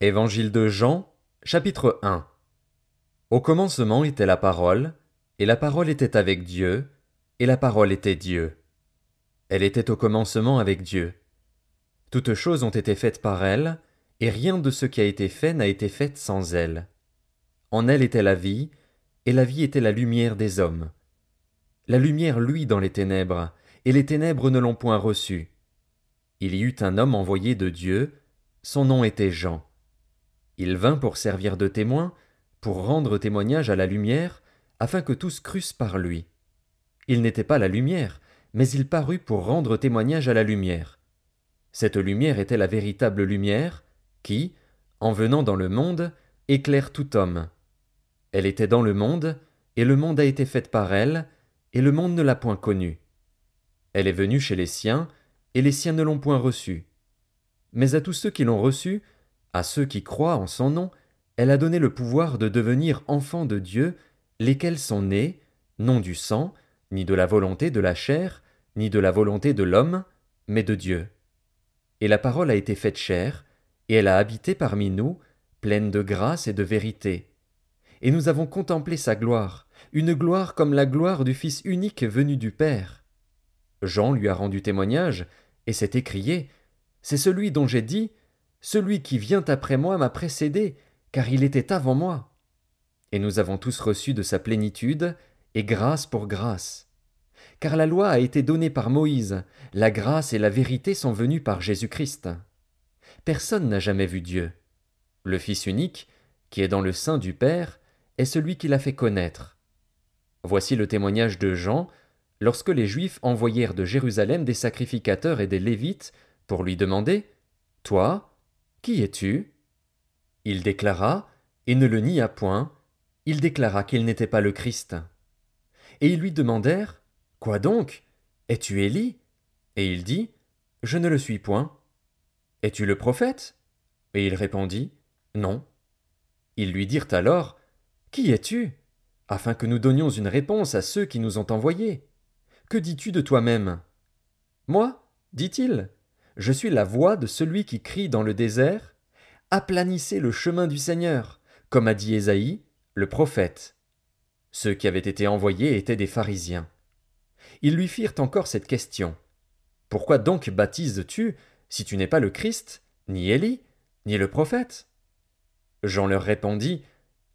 Évangile de Jean, chapitre 1 Au commencement était la parole, et la parole était avec Dieu, et la parole était Dieu. Elle était au commencement avec Dieu. Toutes choses ont été faites par elle, et rien de ce qui a été fait n'a été fait sans elle. En elle était la vie, et la vie était la lumière des hommes. La lumière luit dans les ténèbres, et les ténèbres ne l'ont point reçue. Il y eut un homme envoyé de Dieu, son nom était Jean. Il vint pour servir de témoin, pour rendre témoignage à la lumière, afin que tous crussent par lui. Il n'était pas la lumière, mais il parut pour rendre témoignage à la lumière. Cette lumière était la véritable lumière, qui, en venant dans le monde, éclaire tout homme. Elle était dans le monde, et le monde a été fait par elle, et le monde ne l'a point connue. Elle est venue chez les siens, et les siens ne l'ont point reçue. Mais à tous ceux qui l'ont reçue, à ceux qui croient en son nom, elle a donné le pouvoir de devenir enfants de Dieu, lesquels sont nés, non du sang, ni de la volonté de la chair, ni de la volonté de l'homme, mais de Dieu. Et la parole a été faite chair, et elle a habité parmi nous, pleine de grâce et de vérité. Et nous avons contemplé sa gloire, une gloire comme la gloire du Fils unique venu du Père. Jean lui a rendu témoignage, et s'est écrié C'est celui dont j'ai dit, celui qui vient après moi m'a précédé, car il était avant moi. Et nous avons tous reçu de sa plénitude, et grâce pour grâce. Car la loi a été donnée par Moïse, la grâce et la vérité sont venues par Jésus-Christ. Personne n'a jamais vu Dieu. Le Fils unique, qui est dans le sein du Père, est celui qui l'a fait connaître. Voici le témoignage de Jean, lorsque les Juifs envoyèrent de Jérusalem des sacrificateurs et des Lévites pour lui demander Toi, qui es-tu Il déclara, et ne le nia point, il déclara qu'il n'était pas le Christ. Et ils lui demandèrent Quoi donc Es-tu Élie Et il dit Je ne le suis point. Es-tu le prophète Et il répondit Non. Ils lui dirent alors Qui es-tu Afin que nous donnions une réponse à ceux qui nous ont envoyés. Que dis-tu de toi-même Moi dit-il, je suis la voix de celui qui crie dans le désert Aplanissez le chemin du Seigneur, comme a dit Ésaïe, le prophète. Ceux qui avaient été envoyés étaient des pharisiens. Ils lui firent encore cette question Pourquoi donc baptises-tu, si tu n'es pas le Christ, ni Élie, ni le prophète Jean leur répondit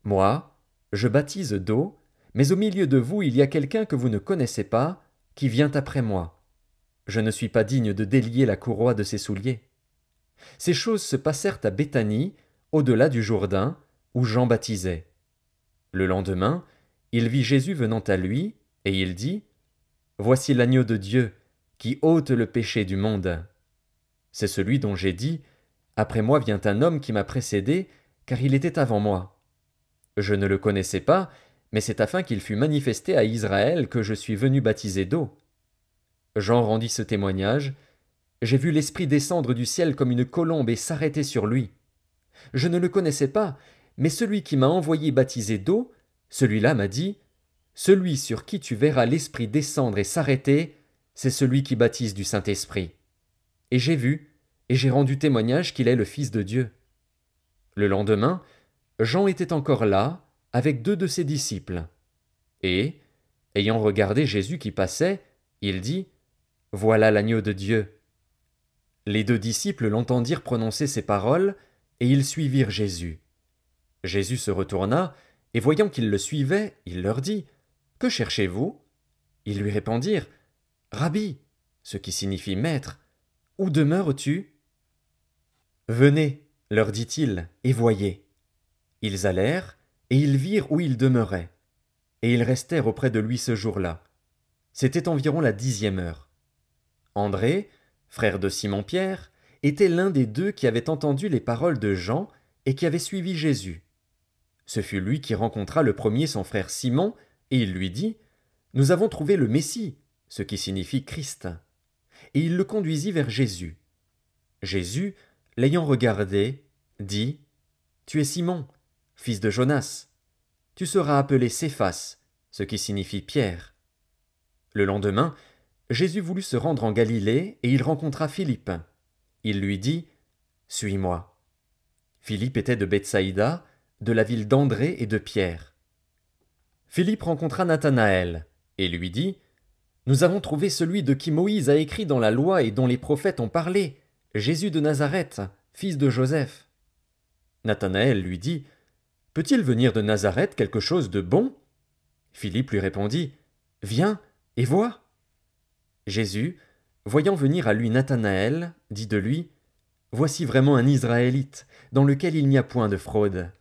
Moi, je baptise d'eau, mais au milieu de vous il y a quelqu'un que vous ne connaissez pas, qui vient après moi je ne suis pas digne de délier la courroie de ses souliers. Ces choses se passèrent à Béthanie, au-delà du Jourdain, où Jean baptisait. Le lendemain, il vit Jésus venant à lui, et il dit Voici l'agneau de Dieu, qui ôte le péché du monde. C'est celui dont j'ai dit Après moi vient un homme qui m'a précédé, car il était avant moi. Je ne le connaissais pas, mais c'est afin qu'il fût manifesté à Israël que je suis venu baptiser d'eau. Jean rendit ce témoignage. J'ai vu l'Esprit descendre du ciel comme une colombe et s'arrêter sur lui. Je ne le connaissais pas, mais celui qui m'a envoyé baptiser d'eau, celui-là m'a dit Celui sur qui tu verras l'Esprit descendre et s'arrêter, c'est celui qui baptise du Saint-Esprit. Et j'ai vu, et j'ai rendu témoignage qu'il est le Fils de Dieu. Le lendemain, Jean était encore là, avec deux de ses disciples. Et, ayant regardé Jésus qui passait, il dit voilà l'agneau de Dieu. Les deux disciples l'entendirent prononcer ces paroles, et ils suivirent Jésus. Jésus se retourna, et voyant qu'ils le suivaient, il leur dit Que cherchez-vous Ils lui répondirent Rabbi, ce qui signifie maître, où demeures-tu Venez, leur dit-il, et voyez. Ils allèrent, et ils virent où il demeurait. Et ils restèrent auprès de lui ce jour-là. C'était environ la dixième heure. André, frère de Simon-Pierre, était l'un des deux qui avait entendu les paroles de Jean et qui avait suivi Jésus. Ce fut lui qui rencontra le premier son frère Simon, et il lui dit Nous avons trouvé le Messie, ce qui signifie Christ. Et il le conduisit vers Jésus. Jésus, l'ayant regardé, dit Tu es Simon, fils de Jonas. Tu seras appelé Céphas, ce qui signifie Pierre. Le lendemain, Jésus voulut se rendre en Galilée et il rencontra Philippe. Il lui dit Suis-moi. Philippe était de Bethsaïda, de la ville d'André et de Pierre. Philippe rencontra Nathanaël et lui dit Nous avons trouvé celui de qui Moïse a écrit dans la loi et dont les prophètes ont parlé, Jésus de Nazareth, fils de Joseph. Nathanaël lui dit Peut-il venir de Nazareth quelque chose de bon Philippe lui répondit Viens et vois. Jésus, voyant venir à lui Nathanaël, dit de lui Voici vraiment un Israélite, dans lequel il n'y a point de fraude.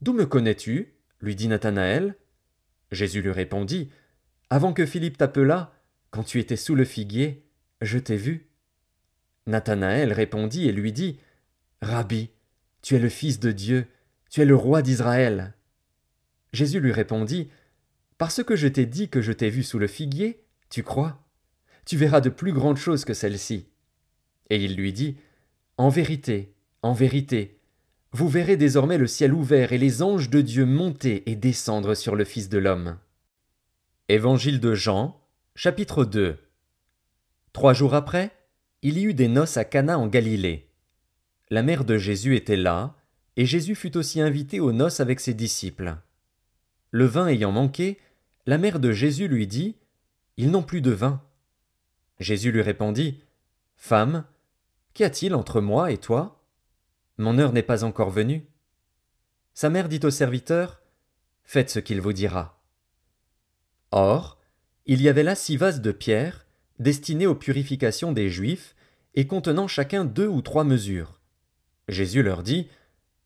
D'où me connais-tu lui dit Nathanaël. Jésus lui répondit Avant que Philippe t'appelât, quand tu étais sous le figuier, je t'ai vu. Nathanaël répondit et lui dit Rabbi, tu es le Fils de Dieu, tu es le roi d'Israël. Jésus lui répondit Parce que je t'ai dit que je t'ai vu sous le figuier, tu crois tu verras de plus grandes choses que celles-ci. Et il lui dit, En vérité, en vérité, vous verrez désormais le ciel ouvert et les anges de Dieu monter et descendre sur le Fils de l'homme. Évangile de Jean, chapitre 2 Trois jours après, il y eut des noces à Cana en Galilée. La mère de Jésus était là, et Jésus fut aussi invité aux noces avec ses disciples. Le vin ayant manqué, la mère de Jésus lui dit Ils n'ont plus de vin. Jésus lui répondit, Femme, qu'y a-t-il entre moi et toi Mon heure n'est pas encore venue. Sa mère dit au serviteur, Faites ce qu'il vous dira. Or, il y avait là six vases de pierre, destinés aux purifications des Juifs, et contenant chacun deux ou trois mesures. Jésus leur dit,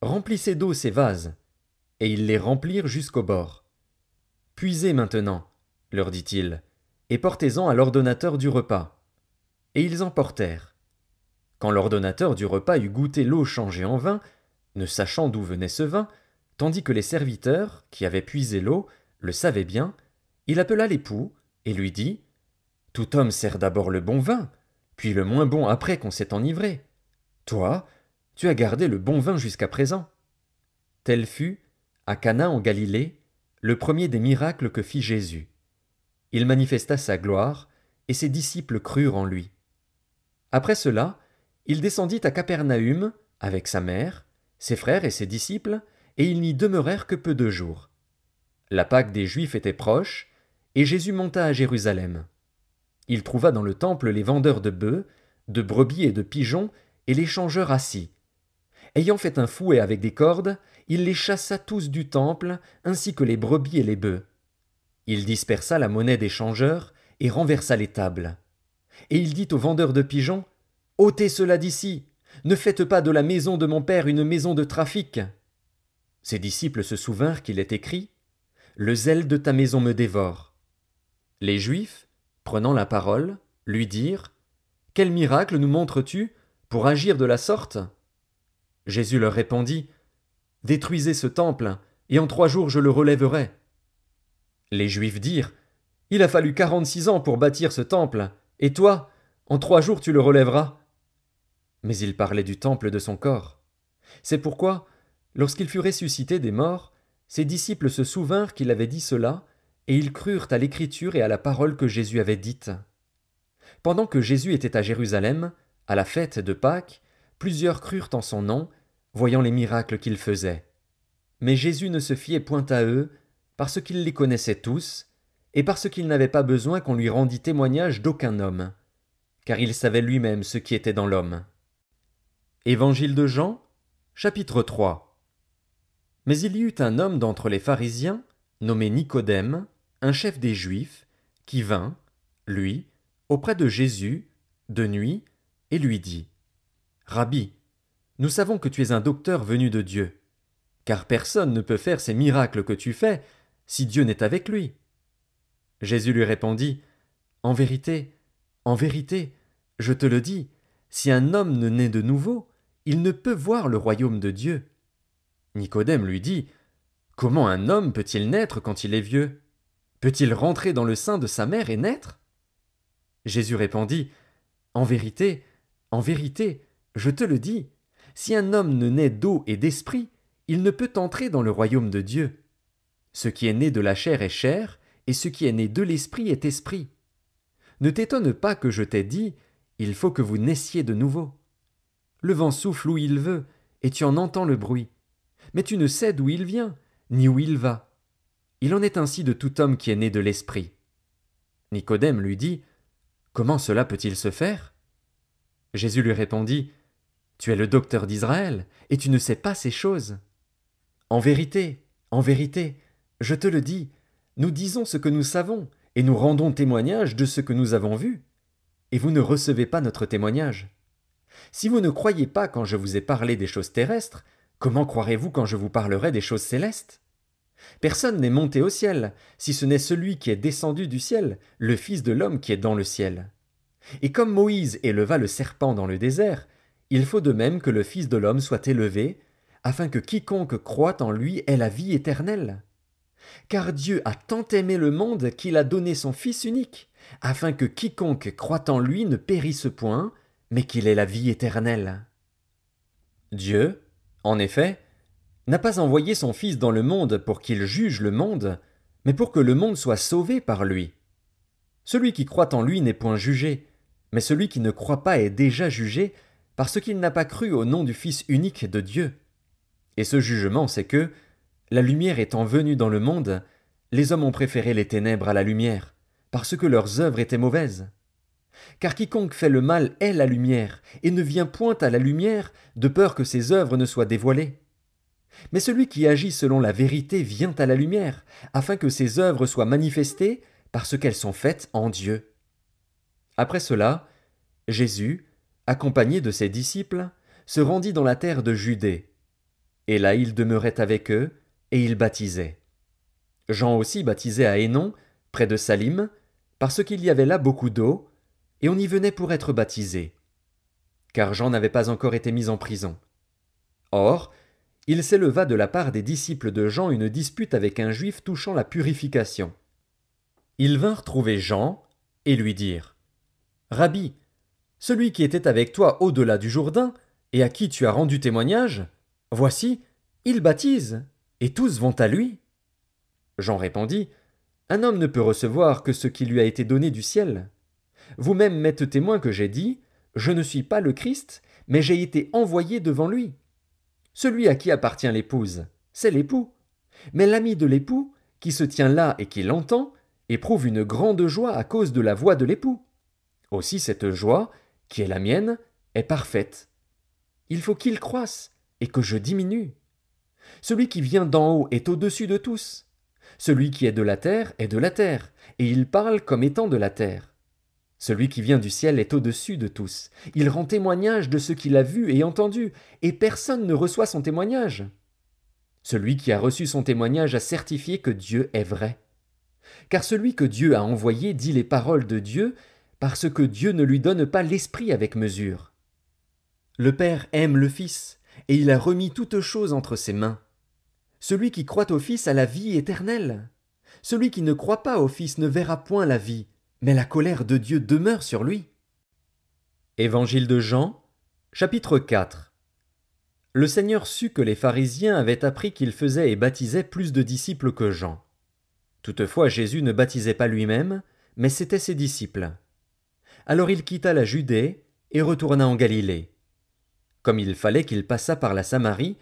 Remplissez d'eau ces vases. Et ils les remplirent jusqu'au bord. Puisez maintenant, leur dit-il, et portez-en à l'ordonnateur du repas. Et ils en portèrent. Quand l'ordonnateur du repas eut goûté l'eau changée en vin, ne sachant d'où venait ce vin, tandis que les serviteurs, qui avaient puisé l'eau, le savaient bien, il appela l'époux et lui dit Tout homme sert d'abord le bon vin, puis le moins bon après qu'on s'est enivré. Toi, tu as gardé le bon vin jusqu'à présent. Tel fut, à Cana en Galilée, le premier des miracles que fit Jésus. Il manifesta sa gloire, et ses disciples crurent en lui. Après cela, il descendit à Capernaum avec sa mère, ses frères et ses disciples, et ils n'y demeurèrent que peu de jours. La Pâque des Juifs était proche, et Jésus monta à Jérusalem. Il trouva dans le temple les vendeurs de bœufs, de brebis et de pigeons, et les changeurs assis. Ayant fait un fouet avec des cordes, il les chassa tous du temple, ainsi que les brebis et les bœufs. Il dispersa la monnaie des changeurs et renversa les tables. Et il dit aux vendeurs de pigeons ôtez cela d'ici. Ne faites pas de la maison de mon père une maison de trafic. Ses disciples se souvinrent qu'il est écrit Le zèle de ta maison me dévore. Les Juifs, prenant la parole, lui dirent Quel miracle nous montres-tu pour agir de la sorte Jésus leur répondit Détruisez ce temple, et en trois jours je le relèverai. Les Juifs dirent Il a fallu quarante-six ans pour bâtir ce temple, et toi, en trois jours tu le relèveras. Mais il parlait du temple de son corps. C'est pourquoi, lorsqu'il fut ressuscité des morts, ses disciples se souvinrent qu'il avait dit cela, et ils crurent à l'écriture et à la parole que Jésus avait dite. Pendant que Jésus était à Jérusalem, à la fête de Pâques, plusieurs crurent en son nom, voyant les miracles qu'il faisait. Mais Jésus ne se fiait point à eux, parce qu'il les connaissait tous, et parce qu'il n'avait pas besoin qu'on lui rendît témoignage d'aucun homme, car il savait lui-même ce qui était dans l'homme. Évangile de Jean, chapitre 3 Mais il y eut un homme d'entre les pharisiens, nommé Nicodème, un chef des Juifs, qui vint, lui, auprès de Jésus, de nuit, et lui dit Rabbi, nous savons que tu es un docteur venu de Dieu, car personne ne peut faire ces miracles que tu fais si Dieu n'est avec lui Jésus lui répondit, En vérité, en vérité, je te le dis, si un homme ne naît de nouveau, il ne peut voir le royaume de Dieu. Nicodème lui dit, Comment un homme peut-il naître quand il est vieux Peut-il rentrer dans le sein de sa mère et naître Jésus répondit, En vérité, en vérité, je te le dis, si un homme ne naît d'eau et d'esprit, il ne peut entrer dans le royaume de Dieu. Ce qui est né de la chair est chair, et ce qui est né de l'esprit est esprit. Ne t'étonne pas que je t'ai dit, il faut que vous naissiez de nouveau. Le vent souffle où il veut, et tu en entends le bruit. Mais tu ne sais d'où il vient, ni où il va. Il en est ainsi de tout homme qui est né de l'esprit. Nicodème lui dit, Comment cela peut-il se faire Jésus lui répondit, Tu es le docteur d'Israël, et tu ne sais pas ces choses. En vérité, en vérité, je te le dis, nous disons ce que nous savons, et nous rendons témoignage de ce que nous avons vu, et vous ne recevez pas notre témoignage. Si vous ne croyez pas quand je vous ai parlé des choses terrestres, comment croirez-vous quand je vous parlerai des choses célestes Personne n'est monté au ciel, si ce n'est celui qui est descendu du ciel, le Fils de l'homme qui est dans le ciel. Et comme Moïse éleva le serpent dans le désert, il faut de même que le Fils de l'homme soit élevé, afin que quiconque croit en lui ait la vie éternelle. Car Dieu a tant aimé le monde qu'il a donné son Fils unique, afin que quiconque croit en lui ne périsse point, mais qu'il ait la vie éternelle. Dieu, en effet, n'a pas envoyé son Fils dans le monde pour qu'il juge le monde, mais pour que le monde soit sauvé par lui. Celui qui croit en lui n'est point jugé, mais celui qui ne croit pas est déjà jugé, parce qu'il n'a pas cru au nom du Fils unique de Dieu. Et ce jugement, c'est que, la lumière étant venue dans le monde, les hommes ont préféré les ténèbres à la lumière, parce que leurs œuvres étaient mauvaises. Car quiconque fait le mal est la lumière, et ne vient point à la lumière, de peur que ses œuvres ne soient dévoilées. Mais celui qui agit selon la vérité vient à la lumière, afin que ses œuvres soient manifestées, parce qu'elles sont faites en Dieu. Après cela, Jésus, accompagné de ses disciples, se rendit dans la terre de Judée. Et là il demeurait avec eux, et il baptisait. Jean aussi baptisait à Hénon, près de Salim, parce qu'il y avait là beaucoup d'eau, et on y venait pour être baptisé. Car Jean n'avait pas encore été mis en prison. Or, il s'éleva de la part des disciples de Jean une dispute avec un juif touchant la purification. Ils vinrent trouver Jean et lui dirent Rabbi, celui qui était avec toi au-delà du Jourdain, et à qui tu as rendu témoignage, voici, il baptise, et tous vont à lui Jean répondit Un homme ne peut recevoir que ce qui lui a été donné du ciel. Vous-même m'êtes témoin que j'ai dit Je ne suis pas le Christ, mais j'ai été envoyé devant lui. Celui à qui appartient l'épouse, c'est l'époux. Mais l'ami de l'époux, qui se tient là et qui l'entend, éprouve une grande joie à cause de la voix de l'époux. Aussi cette joie, qui est la mienne, est parfaite. Il faut qu'il croisse et que je diminue. Celui qui vient d'en haut est au-dessus de tous. Celui qui est de la terre est de la terre, et il parle comme étant de la terre. Celui qui vient du ciel est au-dessus de tous. Il rend témoignage de ce qu'il a vu et entendu, et personne ne reçoit son témoignage. Celui qui a reçu son témoignage a certifié que Dieu est vrai. Car celui que Dieu a envoyé dit les paroles de Dieu, parce que Dieu ne lui donne pas l'esprit avec mesure. Le Père aime le Fils, et il a remis toutes choses entre ses mains. Celui qui croit au Fils a la vie éternelle. Celui qui ne croit pas au Fils ne verra point la vie, mais la colère de Dieu demeure sur lui. Évangile de Jean, chapitre 4 Le Seigneur sut que les pharisiens avaient appris qu'il faisait et baptisait plus de disciples que Jean. Toutefois Jésus ne baptisait pas lui-même, mais c'étaient ses disciples. Alors il quitta la Judée et retourna en Galilée. Comme il fallait qu'il passât par la Samarie,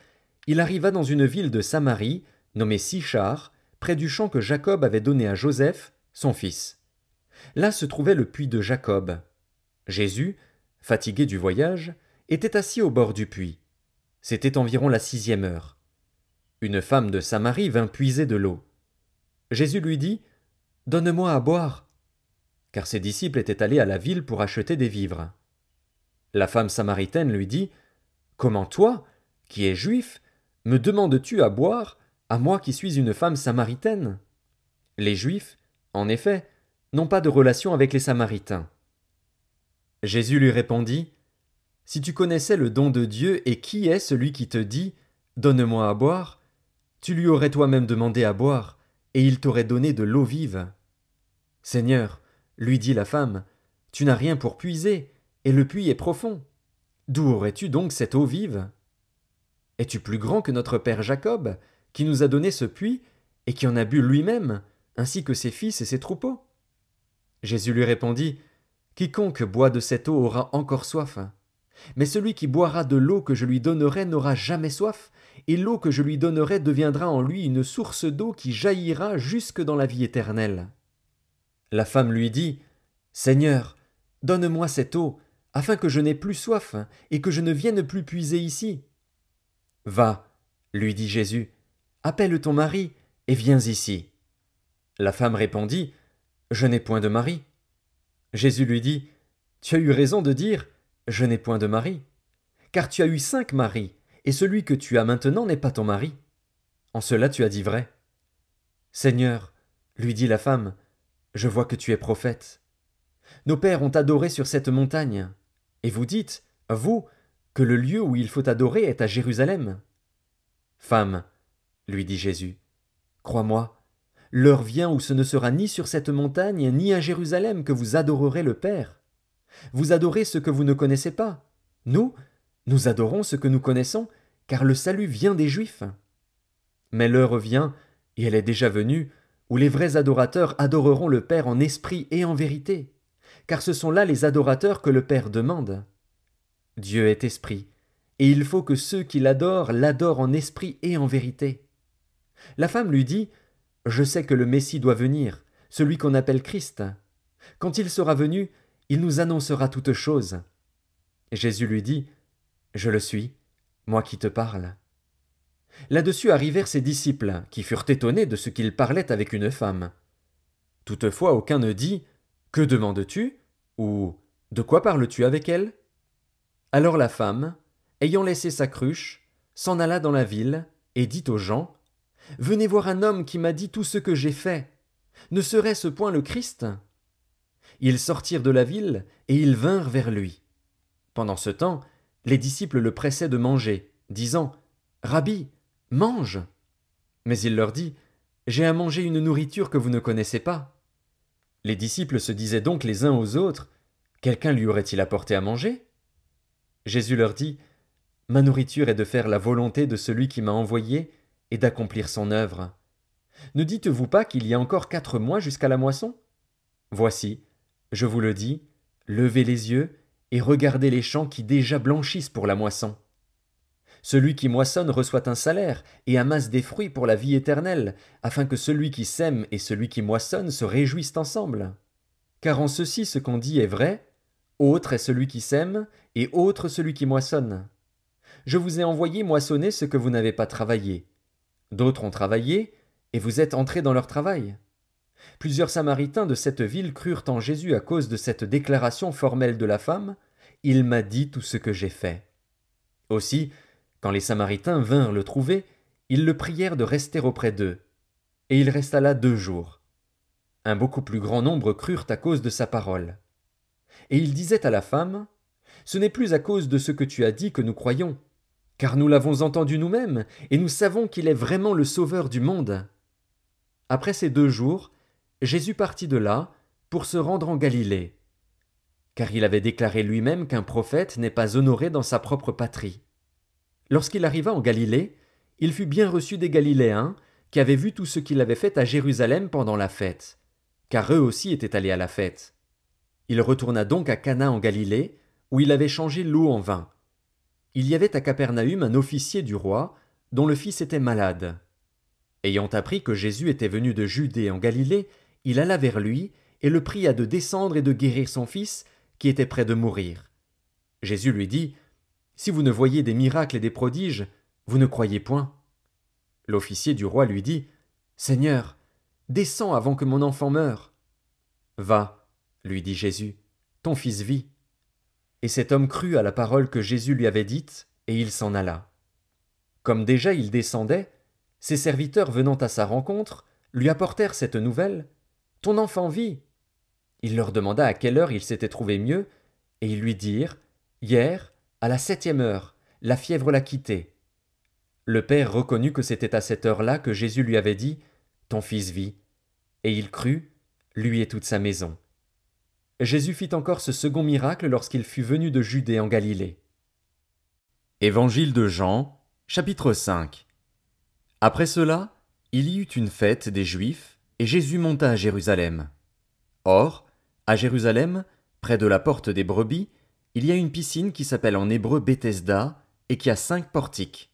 il arriva dans une ville de Samarie, nommée Sichar, près du champ que Jacob avait donné à Joseph, son fils. Là se trouvait le puits de Jacob. Jésus, fatigué du voyage, était assis au bord du puits. C'était environ la sixième heure. Une femme de Samarie vint puiser de l'eau. Jésus lui dit Donne-moi à boire. Car ses disciples étaient allés à la ville pour acheter des vivres. La femme samaritaine lui dit Comment toi, qui es juif, me demandes-tu à boire, à moi qui suis une femme samaritaine Les juifs, en effet, n'ont pas de relation avec les samaritains. Jésus lui répondit Si tu connaissais le don de Dieu et qui est celui qui te dit Donne-moi à boire, tu lui aurais toi-même demandé à boire, et il t'aurait donné de l'eau vive. Seigneur, lui dit la femme, tu n'as rien pour puiser, et le puits est profond. D'où aurais-tu donc cette eau vive Es-tu plus grand que notre père Jacob, qui nous a donné ce puits, et qui en a bu lui-même, ainsi que ses fils et ses troupeaux Jésus lui répondit Quiconque boit de cette eau aura encore soif. Mais celui qui boira de l'eau que je lui donnerai n'aura jamais soif, et l'eau que je lui donnerai deviendra en lui une source d'eau qui jaillira jusque dans la vie éternelle. La femme lui dit Seigneur, donne-moi cette eau, afin que je n'aie plus soif et que je ne vienne plus puiser ici. Va, lui dit Jésus, appelle ton mari et viens ici. La femme répondit, Je n'ai point de mari. Jésus lui dit, Tu as eu raison de dire, Je n'ai point de mari, car tu as eu cinq maris, et celui que tu as maintenant n'est pas ton mari. En cela tu as dit vrai. Seigneur, lui dit la femme, je vois que tu es prophète. Nos pères ont adoré sur cette montagne. Et vous dites, vous, que le lieu où il faut adorer est à Jérusalem. Femme, lui dit Jésus, crois-moi, l'heure vient où ce ne sera ni sur cette montagne, ni à Jérusalem que vous adorerez le Père. Vous adorez ce que vous ne connaissez pas. Nous, nous adorons ce que nous connaissons, car le salut vient des Juifs. Mais l'heure vient, et elle est déjà venue, où les vrais adorateurs adoreront le Père en esprit et en vérité car ce sont là les adorateurs que le Père demande. Dieu est esprit, et il faut que ceux qui l'adorent l'adorent en esprit et en vérité. La femme lui dit Je sais que le Messie doit venir, celui qu'on appelle Christ. Quand il sera venu, il nous annoncera toutes choses. Jésus lui dit Je le suis, moi qui te parle. Là-dessus arrivèrent ses disciples, qui furent étonnés de ce qu'il parlait avec une femme. Toutefois aucun ne dit Que demandes-tu de quoi parles-tu avec elle Alors la femme, ayant laissé sa cruche, s'en alla dans la ville et dit aux gens Venez voir un homme qui m'a dit tout ce que j'ai fait. Ne serait-ce point le Christ Ils sortirent de la ville et ils vinrent vers lui. Pendant ce temps, les disciples le pressaient de manger, disant Rabbi, mange Mais il leur dit J'ai à manger une nourriture que vous ne connaissez pas. Les disciples se disaient donc les uns aux autres Quelqu'un lui aurait-il apporté à manger Jésus leur dit Ma nourriture est de faire la volonté de celui qui m'a envoyé et d'accomplir son œuvre. Ne dites-vous pas qu'il y a encore quatre mois jusqu'à la moisson Voici, je vous le dis, levez les yeux et regardez les champs qui déjà blanchissent pour la moisson. Celui qui moissonne reçoit un salaire et amasse des fruits pour la vie éternelle, afin que celui qui sème et celui qui moissonne se réjouissent ensemble. Car en ceci ce qu'on dit est vrai, autre est celui qui sème et autre celui qui moissonne. Je vous ai envoyé moissonner ce que vous n'avez pas travaillé. D'autres ont travaillé, et vous êtes entrés dans leur travail. Plusieurs Samaritains de cette ville crurent en Jésus à cause de cette déclaration formelle de la femme. Il m'a dit tout ce que j'ai fait. Aussi, quand les Samaritains vinrent le trouver, ils le prièrent de rester auprès d'eux, et il resta là deux jours. Un beaucoup plus grand nombre crurent à cause de sa parole. Et il disait à la femme, Ce n'est plus à cause de ce que tu as dit que nous croyons, car nous l'avons entendu nous-mêmes, et nous savons qu'il est vraiment le Sauveur du monde. Après ces deux jours, Jésus partit de là pour se rendre en Galilée, car il avait déclaré lui-même qu'un prophète n'est pas honoré dans sa propre patrie. Lorsqu'il arriva en Galilée, il fut bien reçu des Galiléens, qui avaient vu tout ce qu'il avait fait à Jérusalem pendant la fête, car eux aussi étaient allés à la fête. Il retourna donc à Cana en Galilée, où il avait changé l'eau en vin. Il y avait à Capernaum un officier du roi, dont le fils était malade. Ayant appris que Jésus était venu de Judée en Galilée, il alla vers lui et le pria de descendre et de guérir son fils, qui était près de mourir. Jésus lui dit si vous ne voyez des miracles et des prodiges, vous ne croyez point. L'officier du roi lui dit. Seigneur, descends avant que mon enfant meure. Va, lui dit Jésus, ton fils vit. Et cet homme crut à la parole que Jésus lui avait dite, et il s'en alla. Comme déjà il descendait, ses serviteurs venant à sa rencontre lui apportèrent cette nouvelle. Ton enfant vit. Il leur demanda à quelle heure il s'était trouvé mieux, et ils lui dirent. Hier, à la septième heure, la fièvre l'a quitté. Le père reconnut que c'était à cette heure-là que Jésus lui avait dit Ton fils vit. Et il crut, lui et toute sa maison. Jésus fit encore ce second miracle lorsqu'il fut venu de Judée en Galilée. Évangile de Jean, chapitre 5. Après cela, il y eut une fête des Juifs, et Jésus monta à Jérusalem. Or, à Jérusalem, près de la porte des brebis, il y a une piscine qui s'appelle en hébreu Bethesda et qui a cinq portiques.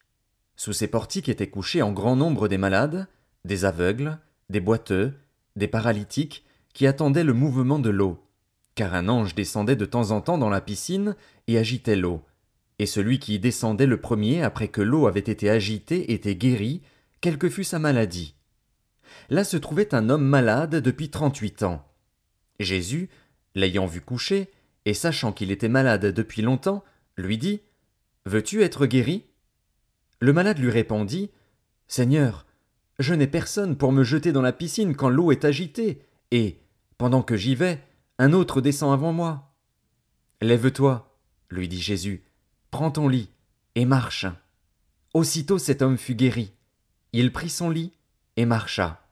Sous ces portiques étaient couchés en grand nombre des malades, des aveugles, des boiteux, des paralytiques qui attendaient le mouvement de l'eau, car un ange descendait de temps en temps dans la piscine et agitait l'eau, et celui qui y descendait le premier après que l'eau avait été agitée était guéri, quelle que fût sa maladie. Là se trouvait un homme malade depuis trente-huit ans. Jésus, l'ayant vu coucher, et sachant qu'il était malade depuis longtemps, lui dit Veux-tu être guéri Le malade lui répondit Seigneur, je n'ai personne pour me jeter dans la piscine quand l'eau est agitée, et, pendant que j'y vais, un autre descend avant moi. Lève-toi, lui dit Jésus, prends ton lit, et marche. Aussitôt cet homme fut guéri. Il prit son lit et marcha.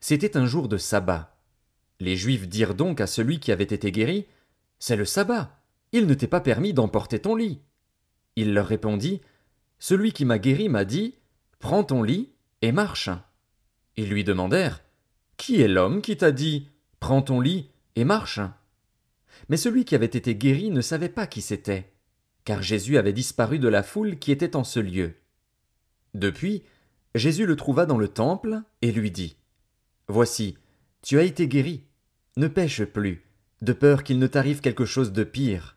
C'était un jour de sabbat. Les Juifs dirent donc à celui qui avait été guéri, c'est le sabbat. Il ne t'est pas permis d'emporter ton lit. Il leur répondit, Celui qui m'a guéri m'a dit, Prends ton lit et marche. Ils lui demandèrent, Qui est l'homme qui t'a dit, Prends ton lit et marche? Mais celui qui avait été guéri ne savait pas qui c'était, car Jésus avait disparu de la foule qui était en ce lieu. Depuis, Jésus le trouva dans le temple et lui dit Voici, tu as été guéri, ne pêche plus, de peur qu'il ne t'arrive quelque chose de pire.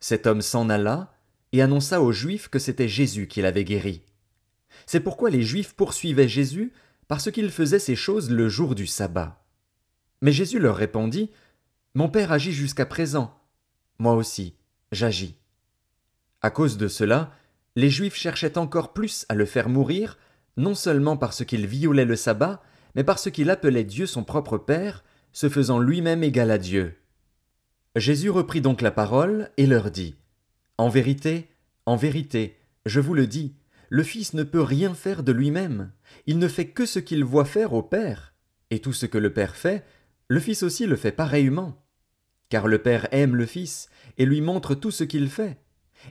Cet homme s'en alla et annonça aux Juifs que c'était Jésus qui l'avait guéri. C'est pourquoi les Juifs poursuivaient Jésus parce qu'il faisait ces choses le jour du sabbat. Mais Jésus leur répondit Mon Père agit jusqu'à présent, moi aussi, j'agis. À cause de cela, les Juifs cherchaient encore plus à le faire mourir, non seulement parce qu'il violait le sabbat, mais parce qu'il appelait Dieu son propre Père se faisant lui-même égal à Dieu. Jésus reprit donc la parole et leur dit, En vérité, en vérité, je vous le dis, le Fils ne peut rien faire de lui-même, il ne fait que ce qu'il voit faire au Père, et tout ce que le Père fait, le Fils aussi le fait pareillement. Car le Père aime le Fils, et lui montre tout ce qu'il fait,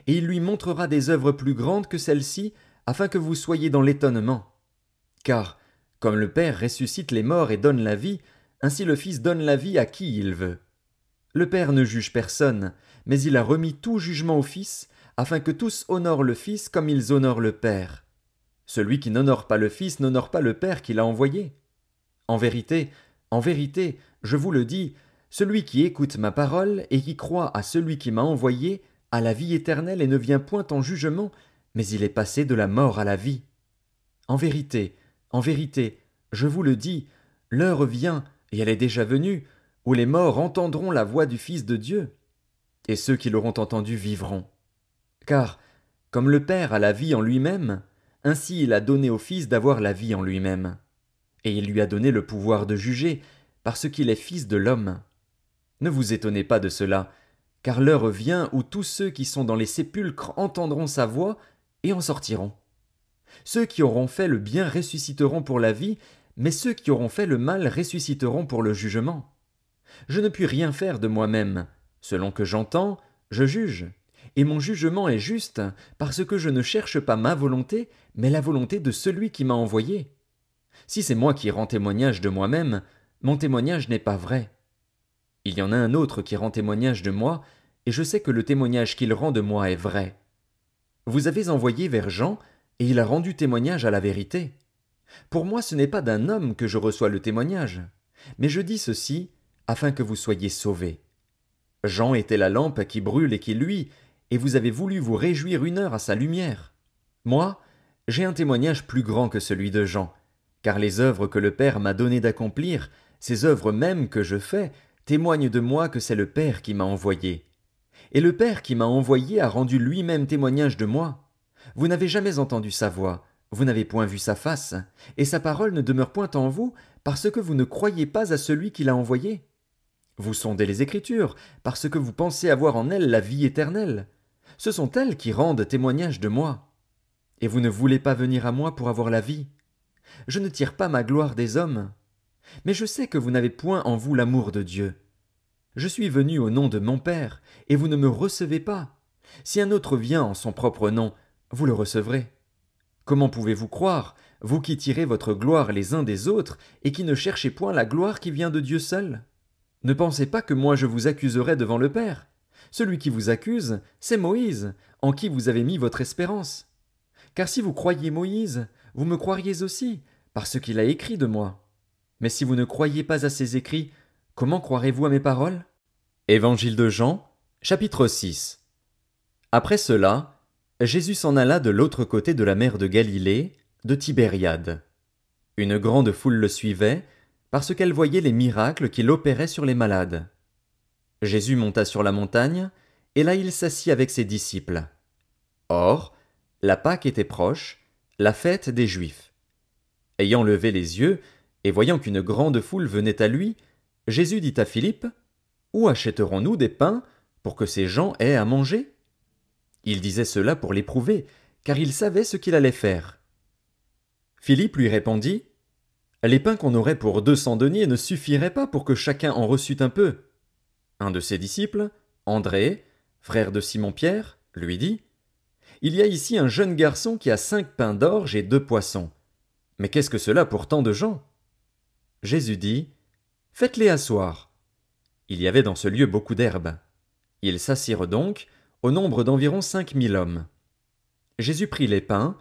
et il lui montrera des œuvres plus grandes que celles-ci, afin que vous soyez dans l'étonnement. Car, comme le Père ressuscite les morts et donne la vie, ainsi le Fils donne la vie à qui il veut. Le Père ne juge personne, mais il a remis tout jugement au Fils, afin que tous honorent le Fils comme ils honorent le Père. Celui qui n'honore pas le Fils n'honore pas le Père qui l'a envoyé. En vérité, en vérité, je vous le dis, celui qui écoute ma parole et qui croit à celui qui m'a envoyé a la vie éternelle et ne vient point en jugement, mais il est passé de la mort à la vie. En vérité, en vérité, je vous le dis, l'heure vient et elle est déjà venue, où les morts entendront la voix du Fils de Dieu, et ceux qui l'auront entendu vivront. Car, comme le Père a la vie en lui-même, ainsi il a donné au Fils d'avoir la vie en lui-même. Et il lui a donné le pouvoir de juger, parce qu'il est Fils de l'homme. Ne vous étonnez pas de cela, car l'heure vient où tous ceux qui sont dans les sépulcres entendront sa voix et en sortiront. Ceux qui auront fait le bien ressusciteront pour la vie, mais ceux qui auront fait le mal ressusciteront pour le jugement. Je ne puis rien faire de moi-même. Selon que j'entends, je juge. Et mon jugement est juste, parce que je ne cherche pas ma volonté, mais la volonté de celui qui m'a envoyé. Si c'est moi qui rends témoignage de moi-même, mon témoignage n'est pas vrai. Il y en a un autre qui rend témoignage de moi, et je sais que le témoignage qu'il rend de moi est vrai. Vous avez envoyé vers Jean, et il a rendu témoignage à la vérité. Pour moi, ce n'est pas d'un homme que je reçois le témoignage, mais je dis ceci afin que vous soyez sauvés. Jean était la lampe qui brûle et qui luit, et vous avez voulu vous réjouir une heure à sa lumière. Moi, j'ai un témoignage plus grand que celui de Jean, car les œuvres que le Père m'a donné d'accomplir, ces œuvres mêmes que je fais, témoignent de moi que c'est le Père qui m'a envoyé. Et le Père qui m'a envoyé a rendu lui-même témoignage de moi. Vous n'avez jamais entendu sa voix, vous n'avez point vu sa face, et sa parole ne demeure point en vous, parce que vous ne croyez pas à celui qui l'a envoyé. Vous sondez les Écritures, parce que vous pensez avoir en elles la vie éternelle. Ce sont elles qui rendent témoignage de moi. Et vous ne voulez pas venir à moi pour avoir la vie. Je ne tire pas ma gloire des hommes. Mais je sais que vous n'avez point en vous l'amour de Dieu. Je suis venu au nom de mon Père, et vous ne me recevez pas. Si un autre vient en son propre nom, vous le recevrez. Comment pouvez-vous croire, vous qui tirez votre gloire les uns des autres, et qui ne cherchez point la gloire qui vient de Dieu seul Ne pensez pas que moi je vous accuserai devant le Père. Celui qui vous accuse, c'est Moïse, en qui vous avez mis votre espérance. Car si vous croyez Moïse, vous me croiriez aussi, parce qu'il a écrit de moi. Mais si vous ne croyez pas à ses écrits, comment croirez-vous à mes paroles Évangile de Jean, chapitre 6 Après cela, Jésus s'en alla de l'autre côté de la mer de Galilée, de Tibériade. Une grande foule le suivait, parce qu'elle voyait les miracles qu'il opérait sur les malades. Jésus monta sur la montagne, et là il s'assit avec ses disciples. Or, la Pâque était proche, la fête des Juifs. Ayant levé les yeux, et voyant qu'une grande foule venait à lui, Jésus dit à Philippe, Où achèterons-nous des pains pour que ces gens aient à manger il disait cela pour l'éprouver, car il savait ce qu'il allait faire. Philippe lui répondit Les pains qu'on aurait pour deux cents deniers ne suffiraient pas pour que chacun en reçût un peu. Un de ses disciples, André, frère de Simon-Pierre, lui dit Il y a ici un jeune garçon qui a cinq pains d'orge et deux poissons. Mais qu'est-ce que cela pour tant de gens Jésus dit Faites-les asseoir. Il y avait dans ce lieu beaucoup d'herbes. Ils s'assirent donc, au nombre d'environ cinq mille hommes. Jésus prit les pains,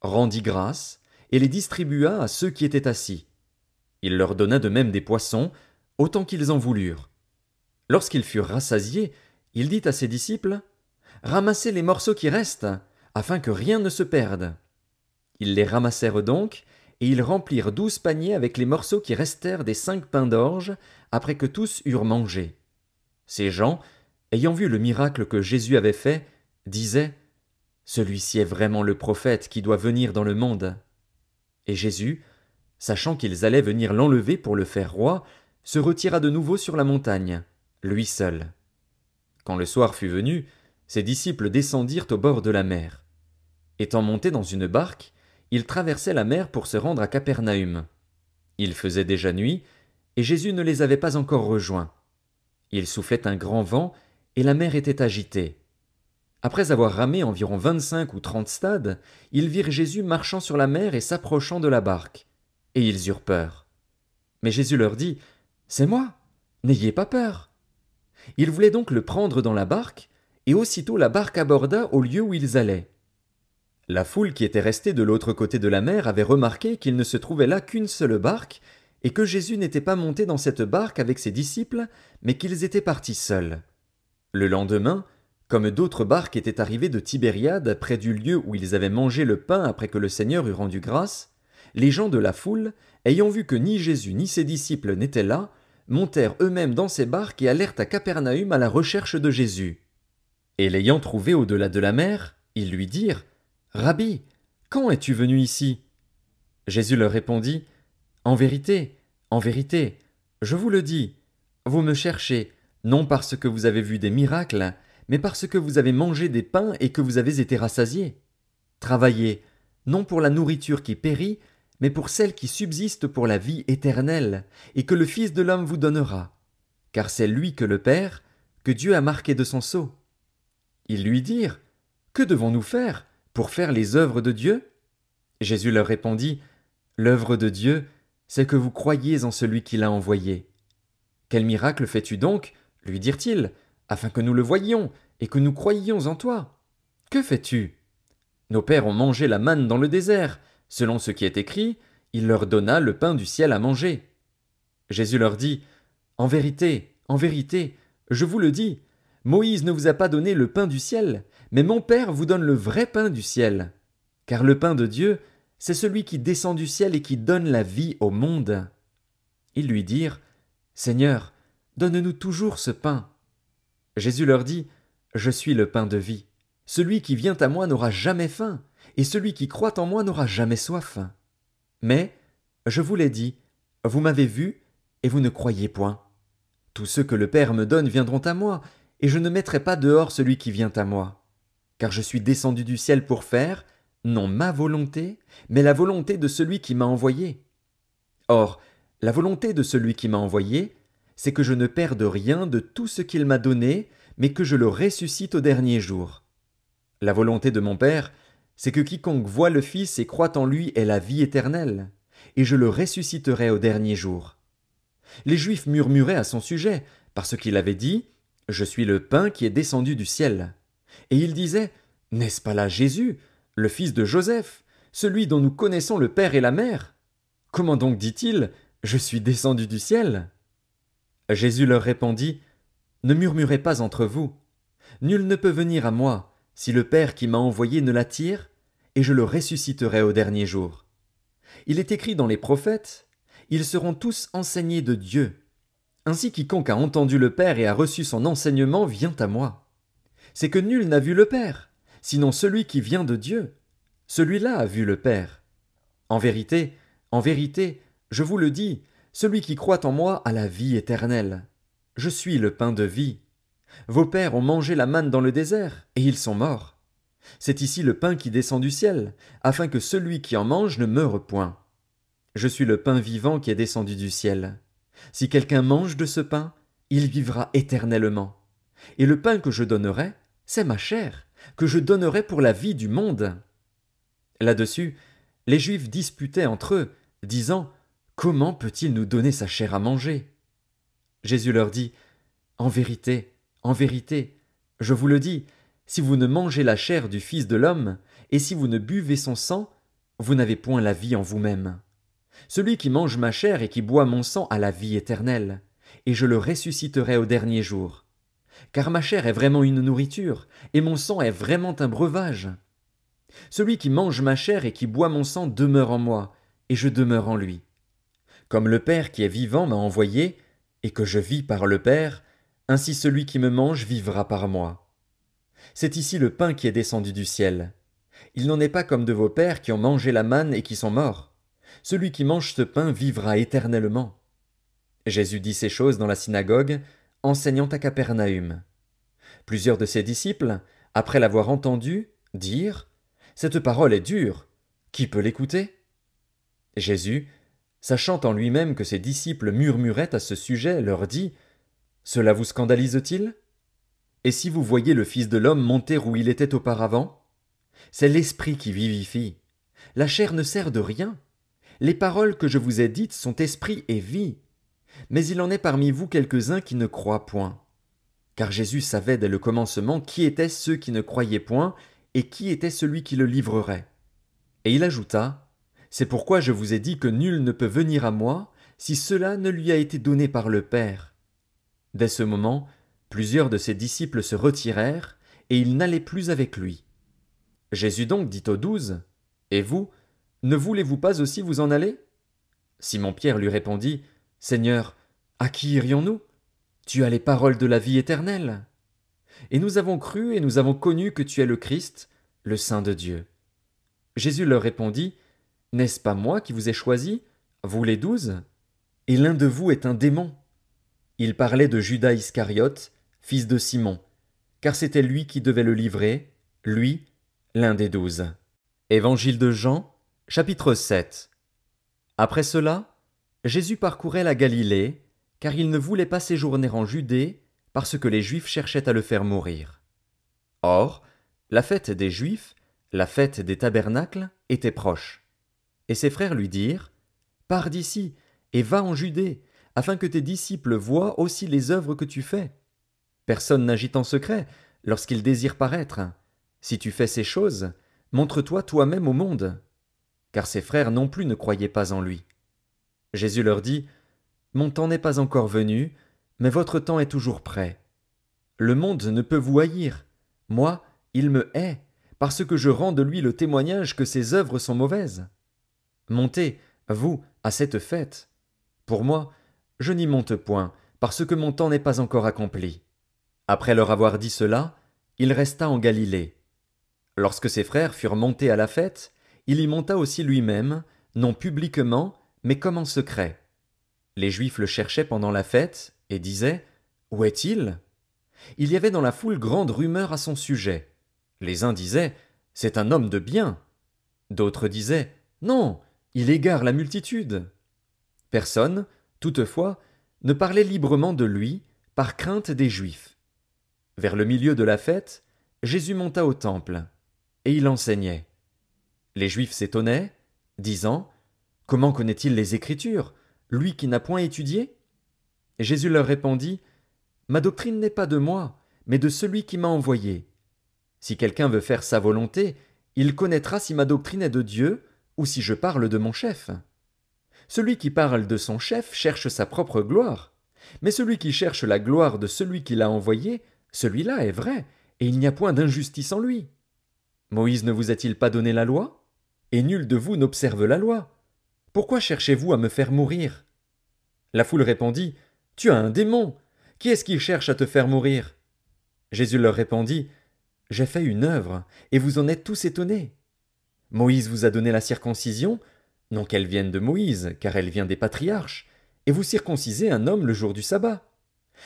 rendit grâce, et les distribua à ceux qui étaient assis. Il leur donna de même des poissons, autant qu'ils en voulurent. Lorsqu'ils furent rassasiés, il dit à ses disciples Ramassez les morceaux qui restent, afin que rien ne se perde. Ils les ramassèrent donc, et ils remplirent douze paniers avec les morceaux qui restèrent des cinq pains d'orge, après que tous eurent mangé. Ces gens ayant vu le miracle que Jésus avait fait, disait Celui-ci est vraiment le prophète qui doit venir dans le monde. Et Jésus, sachant qu'ils allaient venir l'enlever pour le faire roi, se retira de nouveau sur la montagne, lui seul. Quand le soir fut venu, ses disciples descendirent au bord de la mer. Étant montés dans une barque, ils traversaient la mer pour se rendre à Capernaum. Il faisait déjà nuit, et Jésus ne les avait pas encore rejoints. Il soufflait un grand vent, et la mer était agitée. Après avoir ramé environ vingt-cinq ou trente stades, ils virent Jésus marchant sur la mer et s'approchant de la barque, et ils eurent peur. Mais Jésus leur dit, C'est moi, n'ayez pas peur. Ils voulaient donc le prendre dans la barque, et aussitôt la barque aborda au lieu où ils allaient. La foule qui était restée de l'autre côté de la mer avait remarqué qu'il ne se trouvait là qu'une seule barque, et que Jésus n'était pas monté dans cette barque avec ses disciples, mais qu'ils étaient partis seuls. Le lendemain, comme d'autres barques étaient arrivées de Tibériade près du lieu où ils avaient mangé le pain après que le Seigneur eut rendu grâce, les gens de la foule, ayant vu que ni Jésus ni ses disciples n'étaient là, montèrent eux-mêmes dans ces barques et allèrent à Capernaüm à la recherche de Jésus. Et l'ayant trouvé au-delà de la mer, ils lui dirent Rabbi, quand es-tu venu ici Jésus leur répondit En vérité, en vérité, je vous le dis, vous me cherchez non parce que vous avez vu des miracles, mais parce que vous avez mangé des pains et que vous avez été rassasiés. Travaillez, non pour la nourriture qui périt, mais pour celle qui subsiste pour la vie éternelle, et que le Fils de l'homme vous donnera, car c'est lui que le Père, que Dieu a marqué de son sceau. Ils lui dirent, Que devons-nous faire pour faire les œuvres de Dieu Jésus leur répondit, L'œuvre de Dieu, c'est que vous croyez en celui qui l'a envoyé. Quel miracle fais-tu donc lui dirent-ils, afin que nous le voyions et que nous croyions en toi. Que fais-tu Nos pères ont mangé la manne dans le désert. Selon ce qui est écrit, il leur donna le pain du ciel à manger. Jésus leur dit, En vérité, en vérité, je vous le dis, Moïse ne vous a pas donné le pain du ciel, mais mon Père vous donne le vrai pain du ciel. Car le pain de Dieu, c'est celui qui descend du ciel et qui donne la vie au monde. Ils lui dirent, Seigneur, Donne-nous toujours ce pain. Jésus leur dit, Je suis le pain de vie. Celui qui vient à moi n'aura jamais faim, et celui qui croit en moi n'aura jamais soif. Mais, je vous l'ai dit, vous m'avez vu, et vous ne croyez point. Tous ceux que le Père me donne viendront à moi, et je ne mettrai pas dehors celui qui vient à moi. Car je suis descendu du ciel pour faire, non ma volonté, mais la volonté de celui qui m'a envoyé. Or, la volonté de celui qui m'a envoyé, c'est que je ne perde rien de tout ce qu'il m'a donné, mais que je le ressuscite au dernier jour. La volonté de mon Père, c'est que quiconque voit le Fils et croit en lui ait la vie éternelle, et je le ressusciterai au dernier jour. Les Juifs murmuraient à son sujet, parce qu'il avait dit Je suis le pain qui est descendu du ciel. Et ils disaient N'est-ce pas là Jésus, le fils de Joseph, celui dont nous connaissons le Père et la Mère Comment donc dit-il Je suis descendu du ciel Jésus leur répondit, Ne murmurez pas entre vous. Nul ne peut venir à moi, si le Père qui m'a envoyé ne l'attire, et je le ressusciterai au dernier jour. Il est écrit dans les prophètes, Ils seront tous enseignés de Dieu. Ainsi quiconque a entendu le Père et a reçu son enseignement vient à moi. C'est que nul n'a vu le Père, sinon celui qui vient de Dieu. Celui-là a vu le Père. En vérité, en vérité, je vous le dis, celui qui croit en moi a la vie éternelle. Je suis le pain de vie. Vos pères ont mangé la manne dans le désert, et ils sont morts. C'est ici le pain qui descend du ciel, afin que celui qui en mange ne meure point. Je suis le pain vivant qui est descendu du ciel. Si quelqu'un mange de ce pain, il vivra éternellement. Et le pain que je donnerai, c'est ma chair, que je donnerai pour la vie du monde. Là-dessus, les Juifs disputaient entre eux, disant Comment peut-il nous donner sa chair à manger Jésus leur dit, En vérité, en vérité, je vous le dis, si vous ne mangez la chair du Fils de l'homme, et si vous ne buvez son sang, vous n'avez point la vie en vous-même. Celui qui mange ma chair et qui boit mon sang a la vie éternelle, et je le ressusciterai au dernier jour. Car ma chair est vraiment une nourriture, et mon sang est vraiment un breuvage. Celui qui mange ma chair et qui boit mon sang demeure en moi, et je demeure en lui. Comme le Père qui est vivant m'a envoyé, et que je vis par le Père, ainsi celui qui me mange vivra par moi. C'est ici le pain qui est descendu du ciel. Il n'en est pas comme de vos pères qui ont mangé la manne et qui sont morts. Celui qui mange ce pain vivra éternellement. Jésus dit ces choses dans la synagogue, enseignant à Capernaum. Plusieurs de ses disciples, après l'avoir entendu, dirent Cette parole est dure. Qui peut l'écouter Jésus, sachant en lui-même que ses disciples murmuraient à ce sujet, leur dit Cela vous scandalise-t-il Et si vous voyez le Fils de l'homme monter où il était auparavant C'est l'esprit qui vivifie. La chair ne sert de rien. Les paroles que je vous ai dites sont esprit et vie. Mais il en est parmi vous quelques-uns qui ne croient point. Car Jésus savait dès le commencement qui étaient ceux qui ne croyaient point et qui était celui qui le livrerait. Et il ajouta c'est pourquoi je vous ai dit que nul ne peut venir à moi si cela ne lui a été donné par le Père. Dès ce moment, plusieurs de ses disciples se retirèrent, et ils n'allaient plus avec lui. Jésus donc dit aux douze, Et vous, ne voulez-vous pas aussi vous en aller Simon Pierre lui répondit, Seigneur, à qui irions-nous Tu as les paroles de la vie éternelle. Et nous avons cru et nous avons connu que tu es le Christ, le Saint de Dieu. Jésus leur répondit, n'est-ce pas moi qui vous ai choisi, vous les douze Et l'un de vous est un démon. Il parlait de Judas Iscariote, fils de Simon, car c'était lui qui devait le livrer, lui, l'un des douze. Évangile de Jean, chapitre 7. Après cela, Jésus parcourait la Galilée, car il ne voulait pas séjourner en Judée, parce que les Juifs cherchaient à le faire mourir. Or, la fête des Juifs, la fête des tabernacles, était proche. Et ses frères lui dirent Pars d'ici, et va en Judée, afin que tes disciples voient aussi les œuvres que tu fais. Personne n'agit en secret lorsqu'il désire paraître. Si tu fais ces choses, montre-toi toi-même au monde. Car ses frères non plus ne croyaient pas en lui. Jésus leur dit Mon temps n'est pas encore venu, mais votre temps est toujours prêt. Le monde ne peut vous haïr. Moi, il me hait, parce que je rends de lui le témoignage que ses œuvres sont mauvaises. Montez, vous, à cette fête. Pour moi, je n'y monte point, parce que mon temps n'est pas encore accompli. Après leur avoir dit cela, il resta en Galilée. Lorsque ses frères furent montés à la fête, il y monta aussi lui-même, non publiquement, mais comme en secret. Les Juifs le cherchaient pendant la fête, et disaient Où est-il Il y avait dans la foule grande rumeur à son sujet. Les uns disaient C'est un homme de bien. D'autres disaient Non, il égare la multitude. Personne, toutefois, ne parlait librement de lui, par crainte des Juifs. Vers le milieu de la fête, Jésus monta au temple, et il enseignait. Les Juifs s'étonnaient, disant Comment connaît-il les Écritures, lui qui n'a point étudié Jésus leur répondit Ma doctrine n'est pas de moi, mais de celui qui m'a envoyé. Si quelqu'un veut faire sa volonté, il connaîtra si ma doctrine est de Dieu ou si je parle de mon chef. Celui qui parle de son chef cherche sa propre gloire, mais celui qui cherche la gloire de celui qui l'a envoyé, celui-là est vrai, et il n'y a point d'injustice en lui. Moïse ne vous a-t-il pas donné la loi Et nul de vous n'observe la loi. Pourquoi cherchez-vous à me faire mourir La foule répondit, Tu as un démon. Qui est-ce qui cherche à te faire mourir Jésus leur répondit, J'ai fait une œuvre, et vous en êtes tous étonnés. Moïse vous a donné la circoncision, non qu'elle vienne de Moïse, car elle vient des patriarches, et vous circoncisez un homme le jour du sabbat.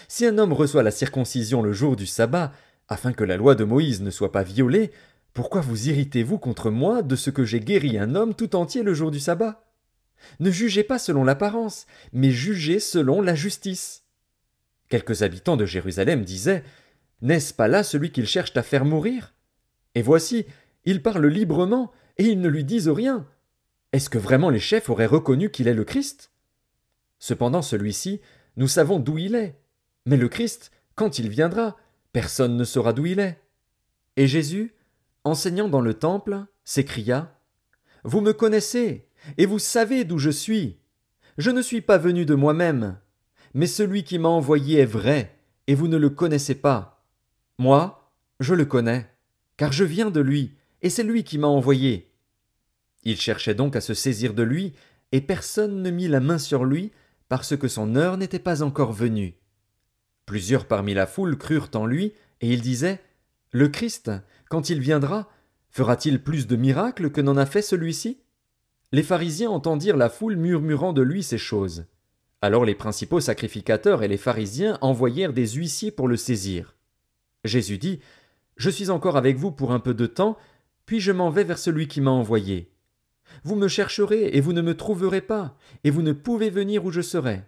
Si un homme reçoit la circoncision le jour du sabbat, afin que la loi de Moïse ne soit pas violée, pourquoi vous irritez-vous contre moi de ce que j'ai guéri un homme tout entier le jour du sabbat Ne jugez pas selon l'apparence, mais jugez selon la justice. Quelques habitants de Jérusalem disaient N'est-ce pas là celui qu'ils cherchent à faire mourir Et voici, il parle librement, et ils ne lui disent rien. Est-ce que vraiment les chefs auraient reconnu qu'il est le Christ Cependant celui-ci, nous savons d'où il est. Mais le Christ, quand il viendra, personne ne saura d'où il est. Et Jésus, enseignant dans le temple, s'écria Vous me connaissez, et vous savez d'où je suis. Je ne suis pas venu de moi-même, mais celui qui m'a envoyé est vrai, et vous ne le connaissez pas. Moi, je le connais, car je viens de lui, et c'est lui qui m'a envoyé. Il cherchait donc à se saisir de lui, et personne ne mit la main sur lui, parce que son heure n'était pas encore venue. Plusieurs parmi la foule crurent en lui, et ils disaient Le Christ, quand il viendra, fera-t-il plus de miracles que n'en a fait celui-ci Les pharisiens entendirent la foule murmurant de lui ces choses. Alors les principaux sacrificateurs et les pharisiens envoyèrent des huissiers pour le saisir. Jésus dit Je suis encore avec vous pour un peu de temps, puis je m'en vais vers celui qui m'a envoyé. Vous me chercherez, et vous ne me trouverez pas, et vous ne pouvez venir où je serai.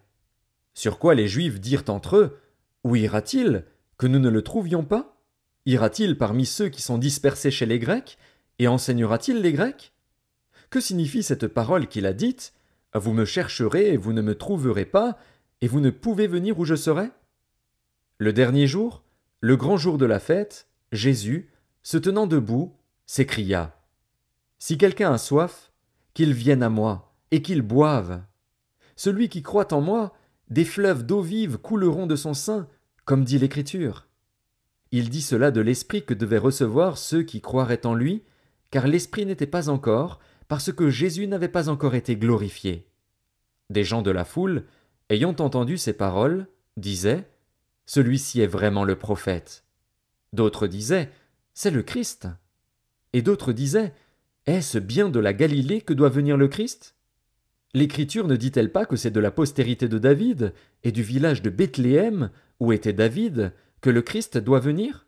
Sur quoi les Juifs dirent entre eux. Où ira t-il? Que nous ne le trouvions pas? Ira t-il parmi ceux qui sont dispersés chez les Grecs, et enseignera t-il les Grecs? Que signifie cette parole qu'il a dite? Vous me chercherez, et vous ne me trouverez pas, et vous ne pouvez venir où je serai? Le dernier jour, le grand jour de la fête, Jésus, se tenant debout, s'écria Si quelqu'un a soif, qu'il vienne à moi, et qu'il boive. Celui qui croit en moi, des fleuves d'eau vive couleront de son sein, comme dit l'Écriture. Il dit cela de l'Esprit que devaient recevoir ceux qui croiraient en lui, car l'Esprit n'était pas encore, parce que Jésus n'avait pas encore été glorifié. Des gens de la foule, ayant entendu ces paroles, disaient Celui-ci est vraiment le prophète. D'autres disaient C'est le Christ et d'autres disaient Est-ce bien de la Galilée que doit venir le Christ L'Écriture ne dit-elle pas que c'est de la postérité de David et du village de Bethléem, où était David, que le Christ doit venir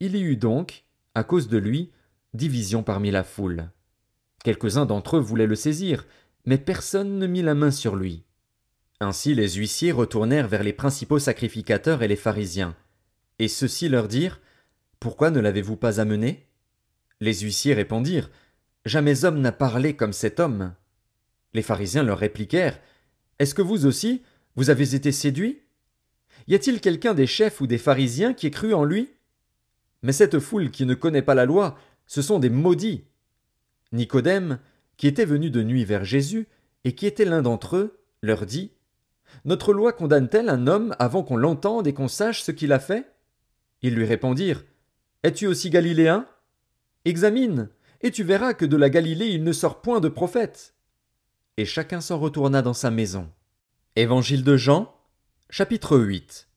Il y eut donc, à cause de lui, division parmi la foule. Quelques-uns d'entre eux voulaient le saisir, mais personne ne mit la main sur lui. Ainsi les huissiers retournèrent vers les principaux sacrificateurs et les pharisiens, et ceux-ci leur dirent Pourquoi ne l'avez-vous pas amené les huissiers répondirent Jamais homme n'a parlé comme cet homme. Les pharisiens leur répliquèrent Est-ce que vous aussi, vous avez été séduit Y a-t-il quelqu'un des chefs ou des pharisiens qui ait cru en lui Mais cette foule qui ne connaît pas la loi, ce sont des maudits. Nicodème, qui était venu de nuit vers Jésus, et qui était l'un d'entre eux, leur dit Notre loi condamne-t-elle un homme avant qu'on l'entende et qu'on sache ce qu'il a fait Ils lui répondirent Es-tu aussi galiléen Examine, et tu verras que de la Galilée il ne sort point de prophète. Et chacun s'en retourna dans sa maison. Évangile de Jean, chapitre 8.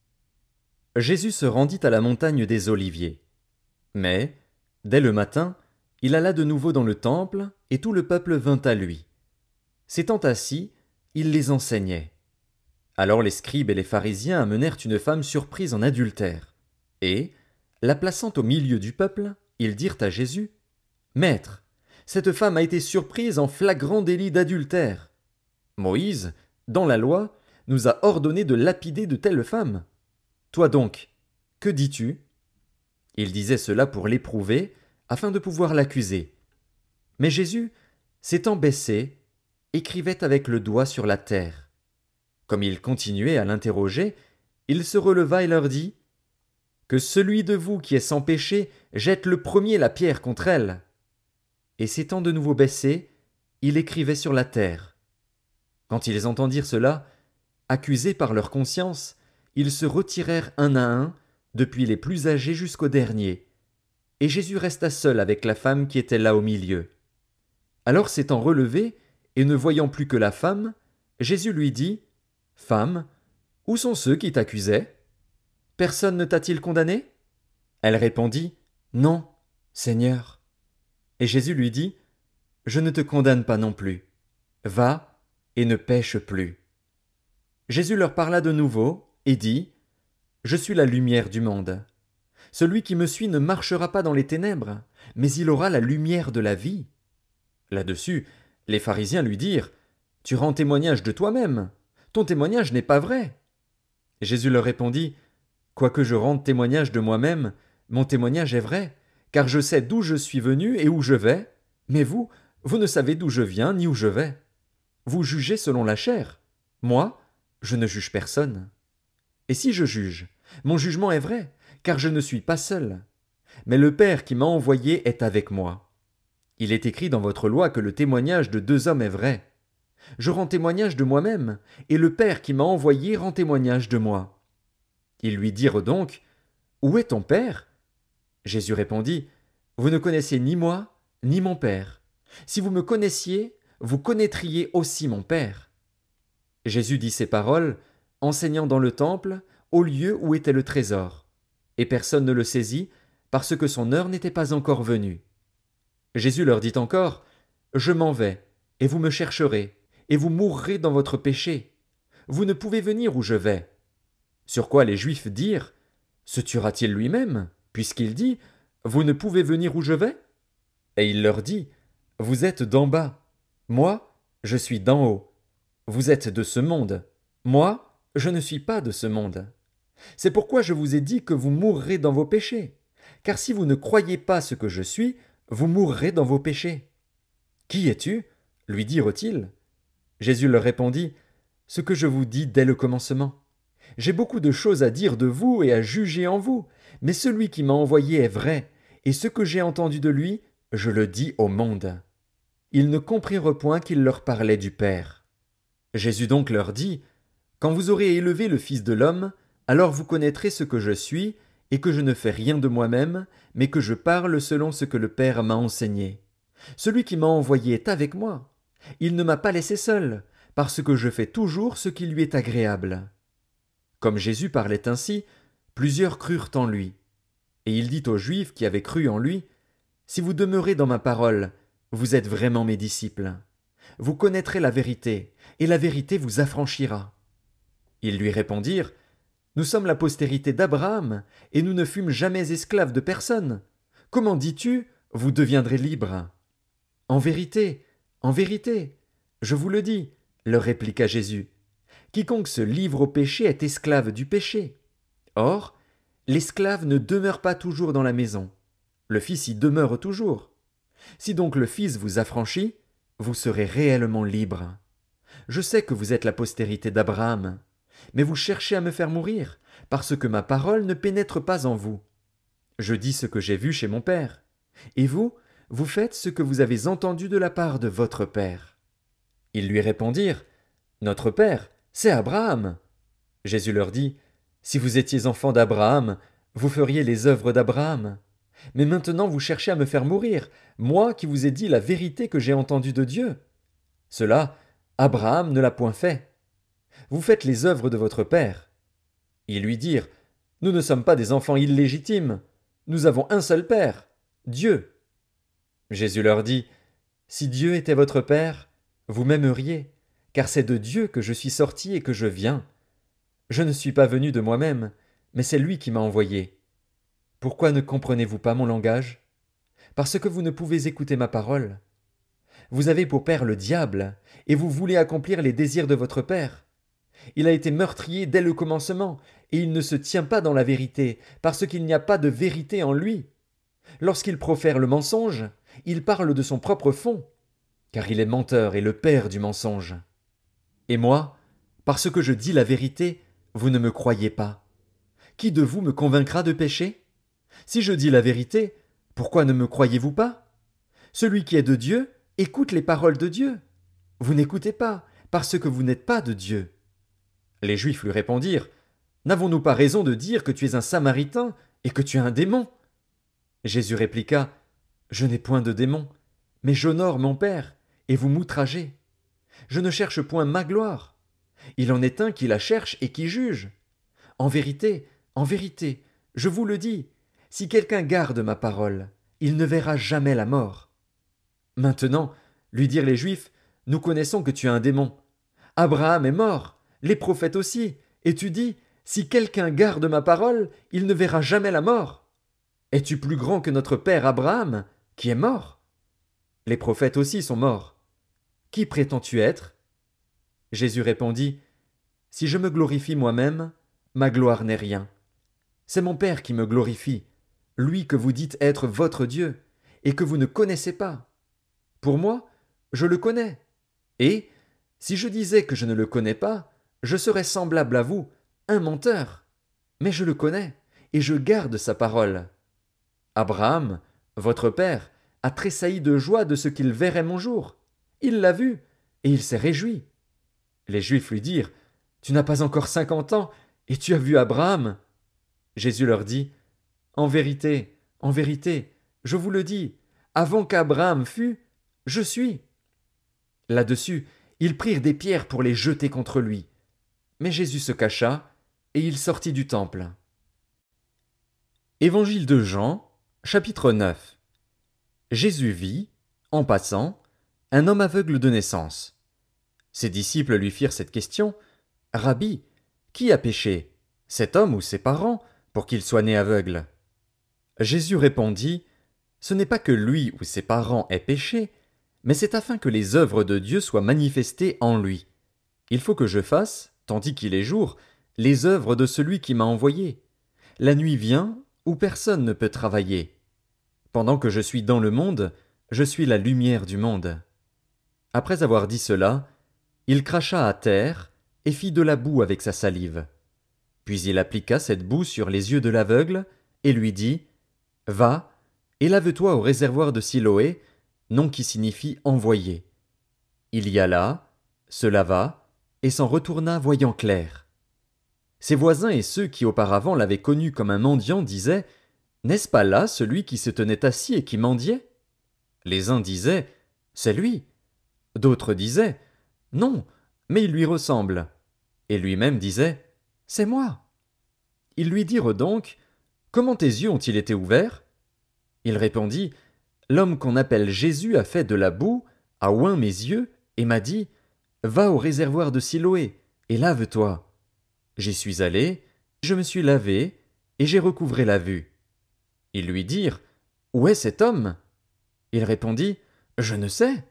Jésus se rendit à la montagne des Oliviers. Mais, dès le matin, il alla de nouveau dans le temple, et tout le peuple vint à lui. S'étant assis, il les enseignait. Alors les scribes et les pharisiens amenèrent une femme surprise en adultère, et, la plaçant au milieu du peuple, ils dirent à Jésus, Maître, cette femme a été surprise en flagrant délit d'adultère. Moïse, dans la loi, nous a ordonné de lapider de telles femmes. Toi donc, que dis-tu Il disait cela pour l'éprouver, afin de pouvoir l'accuser. Mais Jésus, s'étant baissé, écrivait avec le doigt sur la terre. Comme il continuait à l'interroger, il se releva et leur dit que celui de vous qui est sans péché jette le premier la pierre contre elle. Et s'étant de nouveau baissé, il écrivait sur la terre. Quand ils entendirent cela, accusés par leur conscience, ils se retirèrent un à un, depuis les plus âgés jusqu'au dernier. Et Jésus resta seul avec la femme qui était là au milieu. Alors s'étant relevé, et ne voyant plus que la femme, Jésus lui dit, Femme, où sont ceux qui t'accusaient Personne ne t'a-t-il condamné Elle répondit, Non, Seigneur. Et Jésus lui dit, Je ne te condamne pas non plus. Va et ne pêche plus. Jésus leur parla de nouveau et dit, Je suis la lumière du monde. Celui qui me suit ne marchera pas dans les ténèbres, mais il aura la lumière de la vie. Là-dessus, les pharisiens lui dirent, Tu rends témoignage de toi-même, ton témoignage n'est pas vrai. Jésus leur répondit, Quoique je rende témoignage de moi-même, mon témoignage est vrai, car je sais d'où je suis venu et où je vais, mais vous, vous ne savez d'où je viens ni où je vais. Vous jugez selon la chair. Moi, je ne juge personne. Et si je juge, mon jugement est vrai, car je ne suis pas seul. Mais le Père qui m'a envoyé est avec moi. Il est écrit dans votre loi que le témoignage de deux hommes est vrai. Je rends témoignage de moi-même, et le Père qui m'a envoyé rend témoignage de moi. Ils lui dirent donc Où est ton Père Jésus répondit Vous ne connaissez ni moi, ni mon Père. Si vous me connaissiez, vous connaîtriez aussi mon Père. Jésus dit ces paroles, enseignant dans le temple, au lieu où était le trésor, et personne ne le saisit, parce que son heure n'était pas encore venue. Jésus leur dit encore, Je m'en vais, et vous me chercherez, et vous mourrez dans votre péché. Vous ne pouvez venir où je vais. Sur quoi les Juifs dirent Se tuera-t-il lui-même, puisqu'il dit Vous ne pouvez venir où je vais Et il leur dit Vous êtes d'en bas, moi, je suis d'en haut. Vous êtes de ce monde, moi, je ne suis pas de ce monde. C'est pourquoi je vous ai dit que vous mourrez dans vos péchés. Car si vous ne croyez pas ce que je suis, vous mourrez dans vos péchés. Qui es-tu lui dirent-ils. Jésus leur répondit Ce que je vous dis dès le commencement. J'ai beaucoup de choses à dire de vous et à juger en vous, mais celui qui m'a envoyé est vrai, et ce que j'ai entendu de lui, je le dis au monde. Ils ne comprirent point qu'il leur parlait du Père. Jésus donc leur dit, Quand vous aurez élevé le Fils de l'homme, alors vous connaîtrez ce que je suis, et que je ne fais rien de moi-même, mais que je parle selon ce que le Père m'a enseigné. Celui qui m'a envoyé est avec moi. Il ne m'a pas laissé seul, parce que je fais toujours ce qui lui est agréable. Comme Jésus parlait ainsi, plusieurs crurent en lui. Et il dit aux Juifs qui avaient cru en lui, Si vous demeurez dans ma parole, vous êtes vraiment mes disciples. Vous connaîtrez la vérité, et la vérité vous affranchira. Ils lui répondirent, Nous sommes la postérité d'Abraham, et nous ne fûmes jamais esclaves de personne. Comment dis-tu, vous deviendrez libres En vérité, en vérité, je vous le dis, leur répliqua Jésus. Quiconque se livre au péché est esclave du péché. Or, l'esclave ne demeure pas toujours dans la maison. Le Fils y demeure toujours. Si donc le Fils vous affranchit, vous serez réellement libre. Je sais que vous êtes la postérité d'Abraham, mais vous cherchez à me faire mourir, parce que ma parole ne pénètre pas en vous. Je dis ce que j'ai vu chez mon Père, et vous, vous faites ce que vous avez entendu de la part de votre Père. Ils lui répondirent, Notre Père, c'est Abraham. Jésus leur dit, Si vous étiez enfant d'Abraham, vous feriez les œuvres d'Abraham. Mais maintenant vous cherchez à me faire mourir, moi qui vous ai dit la vérité que j'ai entendue de Dieu. Cela, Abraham ne l'a point fait. Vous faites les œuvres de votre Père. Ils lui dirent, Nous ne sommes pas des enfants illégitimes, nous avons un seul Père, Dieu. Jésus leur dit, Si Dieu était votre Père, vous m'aimeriez, car c'est de Dieu que je suis sorti et que je viens. Je ne suis pas venu de moi-même, mais c'est lui qui m'a envoyé. Pourquoi ne comprenez-vous pas mon langage Parce que vous ne pouvez écouter ma parole. Vous avez pour père le diable, et vous voulez accomplir les désirs de votre père. Il a été meurtrier dès le commencement, et il ne se tient pas dans la vérité, parce qu'il n'y a pas de vérité en lui. Lorsqu'il profère le mensonge, il parle de son propre fond, car il est menteur et le père du mensonge. Et moi, parce que je dis la vérité, vous ne me croyez pas. Qui de vous me convaincra de pécher Si je dis la vérité, pourquoi ne me croyez-vous pas Celui qui est de Dieu écoute les paroles de Dieu. Vous n'écoutez pas, parce que vous n'êtes pas de Dieu. Les Juifs lui répondirent N'avons-nous pas raison de dire que tu es un Samaritain et que tu es un démon Jésus répliqua Je n'ai point de démon, mais j'honore mon Père, et vous m'outragez. Je ne cherche point ma gloire. Il en est un qui la cherche et qui juge. En vérité, en vérité, je vous le dis, si quelqu'un garde ma parole, il ne verra jamais la mort. Maintenant, lui dirent les Juifs, nous connaissons que tu as un démon. Abraham est mort, les prophètes aussi, et tu dis, si quelqu'un garde ma parole, il ne verra jamais la mort. Es-tu plus grand que notre père Abraham, qui est mort Les prophètes aussi sont morts. Qui prétends-tu être Jésus répondit Si je me glorifie moi-même, ma gloire n'est rien. C'est mon Père qui me glorifie, lui que vous dites être votre Dieu, et que vous ne connaissez pas. Pour moi, je le connais. Et, si je disais que je ne le connais pas, je serais semblable à vous, un menteur. Mais je le connais, et je garde sa parole. Abraham, votre père, a tressailli de joie de ce qu'il verrait mon jour. Il l'a vu, et il s'est réjoui. Les Juifs lui dirent Tu n'as pas encore cinquante ans, et tu as vu Abraham. Jésus leur dit En vérité, en vérité, je vous le dis, avant qu'Abraham fût, je suis. Là-dessus, ils prirent des pierres pour les jeter contre lui. Mais Jésus se cacha, et il sortit du temple. Évangile de Jean, chapitre 9 Jésus vit, en passant, un homme aveugle de naissance. Ses disciples lui firent cette question. Rabbi, qui a péché, cet homme ou ses parents, pour qu'il soit né aveugle? Jésus répondit. Ce n'est pas que lui ou ses parents aient péché, mais c'est afin que les œuvres de Dieu soient manifestées en lui. Il faut que je fasse, tandis qu'il est jour, les œuvres de celui qui m'a envoyé. La nuit vient où personne ne peut travailler. Pendant que je suis dans le monde, je suis la lumière du monde. Après avoir dit cela, il cracha à terre et fit de la boue avec sa salive. Puis il appliqua cette boue sur les yeux de l'aveugle et lui dit Va et lave-toi au réservoir de Siloé, nom qui signifie envoyé. Il y alla, se lava et s'en retourna voyant clair. Ses voisins et ceux qui auparavant l'avaient connu comme un mendiant disaient N'est-ce pas là celui qui se tenait assis et qui mendiait Les uns disaient C'est lui. D'autres disaient Non, mais il lui ressemble. Et lui-même disait C'est moi. Ils lui dirent donc Comment tes yeux ont-ils été ouverts Il répondit L'homme qu'on appelle Jésus a fait de la boue, a oint mes yeux, et m'a dit Va au réservoir de Siloé, et lave-toi. J'y suis allé, je me suis lavé, et j'ai recouvré la vue. Ils lui dirent Où est cet homme Il répondit Je ne sais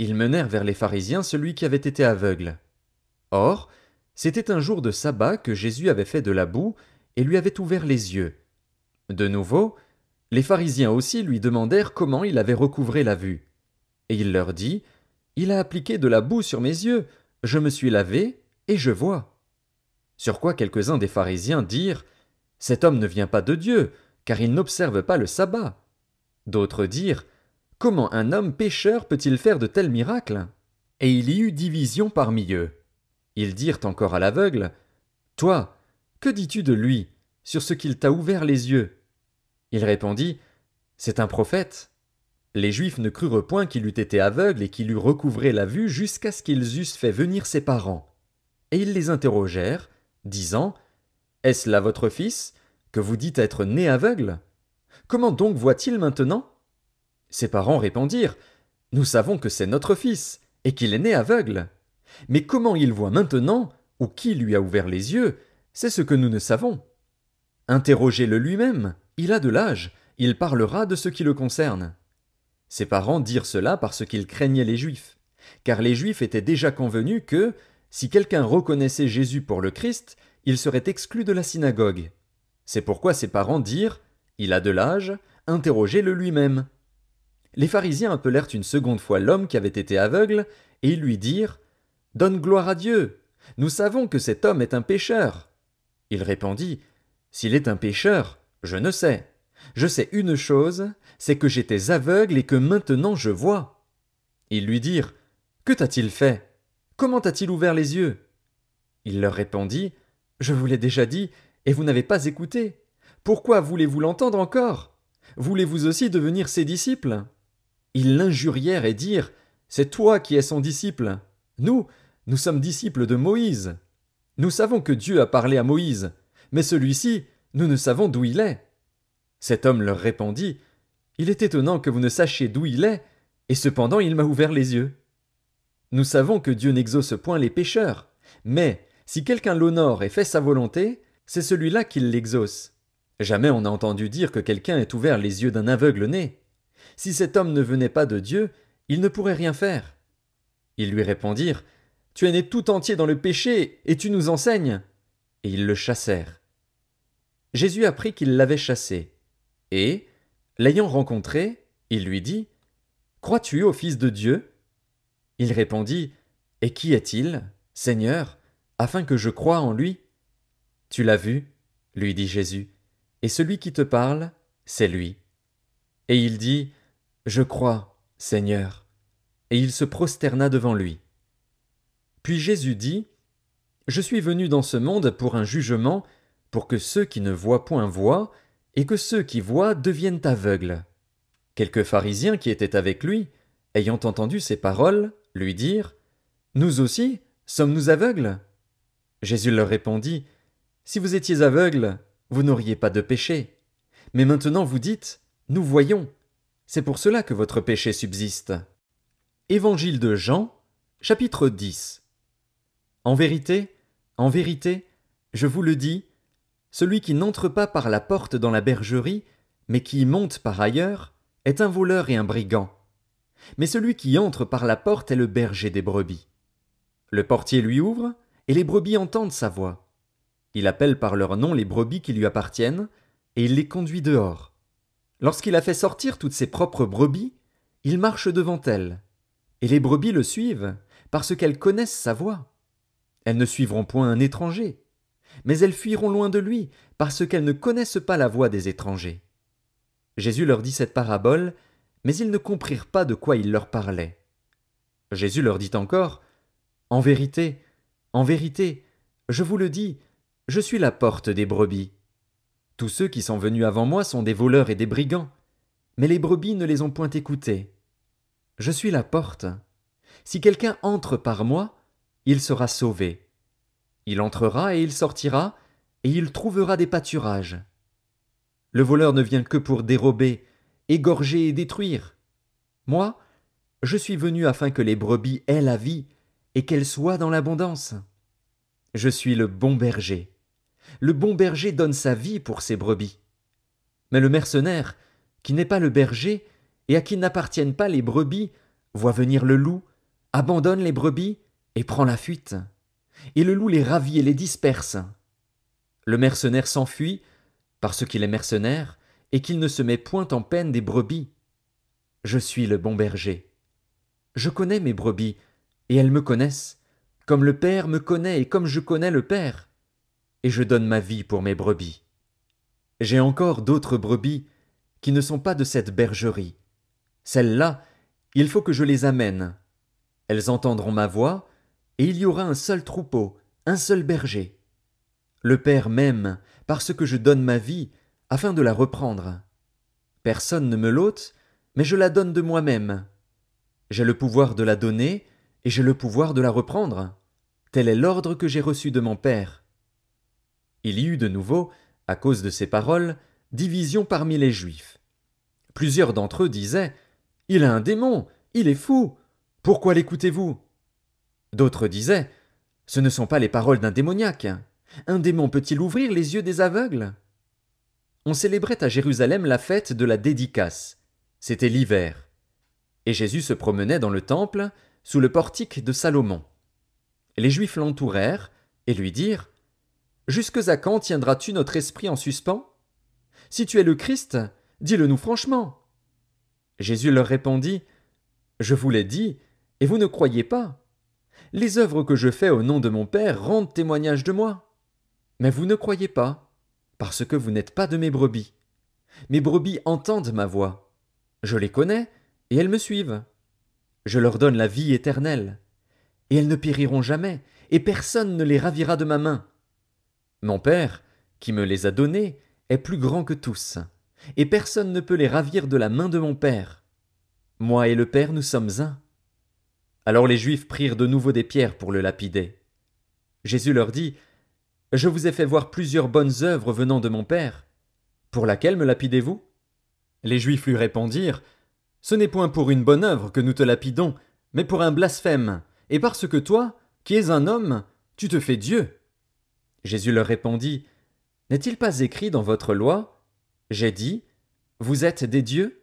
ils menèrent vers les pharisiens celui qui avait été aveugle. Or, c'était un jour de sabbat que Jésus avait fait de la boue et lui avait ouvert les yeux. De nouveau, les pharisiens aussi lui demandèrent comment il avait recouvré la vue. Et il leur dit, Il a appliqué de la boue sur mes yeux, je me suis lavé, et je vois. Sur quoi quelques-uns des pharisiens dirent, Cet homme ne vient pas de Dieu, car il n'observe pas le sabbat. D'autres dirent, Comment un homme pécheur peut-il faire de tels miracles Et il y eut division parmi eux. Ils dirent encore à l'aveugle, Toi, que dis-tu de lui, sur ce qu'il t'a ouvert les yeux Il répondit, C'est un prophète. Les Juifs ne crurent point qu'il eût été aveugle et qu'il eût recouvré la vue jusqu'à ce qu'ils eussent fait venir ses parents. Et ils les interrogèrent, disant, Est-ce là votre fils, que vous dites être né aveugle Comment donc voit-il maintenant ses parents répondirent Nous savons que c'est notre fils, et qu'il est né aveugle. Mais comment il voit maintenant, ou qui lui a ouvert les yeux, c'est ce que nous ne savons. Interrogez-le lui-même, il a de l'âge, il parlera de ce qui le concerne. Ses parents dirent cela parce qu'ils craignaient les Juifs, car les Juifs étaient déjà convenus que, si quelqu'un reconnaissait Jésus pour le Christ, il serait exclu de la synagogue. C'est pourquoi ses parents dirent Il a de l'âge, interrogez-le lui-même, les pharisiens appelèrent une seconde fois l'homme qui avait été aveugle, et ils lui dirent Donne gloire à Dieu Nous savons que cet homme est un pécheur Il répondit S'il est un pécheur, je ne sais. Je sais une chose, c'est que j'étais aveugle et que maintenant je vois. Ils lui dirent Que t'a-t-il fait Comment t'a-t-il ouvert les yeux Il leur répondit Je vous l'ai déjà dit, et vous n'avez pas écouté. Pourquoi voulez-vous l'entendre encore Voulez-vous aussi devenir ses disciples ils l'injurièrent et dirent C'est toi qui es son disciple. Nous, nous sommes disciples de Moïse. Nous savons que Dieu a parlé à Moïse, mais celui-ci, nous ne savons d'où il est. Cet homme leur répondit Il est étonnant que vous ne sachiez d'où il est, et cependant il m'a ouvert les yeux. Nous savons que Dieu n'exauce point les pécheurs, mais si quelqu'un l'honore et fait sa volonté, c'est celui-là qui l'exauce. Jamais on n'a entendu dire que quelqu'un ait ouvert les yeux d'un aveugle né. Si cet homme ne venait pas de Dieu, il ne pourrait rien faire. Ils lui répondirent, Tu es né tout entier dans le péché, et tu nous enseignes. Et ils le chassèrent. Jésus apprit qu'il l'avait chassé, et, l'ayant rencontré, il lui dit, Crois-tu au Fils de Dieu Il répondit, Et qui est-il, Seigneur, afin que je croie en lui Tu l'as vu, lui dit Jésus, et celui qui te parle, c'est lui. Et il dit, Je crois, Seigneur. Et il se prosterna devant lui. Puis Jésus dit, Je suis venu dans ce monde pour un jugement, pour que ceux qui ne voient point voient, et que ceux qui voient deviennent aveugles. Quelques pharisiens qui étaient avec lui, ayant entendu ces paroles, lui dirent Nous aussi, sommes-nous aveugles Jésus leur répondit Si vous étiez aveugles, vous n'auriez pas de péché. Mais maintenant vous dites nous voyons. C'est pour cela que votre péché subsiste. Évangile de Jean, chapitre 10. En vérité, en vérité, je vous le dis, celui qui n'entre pas par la porte dans la bergerie, mais qui y monte par ailleurs, est un voleur et un brigand. Mais celui qui entre par la porte est le berger des brebis. Le portier lui ouvre, et les brebis entendent sa voix. Il appelle par leur nom les brebis qui lui appartiennent, et il les conduit dehors. Lorsqu'il a fait sortir toutes ses propres brebis, il marche devant elles, et les brebis le suivent, parce qu'elles connaissent sa voix. Elles ne suivront point un étranger, mais elles fuiront loin de lui, parce qu'elles ne connaissent pas la voix des étrangers. Jésus leur dit cette parabole, mais ils ne comprirent pas de quoi il leur parlait. Jésus leur dit encore, En vérité, en vérité, je vous le dis, je suis la porte des brebis. Tous ceux qui sont venus avant moi sont des voleurs et des brigands. Mais les brebis ne les ont point écoutés. Je suis la porte. Si quelqu'un entre par moi, il sera sauvé. Il entrera et il sortira, et il trouvera des pâturages. Le voleur ne vient que pour dérober, égorger et détruire. Moi, je suis venu afin que les brebis aient la vie, et qu'elles soient dans l'abondance. Je suis le bon berger le bon berger donne sa vie pour ses brebis. Mais le mercenaire, qui n'est pas le berger, et à qui n'appartiennent pas les brebis, voit venir le loup, abandonne les brebis, et prend la fuite. Et le loup les ravit et les disperse. Le mercenaire s'enfuit, parce qu'il est mercenaire, et qu'il ne se met point en peine des brebis. Je suis le bon berger. Je connais mes brebis, et elles me connaissent, comme le Père me connaît et comme je connais le Père et je donne ma vie pour mes brebis. J'ai encore d'autres brebis qui ne sont pas de cette bergerie. Celles-là, il faut que je les amène. Elles entendront ma voix, et il y aura un seul troupeau, un seul berger. Le Père m'aime, parce que je donne ma vie, afin de la reprendre. Personne ne me l'ôte, mais je la donne de moi-même. J'ai le pouvoir de la donner, et j'ai le pouvoir de la reprendre. Tel est l'ordre que j'ai reçu de mon Père. Il y eut de nouveau, à cause de ces paroles, division parmi les Juifs. Plusieurs d'entre eux disaient Il a un démon, il est fou, pourquoi l'écoutez-vous D'autres disaient Ce ne sont pas les paroles d'un démoniaque. Un démon peut-il ouvrir les yeux des aveugles On célébrait à Jérusalem la fête de la dédicace. C'était l'hiver. Et Jésus se promenait dans le temple, sous le portique de Salomon. Les Juifs l'entourèrent et lui dirent Jusque à quand tiendras-tu notre esprit en suspens Si tu es le Christ, dis-le nous franchement. Jésus leur répondit Je vous l'ai dit, et vous ne croyez pas. Les œuvres que je fais au nom de mon Père rendent témoignage de moi. Mais vous ne croyez pas, parce que vous n'êtes pas de mes brebis. Mes brebis entendent ma voix. Je les connais, et elles me suivent. Je leur donne la vie éternelle, et elles ne périront jamais, et personne ne les ravira de ma main. Mon Père, qui me les a donnés, est plus grand que tous, et personne ne peut les ravir de la main de mon Père. Moi et le Père, nous sommes un. Alors les Juifs prirent de nouveau des pierres pour le lapider. Jésus leur dit, Je vous ai fait voir plusieurs bonnes œuvres venant de mon Père. Pour laquelle me lapidez-vous Les Juifs lui répondirent, Ce n'est point pour une bonne œuvre que nous te lapidons, mais pour un blasphème, et parce que toi, qui es un homme, tu te fais Dieu. Jésus leur répondit N'est-il pas écrit dans votre loi J'ai dit Vous êtes des dieux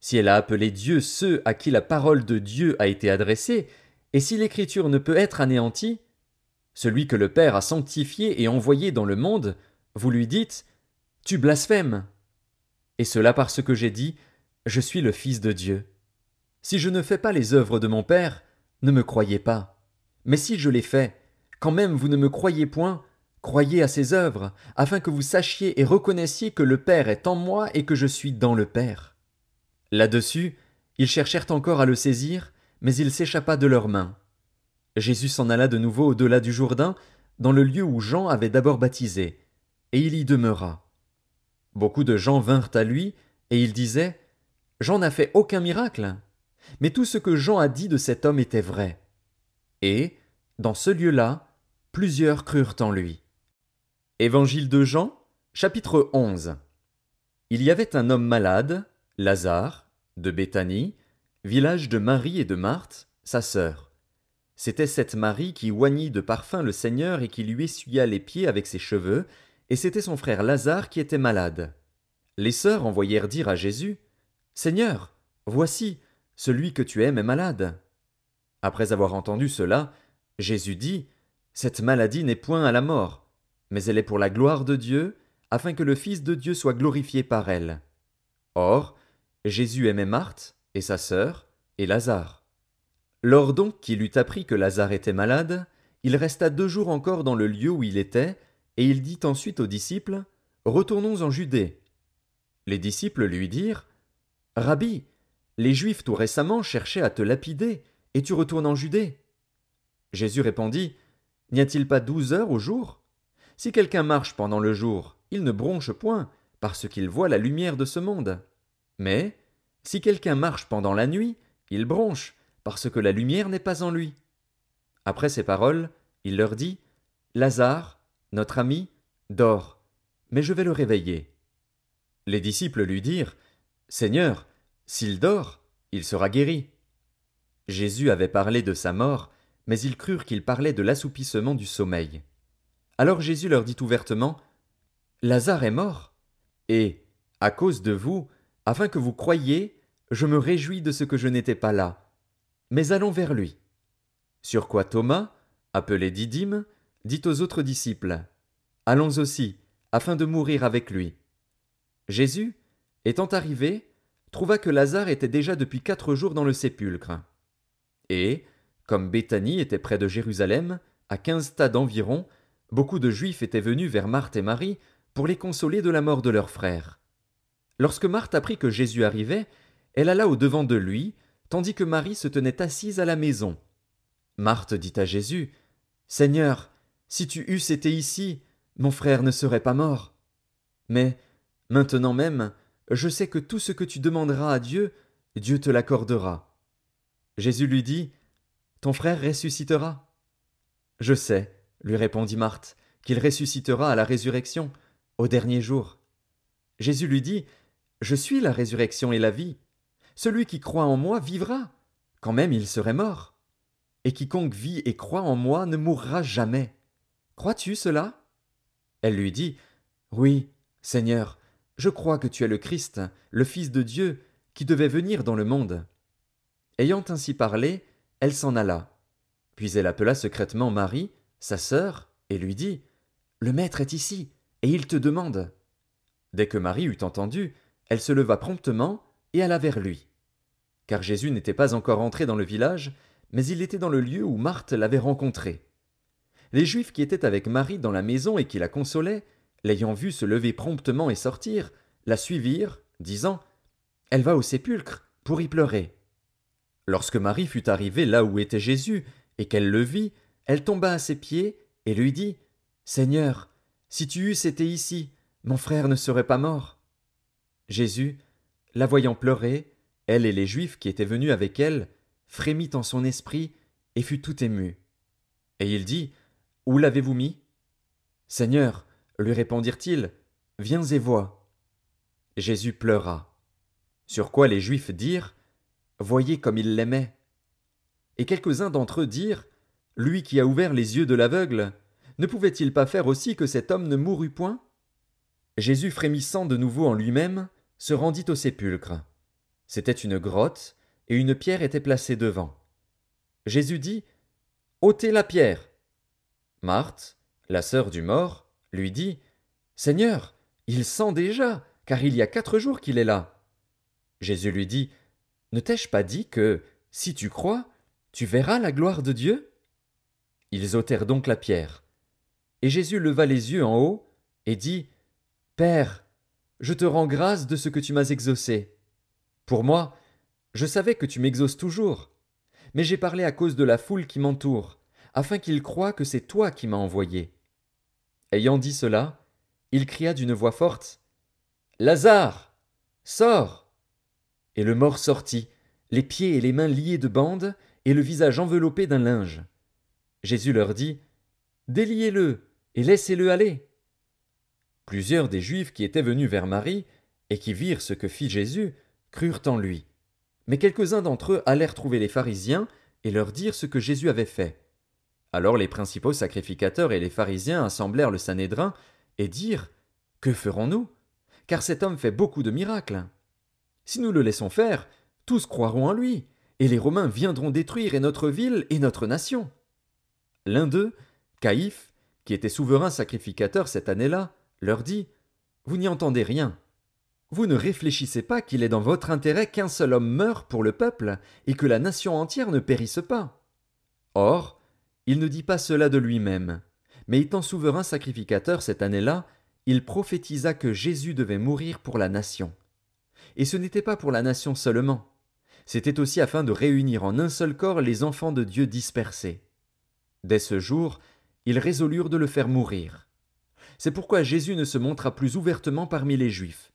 Si elle a appelé Dieu ceux à qui la parole de Dieu a été adressée, et si l'Écriture ne peut être anéantie, celui que le Père a sanctifié et envoyé dans le monde, vous lui dites Tu blasphèmes Et cela parce que j'ai dit Je suis le Fils de Dieu. Si je ne fais pas les œuvres de mon Père, ne me croyez pas. Mais si je les fais, quand même vous ne me croyez point, croyez à ses œuvres, afin que vous sachiez et reconnaissiez que le Père est en moi et que je suis dans le Père. Là-dessus, ils cherchèrent encore à le saisir, mais il s'échappa de leurs mains. Jésus s'en alla de nouveau au-delà du Jourdain, dans le lieu où Jean avait d'abord baptisé, et il y demeura. Beaucoup de gens vinrent à lui, et ils disaient Jean n'a fait aucun miracle. Mais tout ce que Jean a dit de cet homme était vrai. Et, dans ce lieu-là, plusieurs crurent en lui. Évangile de Jean, chapitre 11. Il y avait un homme malade, Lazare, de Béthanie, village de Marie et de Marthe, sa sœur. C'était cette Marie qui oignit de parfum le Seigneur et qui lui essuya les pieds avec ses cheveux, et c'était son frère Lazare qui était malade. Les sœurs envoyèrent dire à Jésus Seigneur, voici, celui que tu aimes est malade. Après avoir entendu cela, Jésus dit cette maladie n'est point à la mort, mais elle est pour la gloire de Dieu, afin que le Fils de Dieu soit glorifié par elle. Or, Jésus aimait Marthe, et sa sœur, et Lazare. Lors donc qu'il eut appris que Lazare était malade, il resta deux jours encore dans le lieu où il était, et il dit ensuite aux disciples, Retournons en Judée. Les disciples lui dirent, Rabbi, les Juifs tout récemment cherchaient à te lapider, et tu retournes en Judée. Jésus répondit, N'y a-t-il pas douze heures au jour Si quelqu'un marche pendant le jour, il ne bronche point, parce qu'il voit la lumière de ce monde. Mais, si quelqu'un marche pendant la nuit, il bronche, parce que la lumière n'est pas en lui. Après ces paroles, il leur dit Lazare, notre ami, dort, mais je vais le réveiller. Les disciples lui dirent Seigneur, s'il dort, il sera guéri. Jésus avait parlé de sa mort, mais ils crurent qu'ils parlaient de l'assoupissement du sommeil. Alors Jésus leur dit ouvertement Lazare est mort, et, à cause de vous, afin que vous croyiez, je me réjouis de ce que je n'étais pas là. Mais allons vers lui. Sur quoi Thomas, appelé Didyme, dit aux autres disciples Allons aussi, afin de mourir avec lui. Jésus, étant arrivé, trouva que Lazare était déjà depuis quatre jours dans le sépulcre. Et, comme Béthanie était près de Jérusalem, à quinze tas d'environ, beaucoup de Juifs étaient venus vers Marthe et Marie pour les consoler de la mort de leur frère. Lorsque Marthe apprit que Jésus arrivait, elle alla au-devant de lui, tandis que Marie se tenait assise à la maison. Marthe dit à Jésus Seigneur, si tu eusses été ici, mon frère ne serait pas mort. Mais, maintenant même, je sais que tout ce que tu demanderas à Dieu, Dieu te l'accordera. Jésus lui dit ton frère ressuscitera. Je sais, lui répondit Marthe, qu'il ressuscitera à la résurrection, au dernier jour. Jésus lui dit, Je suis la résurrection et la vie. Celui qui croit en moi vivra, quand même il serait mort. Et quiconque vit et croit en moi ne mourra jamais. Crois-tu cela Elle lui dit, Oui, Seigneur, je crois que tu es le Christ, le Fils de Dieu, qui devait venir dans le monde. Ayant ainsi parlé, elle s'en alla. Puis elle appela secrètement Marie, sa sœur, et lui dit Le maître est ici, et il te demande. Dès que Marie eut entendu, elle se leva promptement et alla vers lui. Car Jésus n'était pas encore entré dans le village, mais il était dans le lieu où Marthe l'avait rencontré. Les Juifs qui étaient avec Marie dans la maison et qui la consolaient, l'ayant vue se lever promptement et sortir, la suivirent, disant Elle va au sépulcre pour y pleurer. Lorsque Marie fut arrivée là où était Jésus, et qu'elle le vit, elle tomba à ses pieds et lui dit Seigneur, si tu eusses été ici, mon frère ne serait pas mort. Jésus, la voyant pleurer, elle et les Juifs qui étaient venus avec elle, frémit en son esprit et fut tout ému. Et il dit Où l'avez-vous mis Seigneur, lui répondirent-ils, viens et vois. Jésus pleura. Sur quoi les Juifs dirent Voyez comme il l'aimait. Et quelques-uns d'entre eux dirent Lui qui a ouvert les yeux de l'aveugle, ne pouvait-il pas faire aussi que cet homme ne mourût point Jésus, frémissant de nouveau en lui-même, se rendit au sépulcre. C'était une grotte, et une pierre était placée devant. Jésus dit ôtez la pierre. Marthe, la sœur du mort, lui dit Seigneur, il sent déjà, car il y a quatre jours qu'il est là. Jésus lui dit ne t'ai-je pas dit que, si tu crois, tu verras la gloire de Dieu Ils ôtèrent donc la pierre. Et Jésus leva les yeux en haut et dit, Père, je te rends grâce de ce que tu m'as exaucé. Pour moi, je savais que tu m'exauces toujours, mais j'ai parlé à cause de la foule qui m'entoure, afin qu'ils croient que c'est toi qui m'as envoyé. Ayant dit cela, il cria d'une voix forte, Lazare, sors et le mort sortit, les pieds et les mains liés de bandes, et le visage enveloppé d'un linge. Jésus leur dit, Déliez-le, et laissez-le aller. Plusieurs des Juifs qui étaient venus vers Marie, et qui virent ce que fit Jésus, crurent en lui. Mais quelques-uns d'entre eux allèrent trouver les pharisiens, et leur dirent ce que Jésus avait fait. Alors les principaux sacrificateurs et les pharisiens assemblèrent le Sanhédrin, et dirent, Que ferons-nous Car cet homme fait beaucoup de miracles. Si nous le laissons faire, tous croiront en lui, et les Romains viendront détruire et notre ville et notre nation. L'un d'eux, Caïphe, qui était souverain sacrificateur cette année-là, leur dit Vous n'y entendez rien. Vous ne réfléchissez pas qu'il est dans votre intérêt qu'un seul homme meure pour le peuple et que la nation entière ne périsse pas. Or, il ne dit pas cela de lui-même, mais étant souverain sacrificateur cette année-là, il prophétisa que Jésus devait mourir pour la nation, et ce n'était pas pour la nation seulement, c'était aussi afin de réunir en un seul corps les enfants de Dieu dispersés. Dès ce jour, ils résolurent de le faire mourir. C'est pourquoi Jésus ne se montra plus ouvertement parmi les Juifs,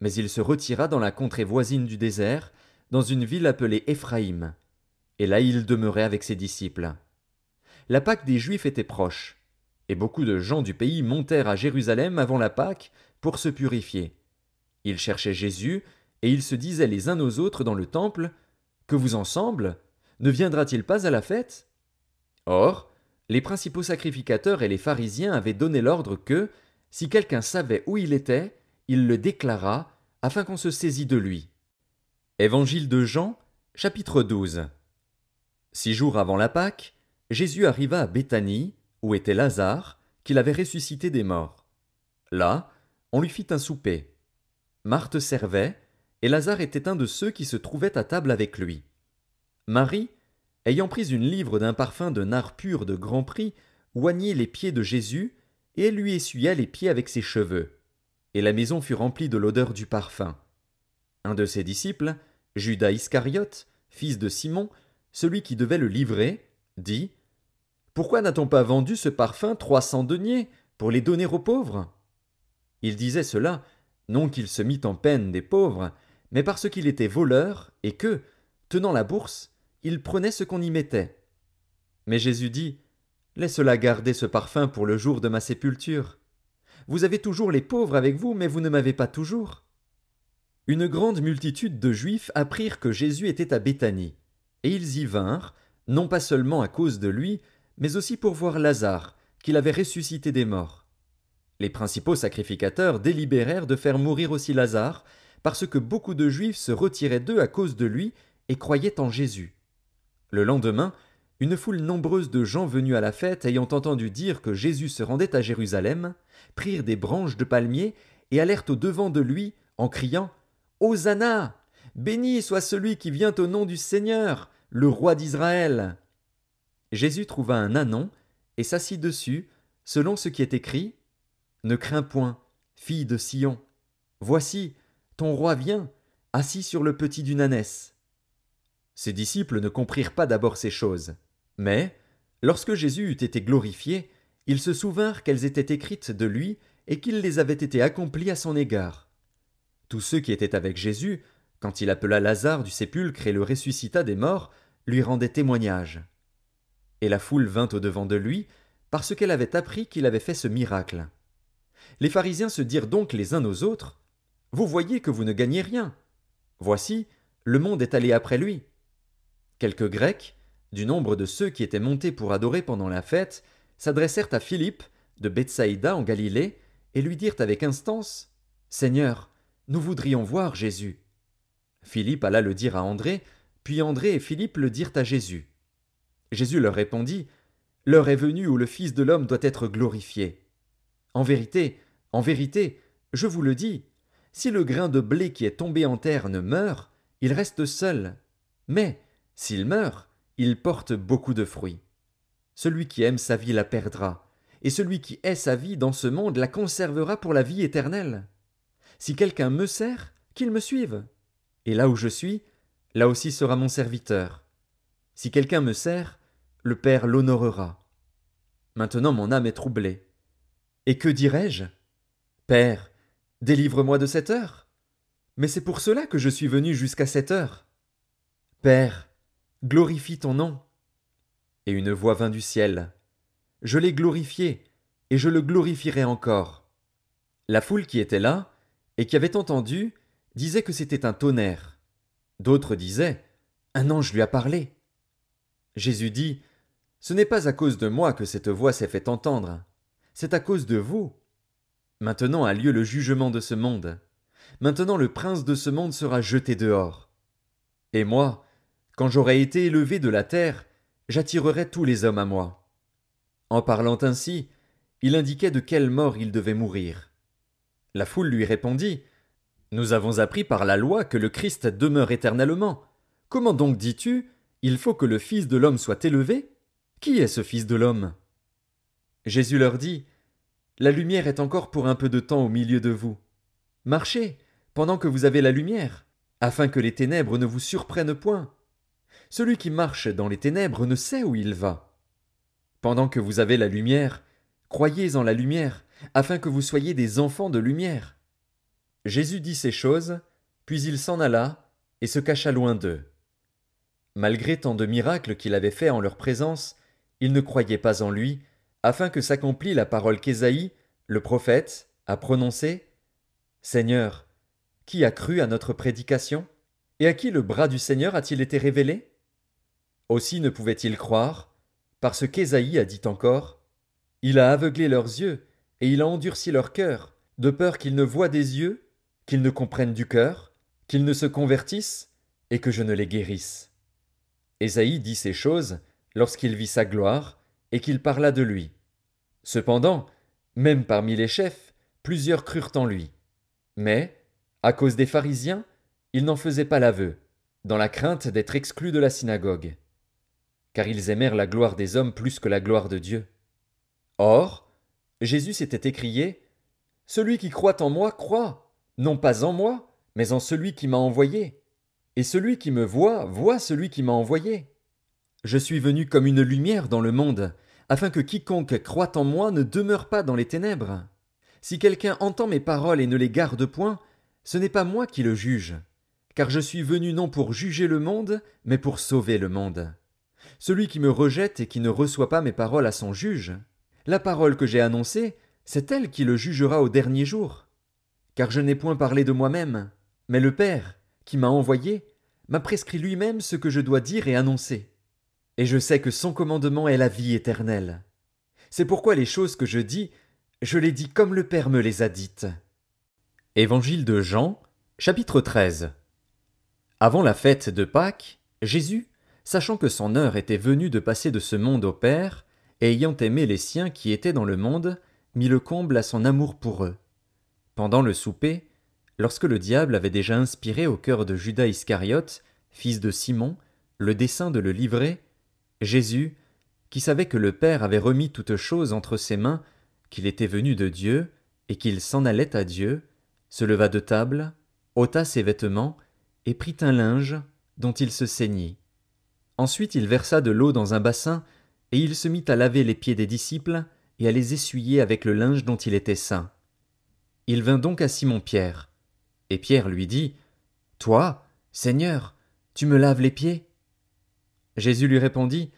mais il se retira dans la contrée voisine du désert, dans une ville appelée Éphraïm, et là il demeurait avec ses disciples. La Pâque des Juifs était proche, et beaucoup de gens du pays montèrent à Jérusalem avant la Pâque pour se purifier. Ils cherchaient Jésus, et ils se disaient les uns aux autres dans le temple Que vous ensemble Ne viendra-t-il pas à la fête Or, les principaux sacrificateurs et les pharisiens avaient donné l'ordre que, si quelqu'un savait où il était, il le déclara, afin qu'on se saisît de lui. Évangile de Jean, chapitre 12. Six jours avant la Pâque, Jésus arriva à Béthanie, où était Lazare, qu'il avait ressuscité des morts. Là, on lui fit un souper. Marthe servait, et Lazare était un de ceux qui se trouvaient à table avec lui. Marie, ayant pris une livre d'un parfum de nard pur de grand prix, oignit les pieds de Jésus et lui essuya les pieds avec ses cheveux. Et la maison fut remplie de l'odeur du parfum. Un de ses disciples, Judas Iscariote, fils de Simon, celui qui devait le livrer, dit Pourquoi n'a-t-on pas vendu ce parfum trois cents deniers pour les donner aux pauvres Il disait cela, non qu'il se mît en peine des pauvres, mais parce qu'il était voleur et que, tenant la bourse, il prenait ce qu'on y mettait. Mais Jésus dit Laisse-la garder ce parfum pour le jour de ma sépulture. Vous avez toujours les pauvres avec vous, mais vous ne m'avez pas toujours. Une grande multitude de Juifs apprirent que Jésus était à Béthanie, et ils y vinrent, non pas seulement à cause de lui, mais aussi pour voir Lazare, qu'il avait ressuscité des morts. Les principaux sacrificateurs délibérèrent de faire mourir aussi Lazare, parce que beaucoup de Juifs se retiraient d'eux à cause de lui et croyaient en Jésus. Le lendemain, une foule nombreuse de gens venus à la fête ayant entendu dire que Jésus se rendait à Jérusalem, prirent des branches de palmier et allèrent au devant de lui en criant Hosanna Béni soit celui qui vient au nom du Seigneur, le roi d'Israël Jésus trouva un anon et s'assit dessus, selon ce qui est écrit Ne crains point, fille de Sion. Voici, ton roi vient, assis sur le petit d'une ânesse. Ses disciples ne comprirent pas d'abord ces choses. Mais, lorsque Jésus eut été glorifié, ils se souvinrent qu'elles étaient écrites de lui et qu'il les avait été accomplies à son égard. Tous ceux qui étaient avec Jésus, quand il appela Lazare du sépulcre et le ressuscita des morts, lui rendaient témoignage. Et la foule vint au devant de lui, parce qu'elle avait appris qu'il avait fait ce miracle. Les pharisiens se dirent donc les uns aux autres, vous voyez que vous ne gagnez rien. Voici, le monde est allé après lui. Quelques Grecs, du nombre de ceux qui étaient montés pour adorer pendant la fête, s'adressèrent à Philippe, de Bethsaïda en Galilée, et lui dirent avec instance Seigneur, nous voudrions voir Jésus. Philippe alla le dire à André, puis André et Philippe le dirent à Jésus. Jésus leur répondit L'heure est venue où le Fils de l'homme doit être glorifié. En vérité, en vérité, je vous le dis, si le grain de blé qui est tombé en terre ne meurt, il reste seul. Mais, s'il meurt, il porte beaucoup de fruits. Celui qui aime sa vie la perdra, et celui qui hait sa vie dans ce monde la conservera pour la vie éternelle. Si quelqu'un me sert, qu'il me suive. Et là où je suis, là aussi sera mon serviteur. Si quelqu'un me sert, le Père l'honorera. Maintenant mon âme est troublée. Et que dirai-je Père, Délivre-moi de cette heure. Mais c'est pour cela que je suis venu jusqu'à cette heure. Père, glorifie ton nom. Et une voix vint du ciel. Je l'ai glorifié, et je le glorifierai encore. La foule qui était là, et qui avait entendu, disait que c'était un tonnerre. D'autres disaient, Un ange lui a parlé. Jésus dit, Ce n'est pas à cause de moi que cette voix s'est fait entendre, c'est à cause de vous, Maintenant a lieu le jugement de ce monde. Maintenant le prince de ce monde sera jeté dehors. Et moi, quand j'aurai été élevé de la terre, j'attirerai tous les hommes à moi. En parlant ainsi, il indiquait de quelle mort il devait mourir. La foule lui répondit. Nous avons appris par la loi que le Christ demeure éternellement. Comment donc dis tu Il faut que le Fils de l'homme soit élevé? Qui est ce Fils de l'homme? Jésus leur dit. La lumière est encore pour un peu de temps au milieu de vous. Marchez, pendant que vous avez la lumière, afin que les ténèbres ne vous surprennent point. Celui qui marche dans les ténèbres ne sait où il va. Pendant que vous avez la lumière, croyez en la lumière, afin que vous soyez des enfants de lumière. Jésus dit ces choses, puis il s'en alla, et se cacha loin d'eux. Malgré tant de miracles qu'il avait faits en leur présence, ils ne croyaient pas en lui, afin que s'accomplit la parole qu'Ésaïe, le prophète, a prononcée Seigneur, qui a cru à notre prédication Et à qui le bras du Seigneur a-t-il été révélé Aussi ne pouvait-il croire, parce qu'Ésaïe a dit encore Il a aveuglé leurs yeux, et il a endurci leur cœur, de peur qu'ils ne voient des yeux, qu'ils ne comprennent du cœur, qu'ils ne se convertissent, et que je ne les guérisse. Ésaïe dit ces choses lorsqu'il vit sa gloire, et qu'il parla de lui. Cependant, même parmi les chefs, plusieurs crurent en lui. Mais, à cause des pharisiens, ils n'en faisaient pas l'aveu, dans la crainte d'être exclus de la synagogue. Car ils aimèrent la gloire des hommes plus que la gloire de Dieu. Or, Jésus s'était écrié Celui qui croit en moi croit, non pas en moi, mais en celui qui m'a envoyé. Et celui qui me voit voit celui qui m'a envoyé. Je suis venu comme une lumière dans le monde, afin que quiconque croit en moi ne demeure pas dans les ténèbres. Si quelqu'un entend mes paroles et ne les garde point, ce n'est pas moi qui le juge, car je suis venu non pour juger le monde, mais pour sauver le monde. Celui qui me rejette et qui ne reçoit pas mes paroles à son juge, la parole que j'ai annoncée, c'est elle qui le jugera au dernier jour. Car je n'ai point parlé de moi-même, mais le Père, qui m'a envoyé, m'a prescrit lui-même ce que je dois dire et annoncer et je sais que son commandement est la vie éternelle. C'est pourquoi les choses que je dis, je les dis comme le Père me les a dites. Évangile de Jean, chapitre 13. Avant la fête de Pâques, Jésus, sachant que son heure était venue de passer de ce monde au Père, et ayant aimé les siens qui étaient dans le monde, mit le comble à son amour pour eux. Pendant le souper, lorsque le diable avait déjà inspiré au cœur de Judas Iscariote, fils de Simon, le dessein de le livrer, Jésus, qui savait que le Père avait remis toutes choses entre ses mains, qu'il était venu de Dieu, et qu'il s'en allait à Dieu, se leva de table, ôta ses vêtements, et prit un linge, dont il se saignit. Ensuite il versa de l'eau dans un bassin, et il se mit à laver les pieds des disciples, et à les essuyer avec le linge dont il était saint. Il vint donc à Simon Pierre. Et Pierre lui dit. Toi, Seigneur, tu me laves les pieds? Jésus lui répondit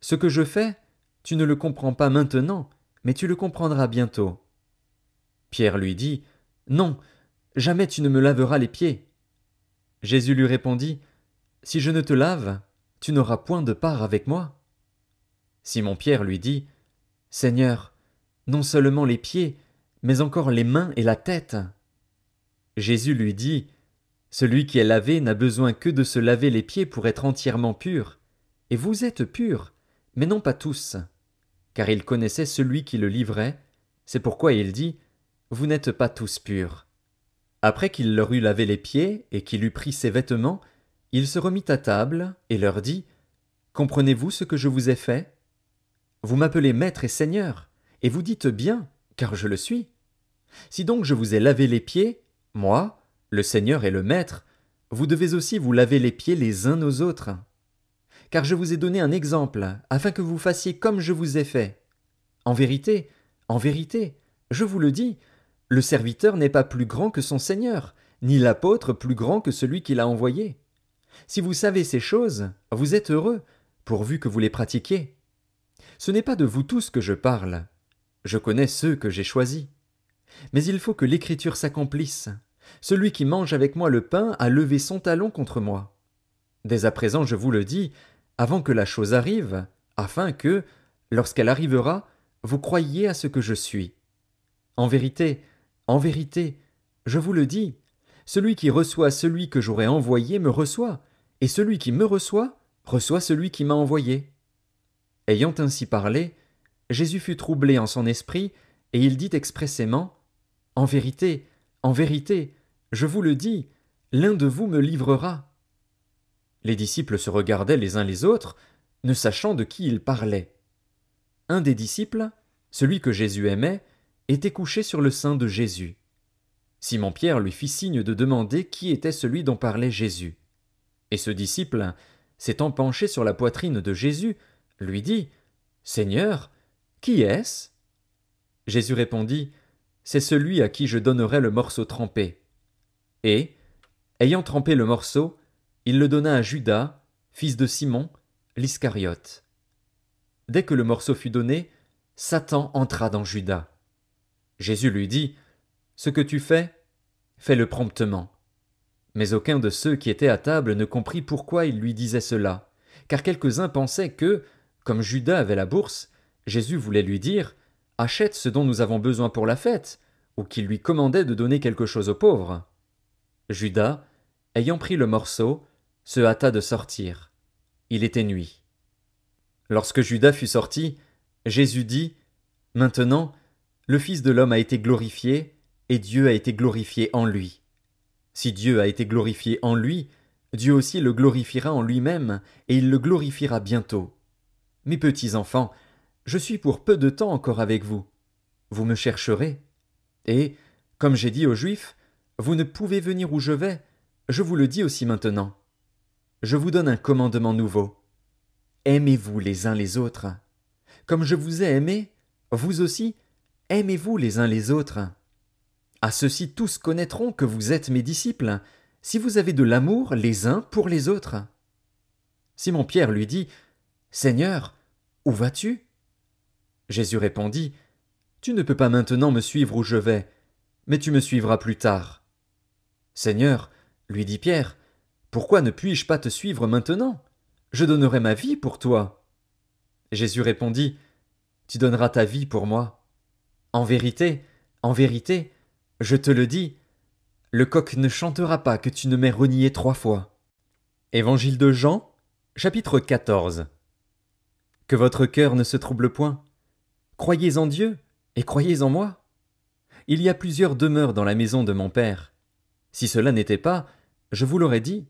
Ce que je fais, tu ne le comprends pas maintenant, mais tu le comprendras bientôt. Pierre lui dit Non, jamais tu ne me laveras les pieds. Jésus lui répondit Si je ne te lave, tu n'auras point de part avec moi. Simon Pierre lui dit Seigneur, non seulement les pieds, mais encore les mains et la tête. Jésus lui dit Celui qui est lavé n'a besoin que de se laver les pieds pour être entièrement pur. Et vous êtes purs, mais non pas tous. Car il connaissait celui qui le livrait, c'est pourquoi il dit Vous n'êtes pas tous purs. Après qu'il leur eut lavé les pieds et qu'il eut pris ses vêtements, il se remit à table et leur dit Comprenez-vous ce que je vous ai fait Vous m'appelez maître et seigneur, et vous dites bien, car je le suis. Si donc je vous ai lavé les pieds, moi, le seigneur et le maître, vous devez aussi vous laver les pieds les uns aux autres car je vous ai donné un exemple, afin que vous fassiez comme je vous ai fait. En vérité, en vérité, je vous le dis, le serviteur n'est pas plus grand que son Seigneur, ni l'apôtre plus grand que celui qui l'a envoyé. Si vous savez ces choses, vous êtes heureux, pourvu que vous les pratiquiez. Ce n'est pas de vous tous que je parle. Je connais ceux que j'ai choisis. Mais il faut que l'Écriture s'accomplisse. Celui qui mange avec moi le pain a levé son talon contre moi. Dès à présent, je vous le dis, avant que la chose arrive, afin que, lorsqu'elle arrivera, vous croyiez à ce que je suis. En vérité, en vérité, je vous le dis, celui qui reçoit celui que j'aurai envoyé me reçoit, et celui qui me reçoit reçoit celui qui m'a envoyé. Ayant ainsi parlé, Jésus fut troublé en son esprit, et il dit expressément En vérité, en vérité, je vous le dis, l'un de vous me livrera. Les disciples se regardaient les uns les autres, ne sachant de qui ils parlaient. Un des disciples, celui que Jésus aimait, était couché sur le sein de Jésus. Simon Pierre lui fit signe de demander qui était celui dont parlait Jésus. Et ce disciple, s'étant penché sur la poitrine de Jésus, lui dit Seigneur, qui est-ce Jésus répondit C'est celui à qui je donnerai le morceau trempé. Et, ayant trempé le morceau, il le donna à Judas, fils de Simon, l'Iscariote. Dès que le morceau fut donné, Satan entra dans Judas. Jésus lui dit Ce que tu fais, fais-le promptement. Mais aucun de ceux qui étaient à table ne comprit pourquoi il lui disait cela, car quelques-uns pensaient que, comme Judas avait la bourse, Jésus voulait lui dire Achète ce dont nous avons besoin pour la fête, ou qu'il lui commandait de donner quelque chose aux pauvres. Judas, ayant pris le morceau, se hâta de sortir. Il était nuit. Lorsque Judas fut sorti, Jésus dit Maintenant, le Fils de l'homme a été glorifié, et Dieu a été glorifié en lui. Si Dieu a été glorifié en lui, Dieu aussi le glorifiera en lui-même, et il le glorifiera bientôt. Mes petits enfants, je suis pour peu de temps encore avec vous. Vous me chercherez. Et, comme j'ai dit aux Juifs, vous ne pouvez venir où je vais, je vous le dis aussi maintenant. Je vous donne un commandement nouveau. Aimez-vous les uns les autres. Comme je vous ai aimé, vous aussi, aimez-vous les uns les autres. À ceux-ci tous connaîtront que vous êtes mes disciples, si vous avez de l'amour les uns pour les autres. Simon Pierre lui dit. Seigneur, où vas-tu? Jésus répondit. Tu ne peux pas maintenant me suivre où je vais, mais tu me suivras plus tard. Seigneur, lui dit Pierre, pourquoi ne puis-je pas te suivre maintenant Je donnerai ma vie pour toi. Jésus répondit, Tu donneras ta vie pour moi. En vérité, en vérité, je te le dis, le coq ne chantera pas que tu ne m'aies renié trois fois. Évangile de Jean, chapitre 14. Que votre cœur ne se trouble point. Croyez en Dieu et croyez en moi. Il y a plusieurs demeures dans la maison de mon Père. Si cela n'était pas, je vous l'aurais dit,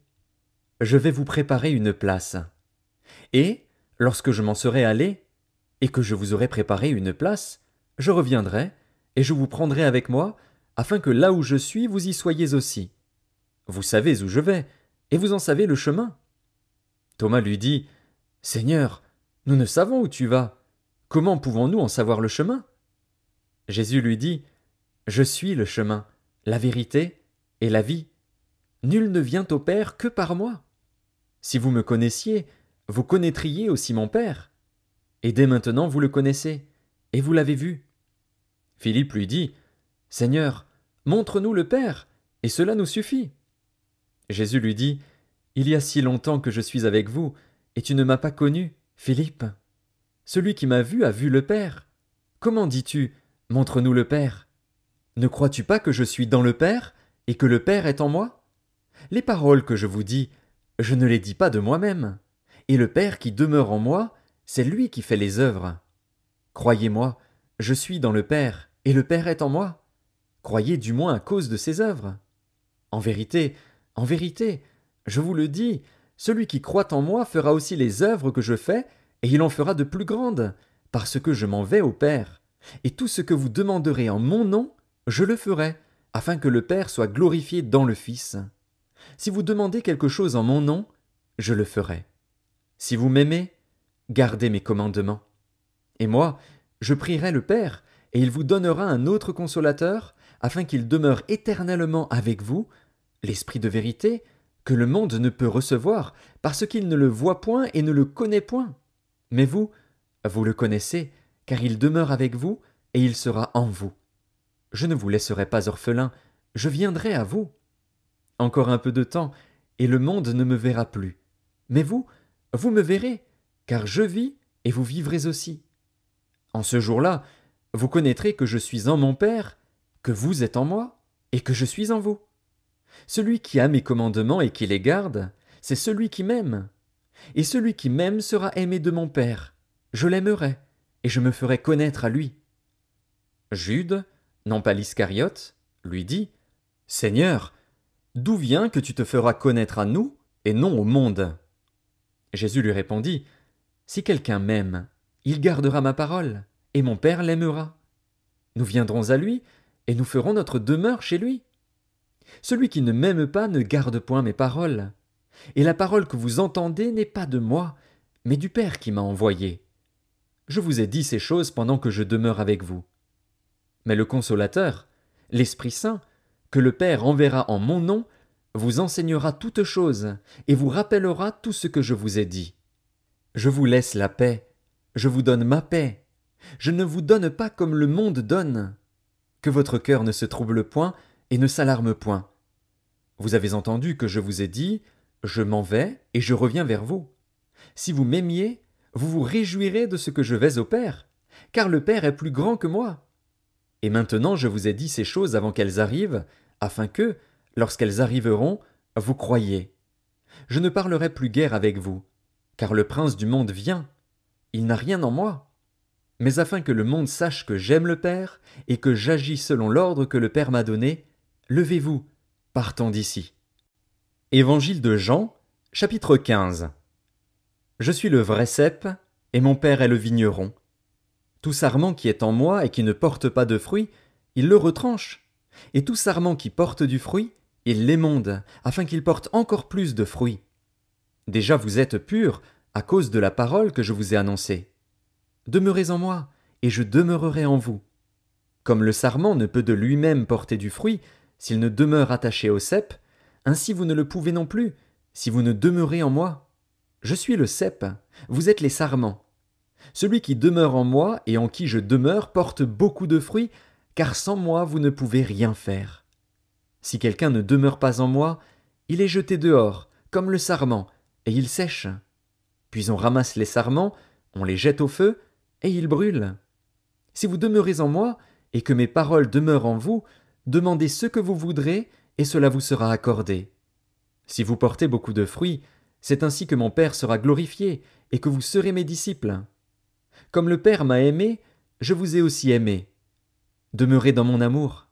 je vais vous préparer une place. Et, lorsque je m'en serai allé, et que je vous aurai préparé une place, je reviendrai, et je vous prendrai avec moi, afin que là où je suis, vous y soyez aussi. Vous savez où je vais, et vous en savez le chemin. Thomas lui dit. Seigneur, nous ne savons où tu vas. Comment pouvons nous en savoir le chemin? Jésus lui dit. Je suis le chemin, la vérité et la vie. Nul ne vient au Père que par moi. Si vous me connaissiez, vous connaîtriez aussi mon Père. Et dès maintenant vous le connaissez, et vous l'avez vu. Philippe lui dit, Seigneur, montre-nous le Père, et cela nous suffit. Jésus lui dit, Il y a si longtemps que je suis avec vous, et tu ne m'as pas connu, Philippe. Celui qui m'a vu a vu le Père. Comment dis-tu, Montre-nous le Père Ne crois-tu pas que je suis dans le Père, et que le Père est en moi Les paroles que je vous dis, je ne les dis pas de moi-même. Et le Père qui demeure en moi, c'est lui qui fait les œuvres. Croyez-moi, je suis dans le Père, et le Père est en moi. Croyez du moins à cause de ses œuvres. En vérité, en vérité, je vous le dis, celui qui croit en moi fera aussi les œuvres que je fais, et il en fera de plus grandes, parce que je m'en vais au Père. Et tout ce que vous demanderez en mon nom, je le ferai, afin que le Père soit glorifié dans le Fils. Si vous demandez quelque chose en mon nom, je le ferai. Si vous m'aimez, gardez mes commandements. Et moi, je prierai le Père, et il vous donnera un autre consolateur, afin qu'il demeure éternellement avec vous, l'Esprit de vérité, que le monde ne peut recevoir, parce qu'il ne le voit point et ne le connaît point. Mais vous, vous le connaissez, car il demeure avec vous, et il sera en vous. Je ne vous laisserai pas orphelin, je viendrai à vous. Encore un peu de temps, et le monde ne me verra plus. Mais vous, vous me verrez, car je vis, et vous vivrez aussi. En ce jour-là, vous connaîtrez que je suis en mon Père, que vous êtes en moi, et que je suis en vous. Celui qui a mes commandements et qui les garde, c'est celui qui m'aime. Et celui qui m'aime sera aimé de mon Père. Je l'aimerai, et je me ferai connaître à lui. Jude, non pas l'Iscariote, lui dit Seigneur, D'où vient que tu te feras connaître à nous et non au monde Jésus lui répondit, Si quelqu'un m'aime, il gardera ma parole, et mon Père l'aimera. Nous viendrons à lui, et nous ferons notre demeure chez lui. Celui qui ne m'aime pas ne garde point mes paroles. Et la parole que vous entendez n'est pas de moi, mais du Père qui m'a envoyé. Je vous ai dit ces choses pendant que je demeure avec vous. Mais le consolateur, l'Esprit Saint, que le Père enverra en mon nom, vous enseignera toutes choses, et vous rappellera tout ce que je vous ai dit. Je vous laisse la paix, je vous donne ma paix, je ne vous donne pas comme le monde donne. Que votre cœur ne se trouble point et ne s'alarme point. Vous avez entendu que je vous ai dit, je m'en vais et je reviens vers vous. Si vous m'aimiez, vous vous réjouirez de ce que je vais au Père, car le Père est plus grand que moi, et maintenant je vous ai dit ces choses avant qu'elles arrivent, afin que, lorsqu'elles arriveront, vous croyez. Je ne parlerai plus guère avec vous, car le prince du monde vient. Il n'a rien en moi. Mais afin que le monde sache que j'aime le Père, et que j'agis selon l'ordre que le Père m'a donné, levez-vous, partons d'ici. Évangile de Jean, chapitre 15. Je suis le vrai cep, et mon Père est le vigneron. Tout sarment qui est en moi et qui ne porte pas de fruit, il le retranche. Et tout sarment qui porte du fruit, il l'émonde, afin qu'il porte encore plus de fruits. Déjà vous êtes purs à cause de la parole que je vous ai annoncée. Demeurez en moi, et je demeurerai en vous. Comme le sarment ne peut de lui-même porter du fruit, s'il ne demeure attaché au cep, ainsi vous ne le pouvez non plus, si vous ne demeurez en moi. Je suis le cep, vous êtes les sarments. Celui qui demeure en moi et en qui je demeure porte beaucoup de fruits, car sans moi vous ne pouvez rien faire. Si quelqu'un ne demeure pas en moi, il est jeté dehors, comme le sarment, et il sèche. Puis on ramasse les sarments, on les jette au feu, et ils brûlent. Si vous demeurez en moi, et que mes paroles demeurent en vous, demandez ce que vous voudrez, et cela vous sera accordé. Si vous portez beaucoup de fruits, c'est ainsi que mon Père sera glorifié, et que vous serez mes disciples. Comme le Père m'a aimé, je vous ai aussi aimé. Demeurez dans mon amour.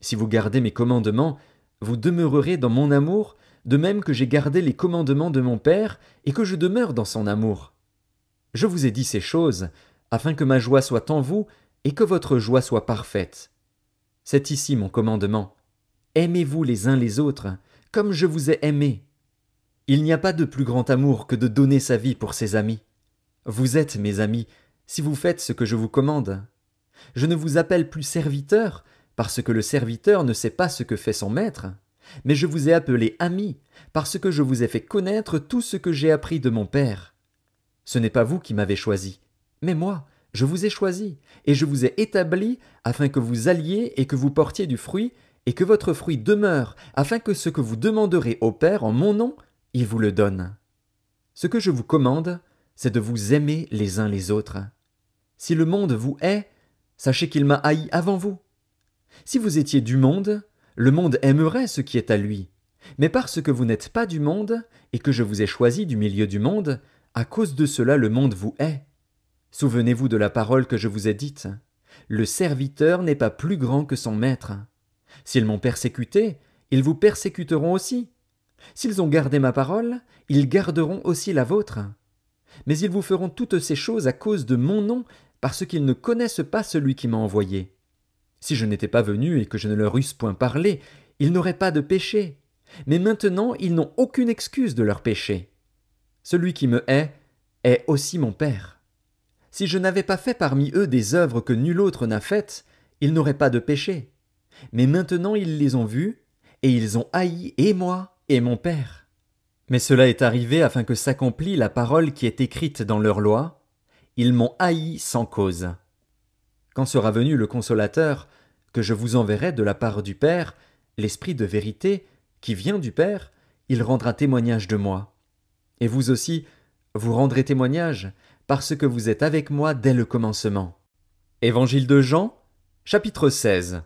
Si vous gardez mes commandements, vous demeurerez dans mon amour, de même que j'ai gardé les commandements de mon Père et que je demeure dans son amour. Je vous ai dit ces choses, afin que ma joie soit en vous et que votre joie soit parfaite. C'est ici mon commandement. Aimez-vous les uns les autres, comme je vous ai aimé. Il n'y a pas de plus grand amour que de donner sa vie pour ses amis. Vous êtes mes amis, si vous faites ce que je vous commande. Je ne vous appelle plus serviteur, parce que le serviteur ne sait pas ce que fait son maître, mais je vous ai appelé ami, parce que je vous ai fait connaître tout ce que j'ai appris de mon Père. Ce n'est pas vous qui m'avez choisi, mais moi, je vous ai choisi, et je vous ai établi, afin que vous alliez et que vous portiez du fruit, et que votre fruit demeure, afin que ce que vous demanderez au Père en mon nom, il vous le donne. Ce que je vous commande, c'est de vous aimer les uns les autres. Si le monde vous hait, sachez qu'il m'a haï avant vous. Si vous étiez du monde, le monde aimerait ce qui est à lui. Mais parce que vous n'êtes pas du monde, et que je vous ai choisi du milieu du monde, à cause de cela le monde vous hait. Souvenez-vous de la parole que je vous ai dite. Le serviteur n'est pas plus grand que son maître. S'ils m'ont persécuté, ils vous persécuteront aussi. S'ils ont gardé ma parole, ils garderont aussi la vôtre mais ils vous feront toutes ces choses à cause de mon nom, parce qu'ils ne connaissent pas celui qui m'a envoyé. Si je n'étais pas venu et que je ne leur eusse point parlé, ils n'auraient pas de péché. Mais maintenant ils n'ont aucune excuse de leur péché. Celui qui me hait est aussi mon Père. Si je n'avais pas fait parmi eux des œuvres que nul autre n'a faites, ils n'auraient pas de péché. Mais maintenant ils les ont vues, et ils ont haï et moi et mon Père. Mais cela est arrivé afin que s'accomplit la parole qui est écrite dans leur loi. Ils m'ont haï sans cause. Quand sera venu le consolateur, que je vous enverrai de la part du Père, l'Esprit de vérité, qui vient du Père, il rendra témoignage de moi. Et vous aussi, vous rendrez témoignage, parce que vous êtes avec moi dès le commencement. Évangile de Jean, chapitre 16.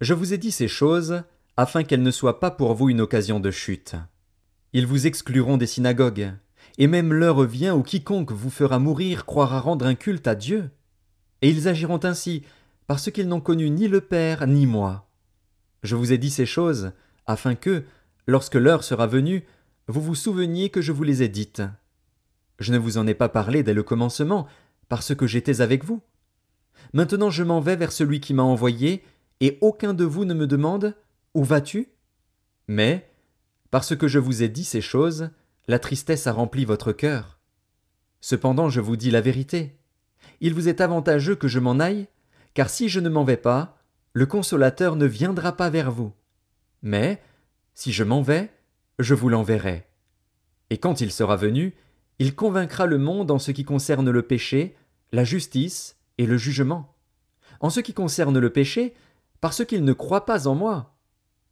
Je vous ai dit ces choses, afin qu'elles ne soient pas pour vous une occasion de chute. Ils vous excluront des synagogues, et même l'heure vient où quiconque vous fera mourir croira rendre un culte à Dieu. Et ils agiront ainsi, parce qu'ils n'ont connu ni le Père ni moi. Je vous ai dit ces choses, afin que, lorsque l'heure sera venue, vous vous souveniez que je vous les ai dites. Je ne vous en ai pas parlé dès le commencement, parce que j'étais avec vous. Maintenant je m'en vais vers celui qui m'a envoyé, et aucun de vous ne me demande Où vas-tu Mais, parce que je vous ai dit ces choses, la tristesse a rempli votre cœur. Cependant je vous dis la vérité. Il vous est avantageux que je m'en aille, car si je ne m'en vais pas, le consolateur ne viendra pas vers vous. Mais, si je m'en vais, je vous l'enverrai. Et quand il sera venu, il convaincra le monde en ce qui concerne le péché, la justice et le jugement. En ce qui concerne le péché, parce qu'il ne croit pas en moi.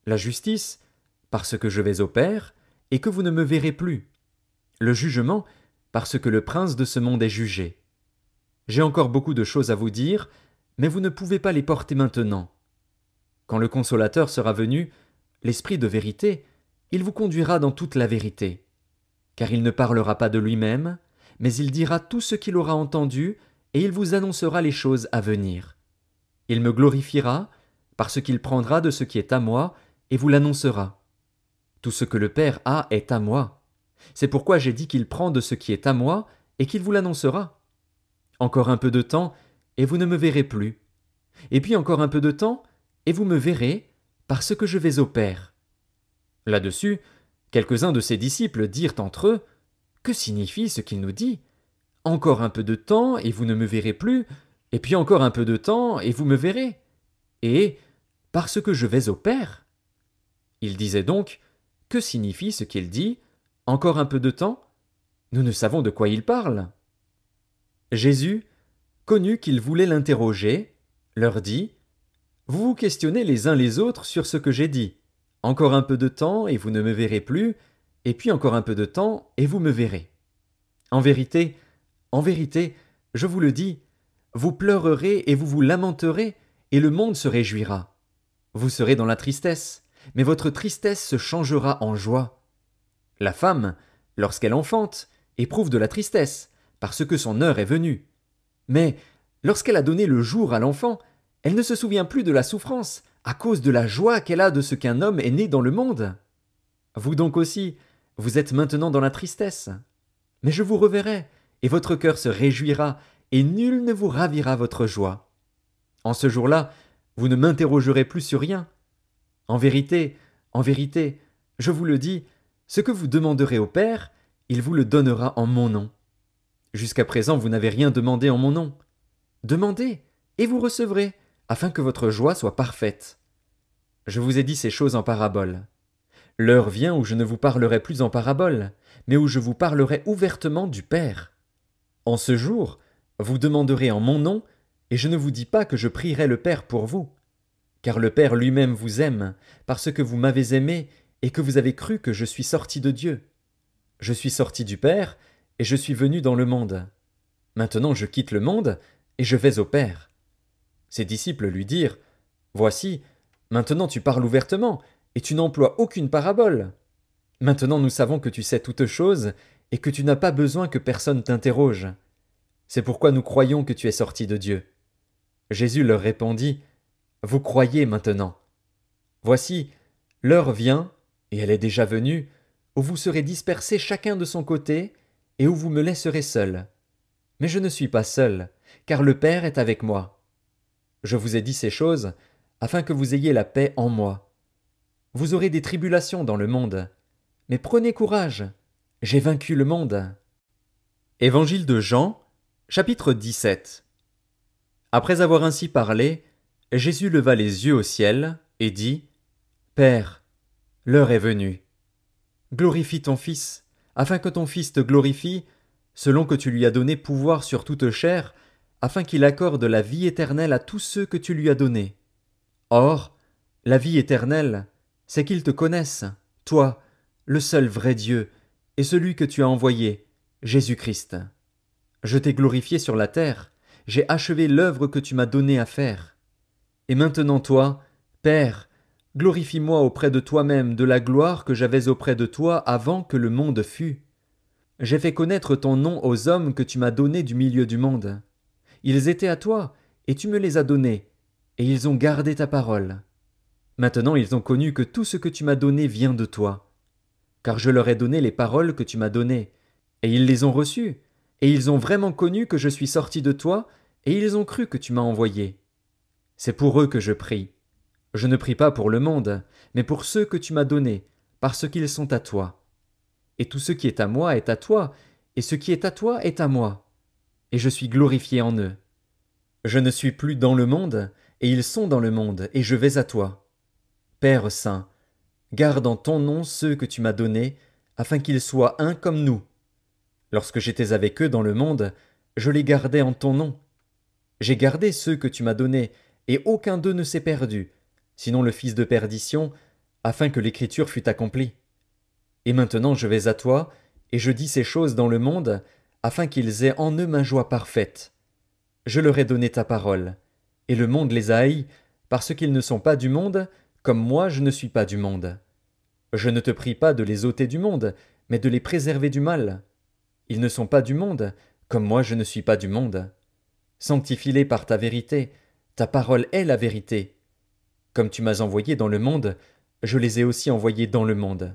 La justice, parce que je vais au Père, et que vous ne me verrez plus. Le jugement, parce que le prince de ce monde est jugé. J'ai encore beaucoup de choses à vous dire, mais vous ne pouvez pas les porter maintenant. Quand le consolateur sera venu, l'Esprit de vérité, il vous conduira dans toute la vérité. Car il ne parlera pas de lui-même, mais il dira tout ce qu'il aura entendu, et il vous annoncera les choses à venir. Il me glorifiera, parce qu'il prendra de ce qui est à moi, et vous l'annoncera. Tout ce que le Père a est à moi. C'est pourquoi j'ai dit qu'il prend de ce qui est à moi et qu'il vous l'annoncera. Encore un peu de temps, et vous ne me verrez plus. Et puis encore un peu de temps, et vous me verrez, parce que je vais au Père. Là-dessus, quelques-uns de ses disciples dirent entre eux, Que signifie ce qu'il nous dit Encore un peu de temps, et vous ne me verrez plus, et puis encore un peu de temps, et vous me verrez. Et parce que je vais au Père. Il disait donc, que signifie ce qu'il dit Encore un peu de temps Nous ne savons de quoi il parle. Jésus connu qu'il voulait l'interroger, leur dit Vous vous questionnez les uns les autres sur ce que j'ai dit. Encore un peu de temps et vous ne me verrez plus, et puis encore un peu de temps et vous me verrez. En vérité, en vérité, je vous le dis, vous pleurerez et vous vous lamenterez, et le monde se réjouira. Vous serez dans la tristesse, mais votre tristesse se changera en joie. La femme, lorsqu'elle enfante, éprouve de la tristesse, parce que son heure est venue. Mais, lorsqu'elle a donné le jour à l'enfant, elle ne se souvient plus de la souffrance, à cause de la joie qu'elle a de ce qu'un homme est né dans le monde. Vous donc aussi, vous êtes maintenant dans la tristesse. Mais je vous reverrai, et votre cœur se réjouira, et nul ne vous ravira votre joie. En ce jour-là, vous ne m'interrogerez plus sur rien, en vérité, en vérité, je vous le dis, ce que vous demanderez au Père, il vous le donnera en mon nom. Jusqu'à présent, vous n'avez rien demandé en mon nom. Demandez, et vous recevrez, afin que votre joie soit parfaite. Je vous ai dit ces choses en parabole. L'heure vient où je ne vous parlerai plus en parabole, mais où je vous parlerai ouvertement du Père. En ce jour, vous demanderez en mon nom, et je ne vous dis pas que je prierai le Père pour vous, car le Père lui-même vous aime, parce que vous m'avez aimé et que vous avez cru que je suis sorti de Dieu. Je suis sorti du Père, et je suis venu dans le monde. Maintenant je quitte le monde, et je vais au Père. Ses disciples lui dirent. Voici, maintenant tu parles ouvertement, et tu n'emploies aucune parabole. Maintenant nous savons que tu sais toutes choses, et que tu n'as pas besoin que personne t'interroge. C'est pourquoi nous croyons que tu es sorti de Dieu. Jésus leur répondit. Vous croyez maintenant. Voici, l'heure vient, et elle est déjà venue, où vous serez dispersés chacun de son côté, et où vous me laisserez seul. Mais je ne suis pas seul, car le Père est avec moi. Je vous ai dit ces choses, afin que vous ayez la paix en moi. Vous aurez des tribulations dans le monde, mais prenez courage, j'ai vaincu le monde. Évangile de Jean, chapitre 17. Après avoir ainsi parlé, Jésus leva les yeux au ciel, et dit, Père, l'heure est venue. Glorifie ton Fils, afin que ton Fils te glorifie, selon que tu lui as donné pouvoir sur toute chair, afin qu'il accorde la vie éternelle à tous ceux que tu lui as donnés. Or, la vie éternelle, c'est qu'ils te connaissent, toi, le seul vrai Dieu, et celui que tu as envoyé, Jésus-Christ. Je t'ai glorifié sur la terre, j'ai achevé l'œuvre que tu m'as donnée à faire. Et maintenant toi, Père, glorifie-moi auprès de toi-même de la gloire que j'avais auprès de toi avant que le monde fût. J'ai fait connaître ton nom aux hommes que tu m'as donnés du milieu du monde. Ils étaient à toi, et tu me les as donnés, et ils ont gardé ta parole. Maintenant ils ont connu que tout ce que tu m'as donné vient de toi. Car je leur ai donné les paroles que tu m'as données, et ils les ont reçues, et ils ont vraiment connu que je suis sorti de toi, et ils ont cru que tu m'as envoyé. C'est pour eux que je prie. Je ne prie pas pour le monde, mais pour ceux que tu m'as donnés, parce qu'ils sont à toi. Et tout ce qui est à moi est à toi, et ce qui est à toi est à moi. Et je suis glorifié en eux. Je ne suis plus dans le monde, et ils sont dans le monde, et je vais à toi. Père Saint, garde en ton nom ceux que tu m'as donnés, afin qu'ils soient un comme nous. Lorsque j'étais avec eux dans le monde, je les gardais en ton nom. J'ai gardé ceux que tu m'as donnés, et aucun d'eux ne s'est perdu, sinon le fils de perdition, afin que l'écriture fût accomplie. Et maintenant je vais à toi, et je dis ces choses dans le monde, afin qu'ils aient en eux ma joie parfaite. Je leur ai donné ta parole, et le monde les a haïs, parce qu'ils ne sont pas du monde, comme moi je ne suis pas du monde. Je ne te prie pas de les ôter du monde, mais de les préserver du mal. Ils ne sont pas du monde, comme moi je ne suis pas du monde. Sanctifie-les par ta vérité, ta parole est la vérité. Comme tu m'as envoyé dans le monde, je les ai aussi envoyés dans le monde.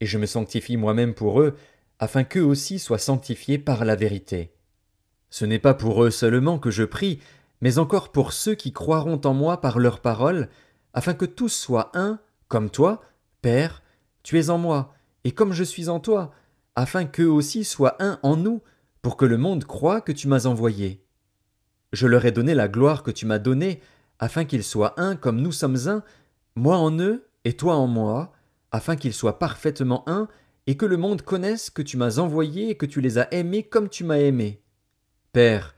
Et je me sanctifie moi-même pour eux, afin qu'eux aussi soient sanctifiés par la vérité. Ce n'est pas pour eux seulement que je prie, mais encore pour ceux qui croiront en moi par leur parole, afin que tous soient un, comme toi, Père, tu es en moi, et comme je suis en toi, afin qu'eux aussi soient un en nous, pour que le monde croie que tu m'as envoyé. Je leur ai donné la gloire que tu m'as donnée, afin qu'ils soient un comme nous sommes un, moi en eux et toi en moi, afin qu'ils soient parfaitement un, et que le monde connaisse que tu m'as envoyé et que tu les as aimés comme tu m'as aimé. Père,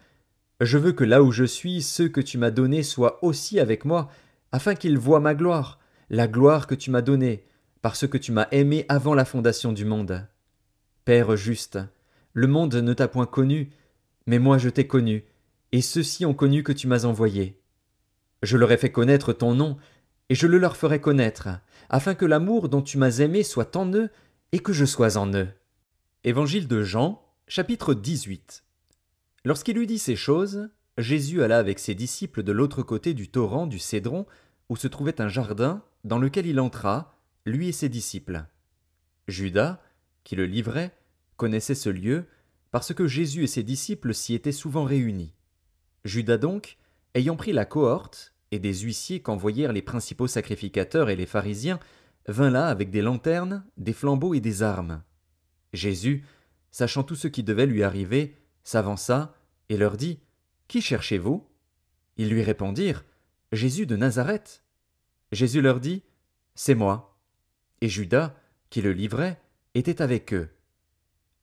je veux que là où je suis, ceux que tu m'as donnés soient aussi avec moi, afin qu'ils voient ma gloire, la gloire que tu m'as donnée, parce que tu m'as aimé avant la fondation du monde. Père juste, le monde ne t'a point connu, mais moi je t'ai connu, et ceux-ci ont connu que tu m'as envoyé. Je leur ai fait connaître ton nom, et je le leur ferai connaître, afin que l'amour dont tu m'as aimé soit en eux, et que je sois en eux. Évangile de Jean, chapitre 18. Lorsqu'il eut dit ces choses, Jésus alla avec ses disciples de l'autre côté du torrent du Cédron, où se trouvait un jardin, dans lequel il entra, lui et ses disciples. Judas, qui le livrait, connaissait ce lieu, parce que Jésus et ses disciples s'y étaient souvent réunis. Judas donc, ayant pris la cohorte et des huissiers qu'envoyèrent les principaux sacrificateurs et les pharisiens, vint là avec des lanternes, des flambeaux et des armes. Jésus, sachant tout ce qui devait lui arriver, s'avança et leur dit Qui cherchez-vous Ils lui répondirent Jésus de Nazareth. Jésus leur dit C'est moi. Et Judas, qui le livrait, était avec eux.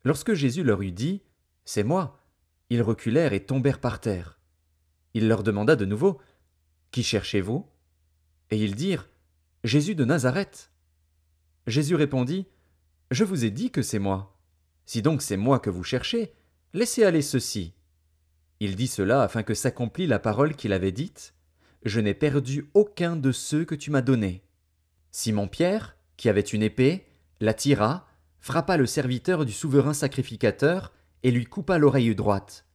Lorsque Jésus leur eut dit C'est moi, ils reculèrent et tombèrent par terre. Il leur demanda de nouveau Qui cherchez-vous Et ils dirent Jésus de Nazareth. Jésus répondit Je vous ai dit que c'est moi. Si donc c'est moi que vous cherchez, laissez aller ceci. Il dit cela afin que s'accomplit la parole qu'il avait dite Je n'ai perdu aucun de ceux que tu m'as donnés. Simon Pierre, qui avait une épée, la tira, frappa le serviteur du souverain sacrificateur et lui coupa l'oreille droite.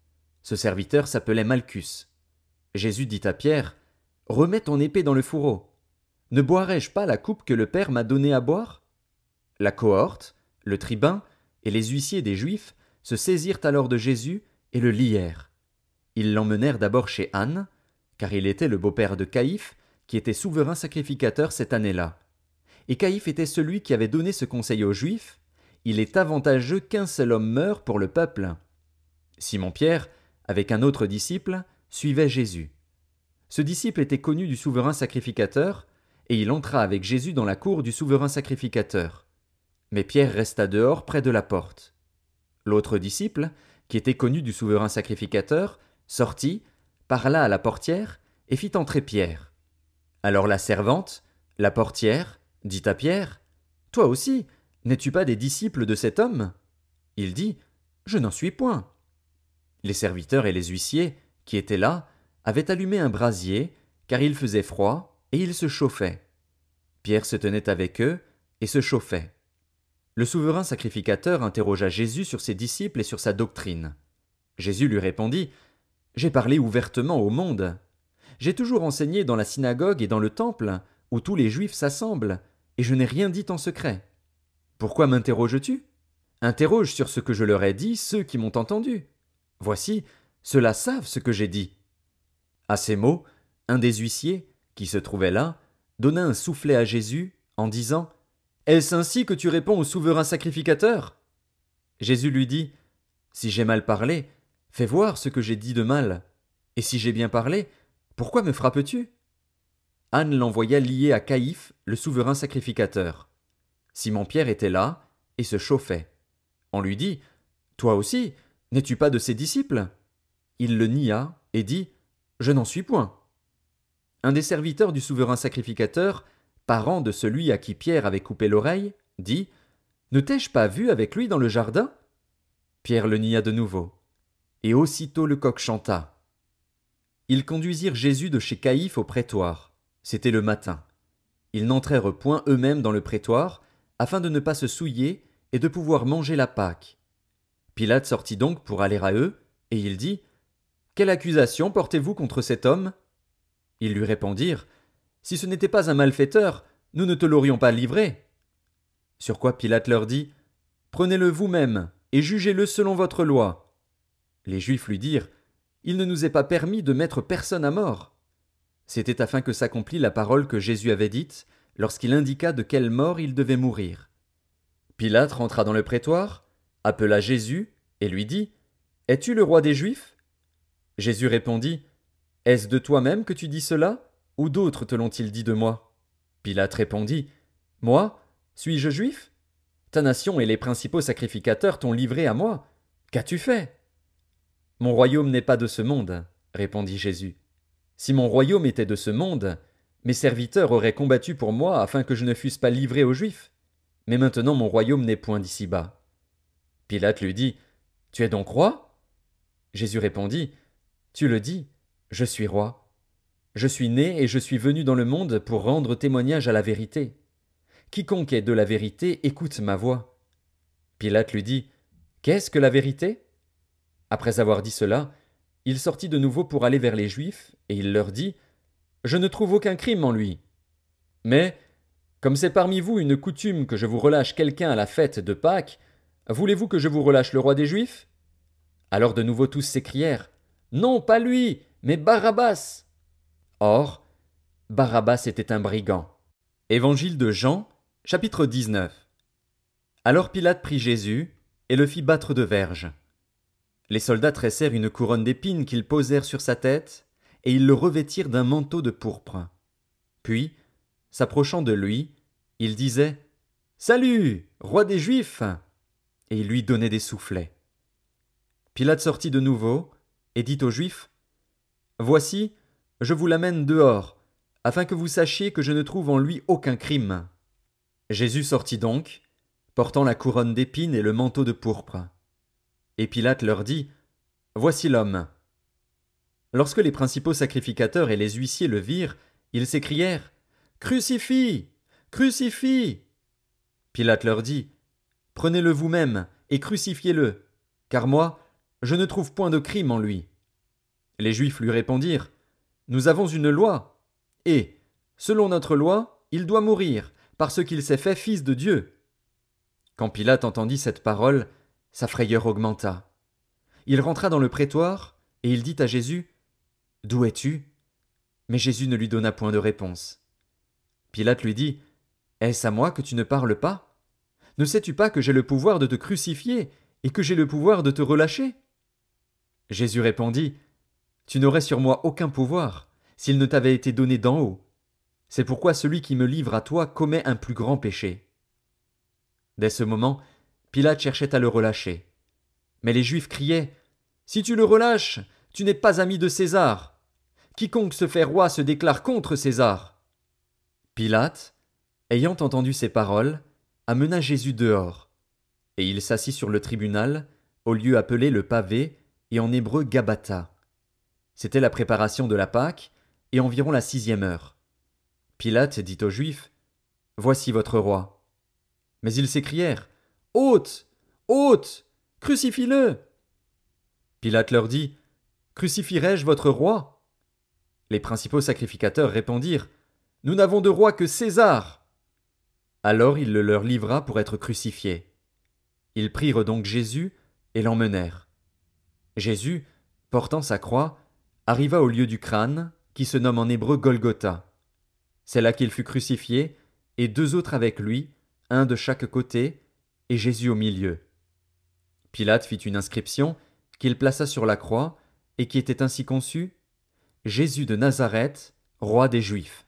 Ce serviteur s'appelait Malchus. Jésus dit à Pierre, Remets ton épée dans le fourreau. Ne boirai-je pas la coupe que le Père m'a donnée à boire La cohorte, le tribun et les huissiers des Juifs se saisirent alors de Jésus et le lièrent. Ils l'emmenèrent d'abord chez Anne, car il était le beau-père de Caïphe, qui était souverain sacrificateur cette année-là. Et Caïphe était celui qui avait donné ce conseil aux Juifs Il est avantageux qu'un seul homme meure pour le peuple. Simon-Pierre, avec un autre disciple, suivait Jésus. Ce disciple était connu du souverain sacrificateur, et il entra avec Jésus dans la cour du souverain sacrificateur. Mais Pierre resta dehors près de la porte. L'autre disciple, qui était connu du souverain sacrificateur, sortit, parla à la portière, et fit entrer Pierre. Alors la servante, la portière, dit à Pierre. Toi aussi, n'es-tu pas des disciples de cet homme Il dit. Je n'en suis point. Les serviteurs et les huissiers qui était là, avait allumé un brasier, car il faisait froid, et ils se chauffaient. Pierre se tenait avec eux, et se chauffait. Le souverain sacrificateur interrogea Jésus sur ses disciples et sur sa doctrine. Jésus lui répondit. J'ai parlé ouvertement au monde. J'ai toujours enseigné dans la synagogue et dans le temple, où tous les Juifs s'assemblent, et je n'ai rien dit en secret. Pourquoi m'interroges tu? Interroge sur ce que je leur ai dit ceux qui m'ont entendu. Voici, ceux-là savent ce que j'ai dit. À ces mots, un des huissiers, qui se trouvait là, donna un soufflet à Jésus en disant Est-ce ainsi que tu réponds au souverain sacrificateur Jésus lui dit Si j'ai mal parlé, fais voir ce que j'ai dit de mal. Et si j'ai bien parlé, pourquoi me frappes-tu Anne l'envoya lier à Caïphe, le souverain sacrificateur. Simon-Pierre était là et se chauffait. On lui dit Toi aussi, n'es-tu pas de ses disciples il le nia et dit Je n'en suis point. Un des serviteurs du souverain sacrificateur, parent de celui à qui Pierre avait coupé l'oreille, dit Ne t'ai-je pas vu avec lui dans le jardin Pierre le nia de nouveau. Et aussitôt le coq chanta. Ils conduisirent Jésus de chez Caïphe au prétoire. C'était le matin. Ils n'entrèrent point eux-mêmes dans le prétoire, afin de ne pas se souiller et de pouvoir manger la Pâque. Pilate sortit donc pour aller à eux, et il dit quelle accusation portez-vous contre cet homme Ils lui répondirent Si ce n'était pas un malfaiteur, nous ne te l'aurions pas livré. Sur quoi Pilate leur dit Prenez-le vous-même et jugez-le selon votre loi. Les Juifs lui dirent Il ne nous est pas permis de mettre personne à mort. C'était afin que s'accomplît la parole que Jésus avait dite lorsqu'il indiqua de quelle mort il devait mourir. Pilate rentra dans le prétoire, appela Jésus et lui dit Es-tu le roi des Juifs Jésus répondit Est-ce de toi-même que tu dis cela, ou d'autres te l'ont-ils dit de moi Pilate répondit Moi Suis-je juif Ta nation et les principaux sacrificateurs t'ont livré à moi. Qu'as-tu fait Mon royaume n'est pas de ce monde, répondit Jésus. Si mon royaume était de ce monde, mes serviteurs auraient combattu pour moi afin que je ne fusse pas livré aux Juifs. Mais maintenant mon royaume n'est point d'ici bas. Pilate lui dit Tu es donc roi Jésus répondit tu le dis, je suis roi. Je suis né et je suis venu dans le monde pour rendre témoignage à la vérité. Quiconque est de la vérité écoute ma voix. Pilate lui dit, Qu'est-ce que la vérité Après avoir dit cela, il sortit de nouveau pour aller vers les Juifs, et il leur dit, Je ne trouve aucun crime en lui. Mais, comme c'est parmi vous une coutume que je vous relâche quelqu'un à la fête de Pâques, voulez-vous que je vous relâche le roi des Juifs Alors de nouveau tous s'écrièrent, non, pas lui, mais Barabbas. Or, Barabbas était un brigand. Évangile de Jean, chapitre 19. Alors Pilate prit Jésus et le fit battre de verge. Les soldats tressèrent une couronne d'épines qu'ils posèrent sur sa tête, et ils le revêtirent d'un manteau de pourpre. Puis, s'approchant de lui, il disait Salut, roi des Juifs Et il lui donnait des soufflets. Pilate sortit de nouveau, et dit aux Juifs Voici, je vous l'amène dehors, afin que vous sachiez que je ne trouve en lui aucun crime. Jésus sortit donc, portant la couronne d'épines et le manteau de pourpre. Et Pilate leur dit Voici l'homme. Lorsque les principaux sacrificateurs et les huissiers le virent, ils s'écrièrent Crucifie Crucifie Pilate leur dit Prenez-le vous-même et crucifiez-le, car moi, je ne trouve point de crime en lui. Les Juifs lui répondirent Nous avons une loi, et, selon notre loi, il doit mourir, parce qu'il s'est fait fils de Dieu. Quand Pilate entendit cette parole, sa frayeur augmenta. Il rentra dans le prétoire, et il dit à Jésus D'où es-tu Mais Jésus ne lui donna point de réponse. Pilate lui dit Est-ce à moi que tu ne parles pas Ne sais-tu pas que j'ai le pouvoir de te crucifier et que j'ai le pouvoir de te relâcher Jésus répondit, Tu n'aurais sur moi aucun pouvoir s'il ne t'avait été donné d'en haut. C'est pourquoi celui qui me livre à toi commet un plus grand péché. Dès ce moment, Pilate cherchait à le relâcher. Mais les Juifs criaient Si tu le relâches, tu n'es pas ami de César. Quiconque se fait roi se déclare contre César. Pilate, ayant entendu ces paroles, amena Jésus dehors, et il s'assit sur le tribunal, au lieu appelé le pavé, et en hébreu Gabata. C'était la préparation de la Pâque, et environ la sixième heure. Pilate dit aux Juifs, Voici votre roi. Mais ils s'écrièrent, Hôte Hôte Crucifie-le Pilate leur dit, Crucifierai-je votre roi Les principaux sacrificateurs répondirent, Nous n'avons de roi que César Alors il le leur livra pour être crucifié. Ils prirent donc Jésus et l'emmenèrent. Jésus, portant sa croix, arriva au lieu du crâne, qui se nomme en hébreu Golgotha. C'est là qu'il fut crucifié, et deux autres avec lui, un de chaque côté, et Jésus au milieu. Pilate fit une inscription, qu'il plaça sur la croix, et qui était ainsi conçue Jésus de Nazareth, roi des Juifs.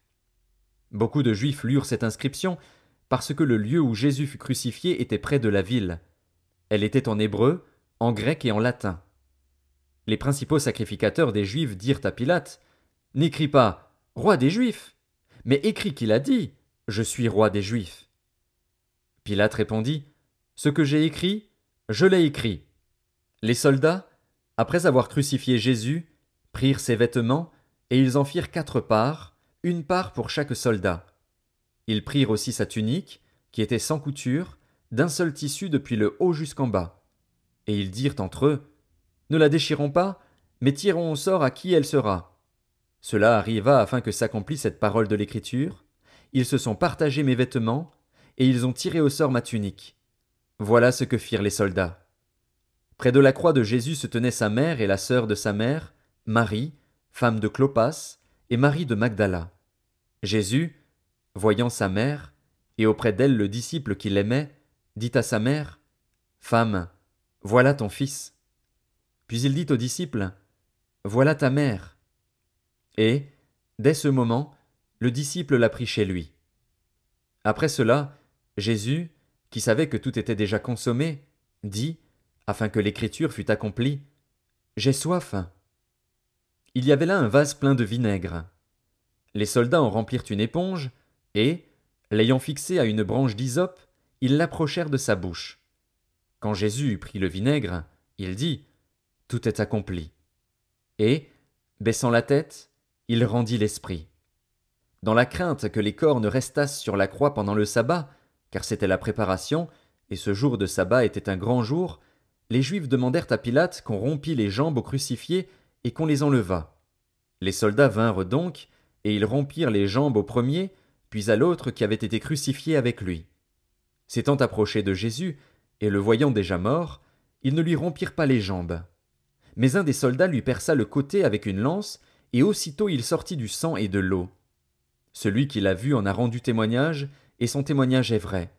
Beaucoup de Juifs lurent cette inscription, parce que le lieu où Jésus fut crucifié était près de la ville. Elle était en hébreu, en grec et en latin. Les principaux sacrificateurs des Juifs dirent à Pilate N'écris pas Roi des Juifs, mais écris qu'il a dit Je suis roi des Juifs. Pilate répondit Ce que j'ai écrit, je l'ai écrit. Les soldats, après avoir crucifié Jésus, prirent ses vêtements, et ils en firent quatre parts, une part pour chaque soldat. Ils prirent aussi sa tunique, qui était sans couture, d'un seul tissu depuis le haut jusqu'en bas. Et ils dirent entre eux ne la déchirons pas, mais tirons au sort à qui elle sera. Cela arriva afin que s'accomplisse cette parole de l'Écriture. Ils se sont partagés mes vêtements, et ils ont tiré au sort ma tunique. Voilà ce que firent les soldats. Près de la croix de Jésus se tenaient sa mère et la sœur de sa mère, Marie, femme de Clopas, et Marie de Magdala. Jésus, voyant sa mère, et auprès d'elle le disciple qui l'aimait, dit à sa mère, Femme, voilà ton fils. Puis il dit aux disciples, Voilà ta mère. Et, dès ce moment, le disciple la prit chez lui. Après cela, Jésus, qui savait que tout était déjà consommé, dit, afin que l'écriture fût accomplie, J'ai soif. Il y avait là un vase plein de vinaigre. Les soldats en remplirent une éponge, et, l'ayant fixée à une branche d'hysope, ils l'approchèrent de sa bouche. Quand Jésus eut pris le vinaigre, il dit tout est accompli. Et, baissant la tête, il rendit l'esprit. Dans la crainte que les corps ne restassent sur la croix pendant le sabbat, car c'était la préparation, et ce jour de sabbat était un grand jour, les Juifs demandèrent à Pilate qu'on rompît les jambes aux crucifiés et qu'on les enlevât. Les soldats vinrent donc, et ils rompirent les jambes au premier, puis à l'autre qui avait été crucifié avec lui. S'étant approchés de Jésus, et le voyant déjà mort, ils ne lui rompirent pas les jambes mais un des soldats lui perça le côté avec une lance, et aussitôt il sortit du sang et de l'eau. Celui qui l'a vu en a rendu témoignage, et son témoignage est vrai.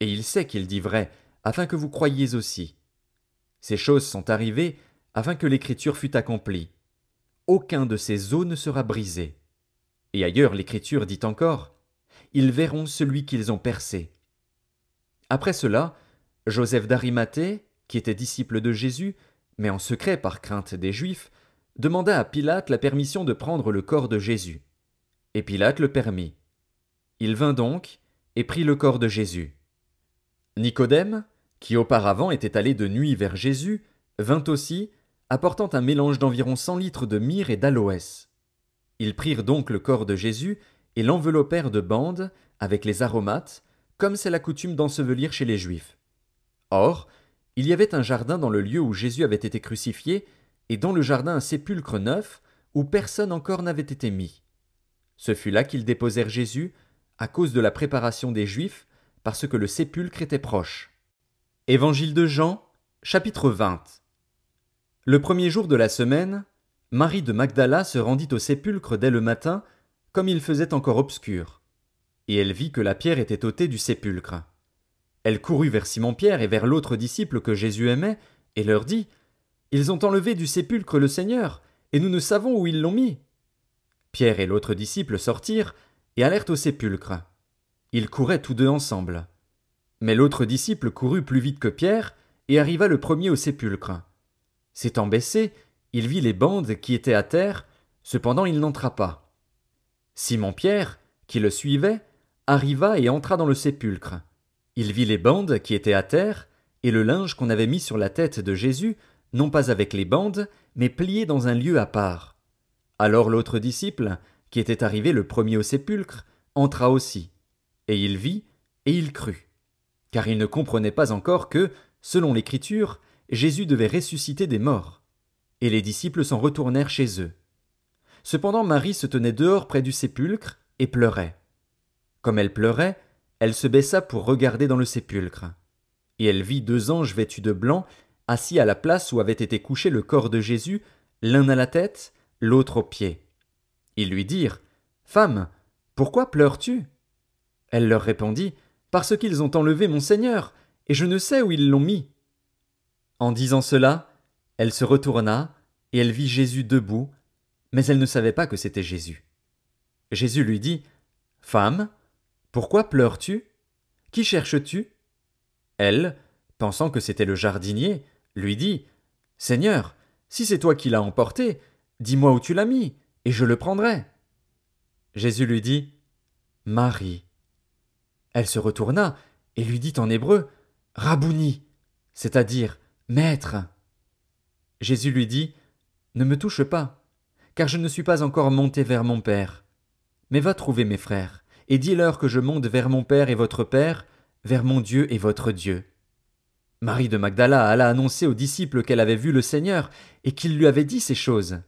Et il sait qu'il dit vrai, afin que vous croyiez aussi. Ces choses sont arrivées, afin que l'Écriture fût accomplie. Aucun de ces os ne sera brisé. Et ailleurs l'Écriture dit encore, Ils verront celui qu'ils ont percé. Après cela, Joseph d'Arimathée, qui était disciple de Jésus, mais en secret par crainte des Juifs, demanda à Pilate la permission de prendre le corps de Jésus. Et Pilate le permit. Il vint donc et prit le corps de Jésus. Nicodème, qui auparavant était allé de nuit vers Jésus, vint aussi, apportant un mélange d'environ cent litres de myrrhe et d'aloès. Ils prirent donc le corps de Jésus et l'enveloppèrent de bandes avec les aromates, comme c'est la coutume d'ensevelir chez les Juifs. Or, il y avait un jardin dans le lieu où Jésus avait été crucifié, et dans le jardin un sépulcre neuf, où personne encore n'avait été mis. Ce fut là qu'ils déposèrent Jésus, à cause de la préparation des Juifs, parce que le sépulcre était proche. Évangile de Jean, chapitre 20. Le premier jour de la semaine, Marie de Magdala se rendit au sépulcre dès le matin, comme il faisait encore obscur. Et elle vit que la pierre était ôtée du sépulcre. Elle courut vers Simon-Pierre et vers l'autre disciple que Jésus aimait, et leur dit Ils ont enlevé du sépulcre le Seigneur, et nous ne savons où ils l'ont mis. Pierre et l'autre disciple sortirent et allèrent au sépulcre. Ils couraient tous deux ensemble. Mais l'autre disciple courut plus vite que Pierre et arriva le premier au sépulcre. S'étant baissé, il vit les bandes qui étaient à terre, cependant il n'entra pas. Simon Pierre, qui le suivait, arriva et entra dans le sépulcre. Il vit les bandes qui étaient à terre, et le linge qu'on avait mis sur la tête de Jésus, non pas avec les bandes, mais plié dans un lieu à part. Alors l'autre disciple, qui était arrivé le premier au sépulcre, entra aussi. Et il vit, et il crut. Car il ne comprenait pas encore que, selon l'Écriture, Jésus devait ressusciter des morts. Et les disciples s'en retournèrent chez eux. Cependant Marie se tenait dehors près du sépulcre et pleurait. Comme elle pleurait, elle se baissa pour regarder dans le sépulcre, et elle vit deux anges vêtus de blanc, assis à la place où avait été couché le corps de Jésus, l'un à la tête, l'autre aux pieds. Ils lui dirent Femme, pourquoi pleures-tu Elle leur répondit Parce qu'ils ont enlevé mon Seigneur, et je ne sais où ils l'ont mis. En disant cela, elle se retourna, et elle vit Jésus debout, mais elle ne savait pas que c'était Jésus. Jésus lui dit Femme, pourquoi pleures-tu Qui cherches-tu Elle, pensant que c'était le jardinier, lui dit Seigneur, si c'est toi qui l'as emporté, dis-moi où tu l'as mis, et je le prendrai. Jésus lui dit Marie. Elle se retourna et lui dit en hébreu Rabouni, c'est-à-dire Maître. Jésus lui dit Ne me touche pas, car je ne suis pas encore monté vers mon Père, mais va trouver mes frères et dis-leur que je monte vers mon Père et votre Père, vers mon Dieu et votre Dieu. Marie de Magdala alla annoncer aux disciples qu'elle avait vu le Seigneur et qu'il lui avait dit ces choses.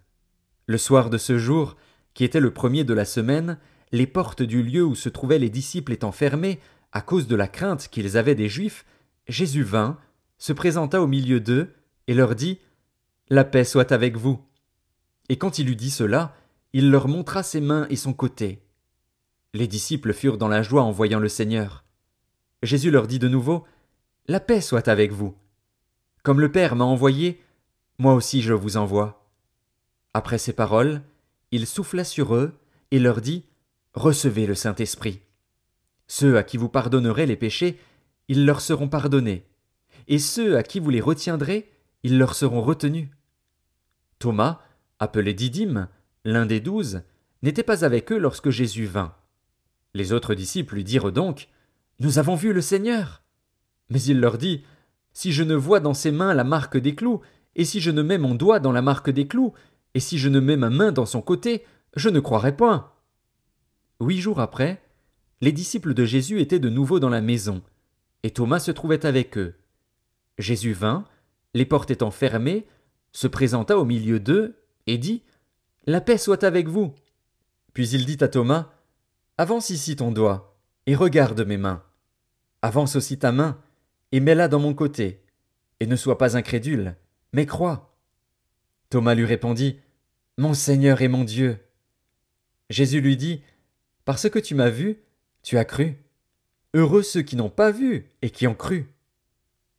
Le soir de ce jour, qui était le premier de la semaine, les portes du lieu où se trouvaient les disciples étant fermées, à cause de la crainte qu'ils avaient des Juifs, Jésus vint, se présenta au milieu d'eux, et leur dit La paix soit avec vous. Et quand il eut dit cela, il leur montra ses mains et son côté. Les disciples furent dans la joie en voyant le Seigneur. Jésus leur dit de nouveau, La paix soit avec vous. Comme le Père m'a envoyé, moi aussi je vous envoie. Après ces paroles, il souffla sur eux et leur dit, Recevez le Saint-Esprit. Ceux à qui vous pardonnerez les péchés, ils leur seront pardonnés, et ceux à qui vous les retiendrez, ils leur seront retenus. Thomas, appelé Didyme, l'un des douze, n'était pas avec eux lorsque Jésus vint. Les autres disciples lui dirent donc Nous avons vu le Seigneur. Mais il leur dit Si je ne vois dans ses mains la marque des clous, et si je ne mets mon doigt dans la marque des clous, et si je ne mets ma main dans son côté, je ne croirai point. Huit jours après, les disciples de Jésus étaient de nouveau dans la maison, et Thomas se trouvait avec eux. Jésus vint, les portes étant fermées, se présenta au milieu d'eux, et dit La paix soit avec vous. Puis il dit à Thomas Avance ici ton doigt, et regarde mes mains. Avance aussi ta main, et mets-la dans mon côté, et ne sois pas incrédule, mais crois. Thomas lui répondit, Mon Seigneur et mon Dieu. Jésus lui dit, Parce que tu m'as vu, tu as cru. Heureux ceux qui n'ont pas vu et qui ont cru.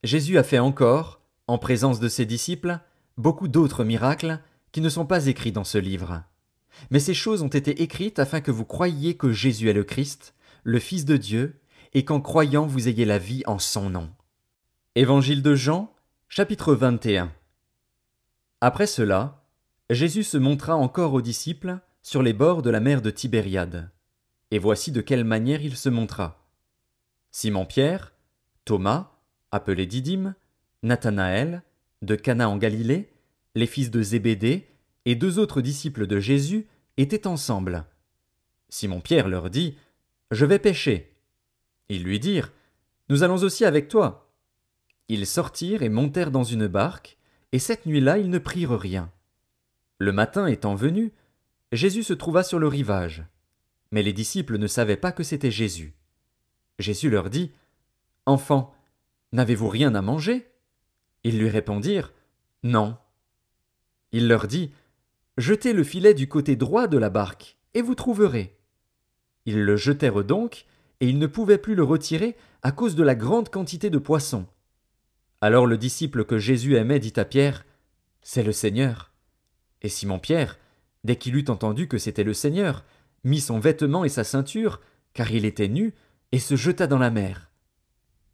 Jésus a fait encore, en présence de ses disciples, beaucoup d'autres miracles qui ne sont pas écrits dans ce livre. Mais ces choses ont été écrites afin que vous croyiez que Jésus est le Christ, le Fils de Dieu, et qu'en croyant vous ayez la vie en son nom. Évangile de Jean, chapitre 21. Après cela, Jésus se montra encore aux disciples sur les bords de la mer de Tibériade. Et voici de quelle manière il se montra. Simon-Pierre, Thomas, appelé Didyme, Nathanaël, de Cana en Galilée, les fils de Zébédée et deux autres disciples de Jésus étaient ensemble. Simon-Pierre leur dit, Je vais pêcher. Ils lui dirent, Nous allons aussi avec toi. Ils sortirent et montèrent dans une barque, et cette nuit-là ils ne prirent rien. Le matin étant venu, Jésus se trouva sur le rivage. Mais les disciples ne savaient pas que c'était Jésus. Jésus leur dit, Enfants, n'avez-vous rien à manger Ils lui répondirent, Non. Il leur dit, Jetez le filet du côté droit de la barque, et vous trouverez. Ils le jetèrent donc, et ils ne pouvaient plus le retirer à cause de la grande quantité de poissons. Alors le disciple que Jésus aimait dit à Pierre, C'est le Seigneur. Et Simon-Pierre, dès qu'il eut entendu que c'était le Seigneur, mit son vêtement et sa ceinture, car il était nu, et se jeta dans la mer.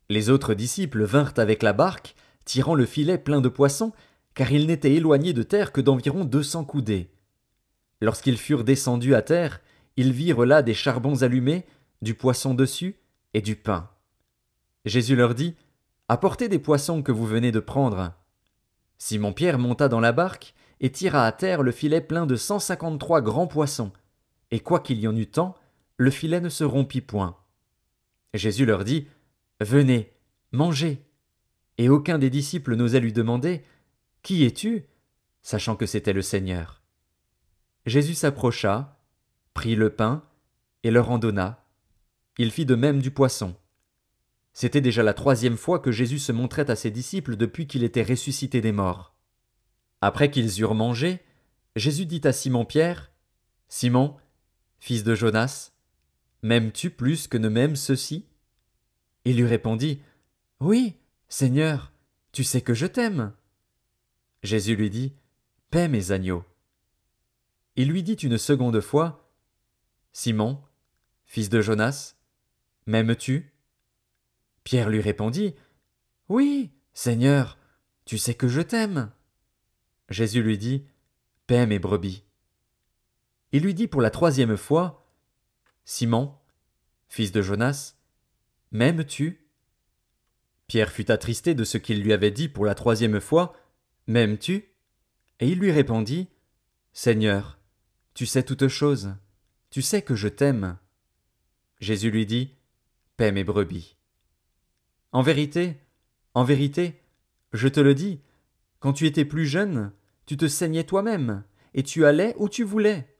Les autres disciples vinrent avec la barque, tirant le filet plein de poissons, car ils n'étaient éloignés de terre que d'environ deux cents coudées. Lorsqu'ils furent descendus à terre, ils virent là des charbons allumés, du poisson dessus et du pain. Jésus leur dit Apportez des poissons que vous venez de prendre. Simon-Pierre monta dans la barque et tira à terre le filet plein de cent cinquante-trois grands poissons, et quoiqu'il y en eût tant, le filet ne se rompit point. Jésus leur dit Venez, mangez. Et aucun des disciples n'osa lui demander qui es-tu sachant que c'était le Seigneur. Jésus s'approcha, prit le pain, et leur en donna. Il fit de même du poisson. C'était déjà la troisième fois que Jésus se montrait à ses disciples depuis qu'il était ressuscité des morts. Après qu'ils eurent mangé, Jésus dit à Simon-Pierre, Simon, fils de Jonas, m'aimes-tu plus que ne m'aiment ceux-ci Il lui répondit, Oui, Seigneur, tu sais que je t'aime. Jésus lui dit, Paix mes agneaux. Il lui dit une seconde fois, Simon, fils de Jonas, m'aimes-tu Pierre lui répondit, Oui, Seigneur, tu sais que je t'aime. Jésus lui dit, Paix mes brebis. Il lui dit pour la troisième fois, Simon, fils de Jonas, m'aimes-tu Pierre fut attristé de ce qu'il lui avait dit pour la troisième fois, M'aimes-tu Et il lui répondit Seigneur, tu sais toutes choses, tu sais que je t'aime. Jésus lui dit paie mes brebis. En vérité, en vérité, je te le dis, quand tu étais plus jeune, tu te saignais toi-même, et tu allais où tu voulais.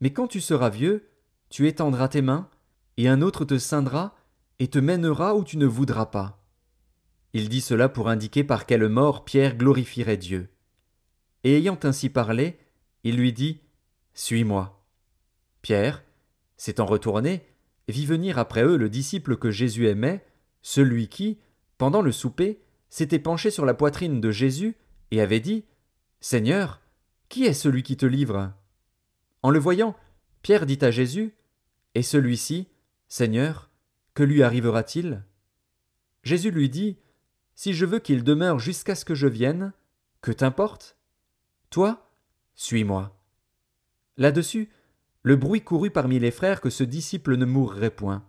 Mais quand tu seras vieux, tu étendras tes mains, et un autre te ceindra, et te mènera où tu ne voudras pas. Il dit cela pour indiquer par quelle mort Pierre glorifierait Dieu. Et ayant ainsi parlé, il lui dit Suis-moi. Pierre, s'étant retourné, vit venir après eux le disciple que Jésus aimait, celui qui, pendant le souper, s'était penché sur la poitrine de Jésus et avait dit Seigneur, qui est celui qui te livre En le voyant, Pierre dit à Jésus Et celui-ci, Seigneur, que lui arrivera-t-il Jésus lui dit si je veux qu'il demeure jusqu'à ce que je vienne, que t'importe Toi, suis-moi. Là-dessus, le bruit courut parmi les frères que ce disciple ne mourrait point.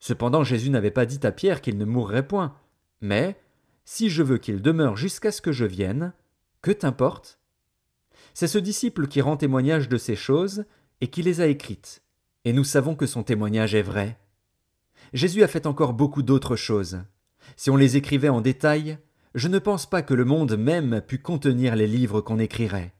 Cependant Jésus n'avait pas dit à Pierre qu'il ne mourrait point, mais Si je veux qu'il demeure jusqu'à ce que je vienne, que t'importe C'est ce disciple qui rend témoignage de ces choses et qui les a écrites, et nous savons que son témoignage est vrai. Jésus a fait encore beaucoup d'autres choses. Si on les écrivait en détail, je ne pense pas que le monde même pût contenir les livres qu'on écrirait.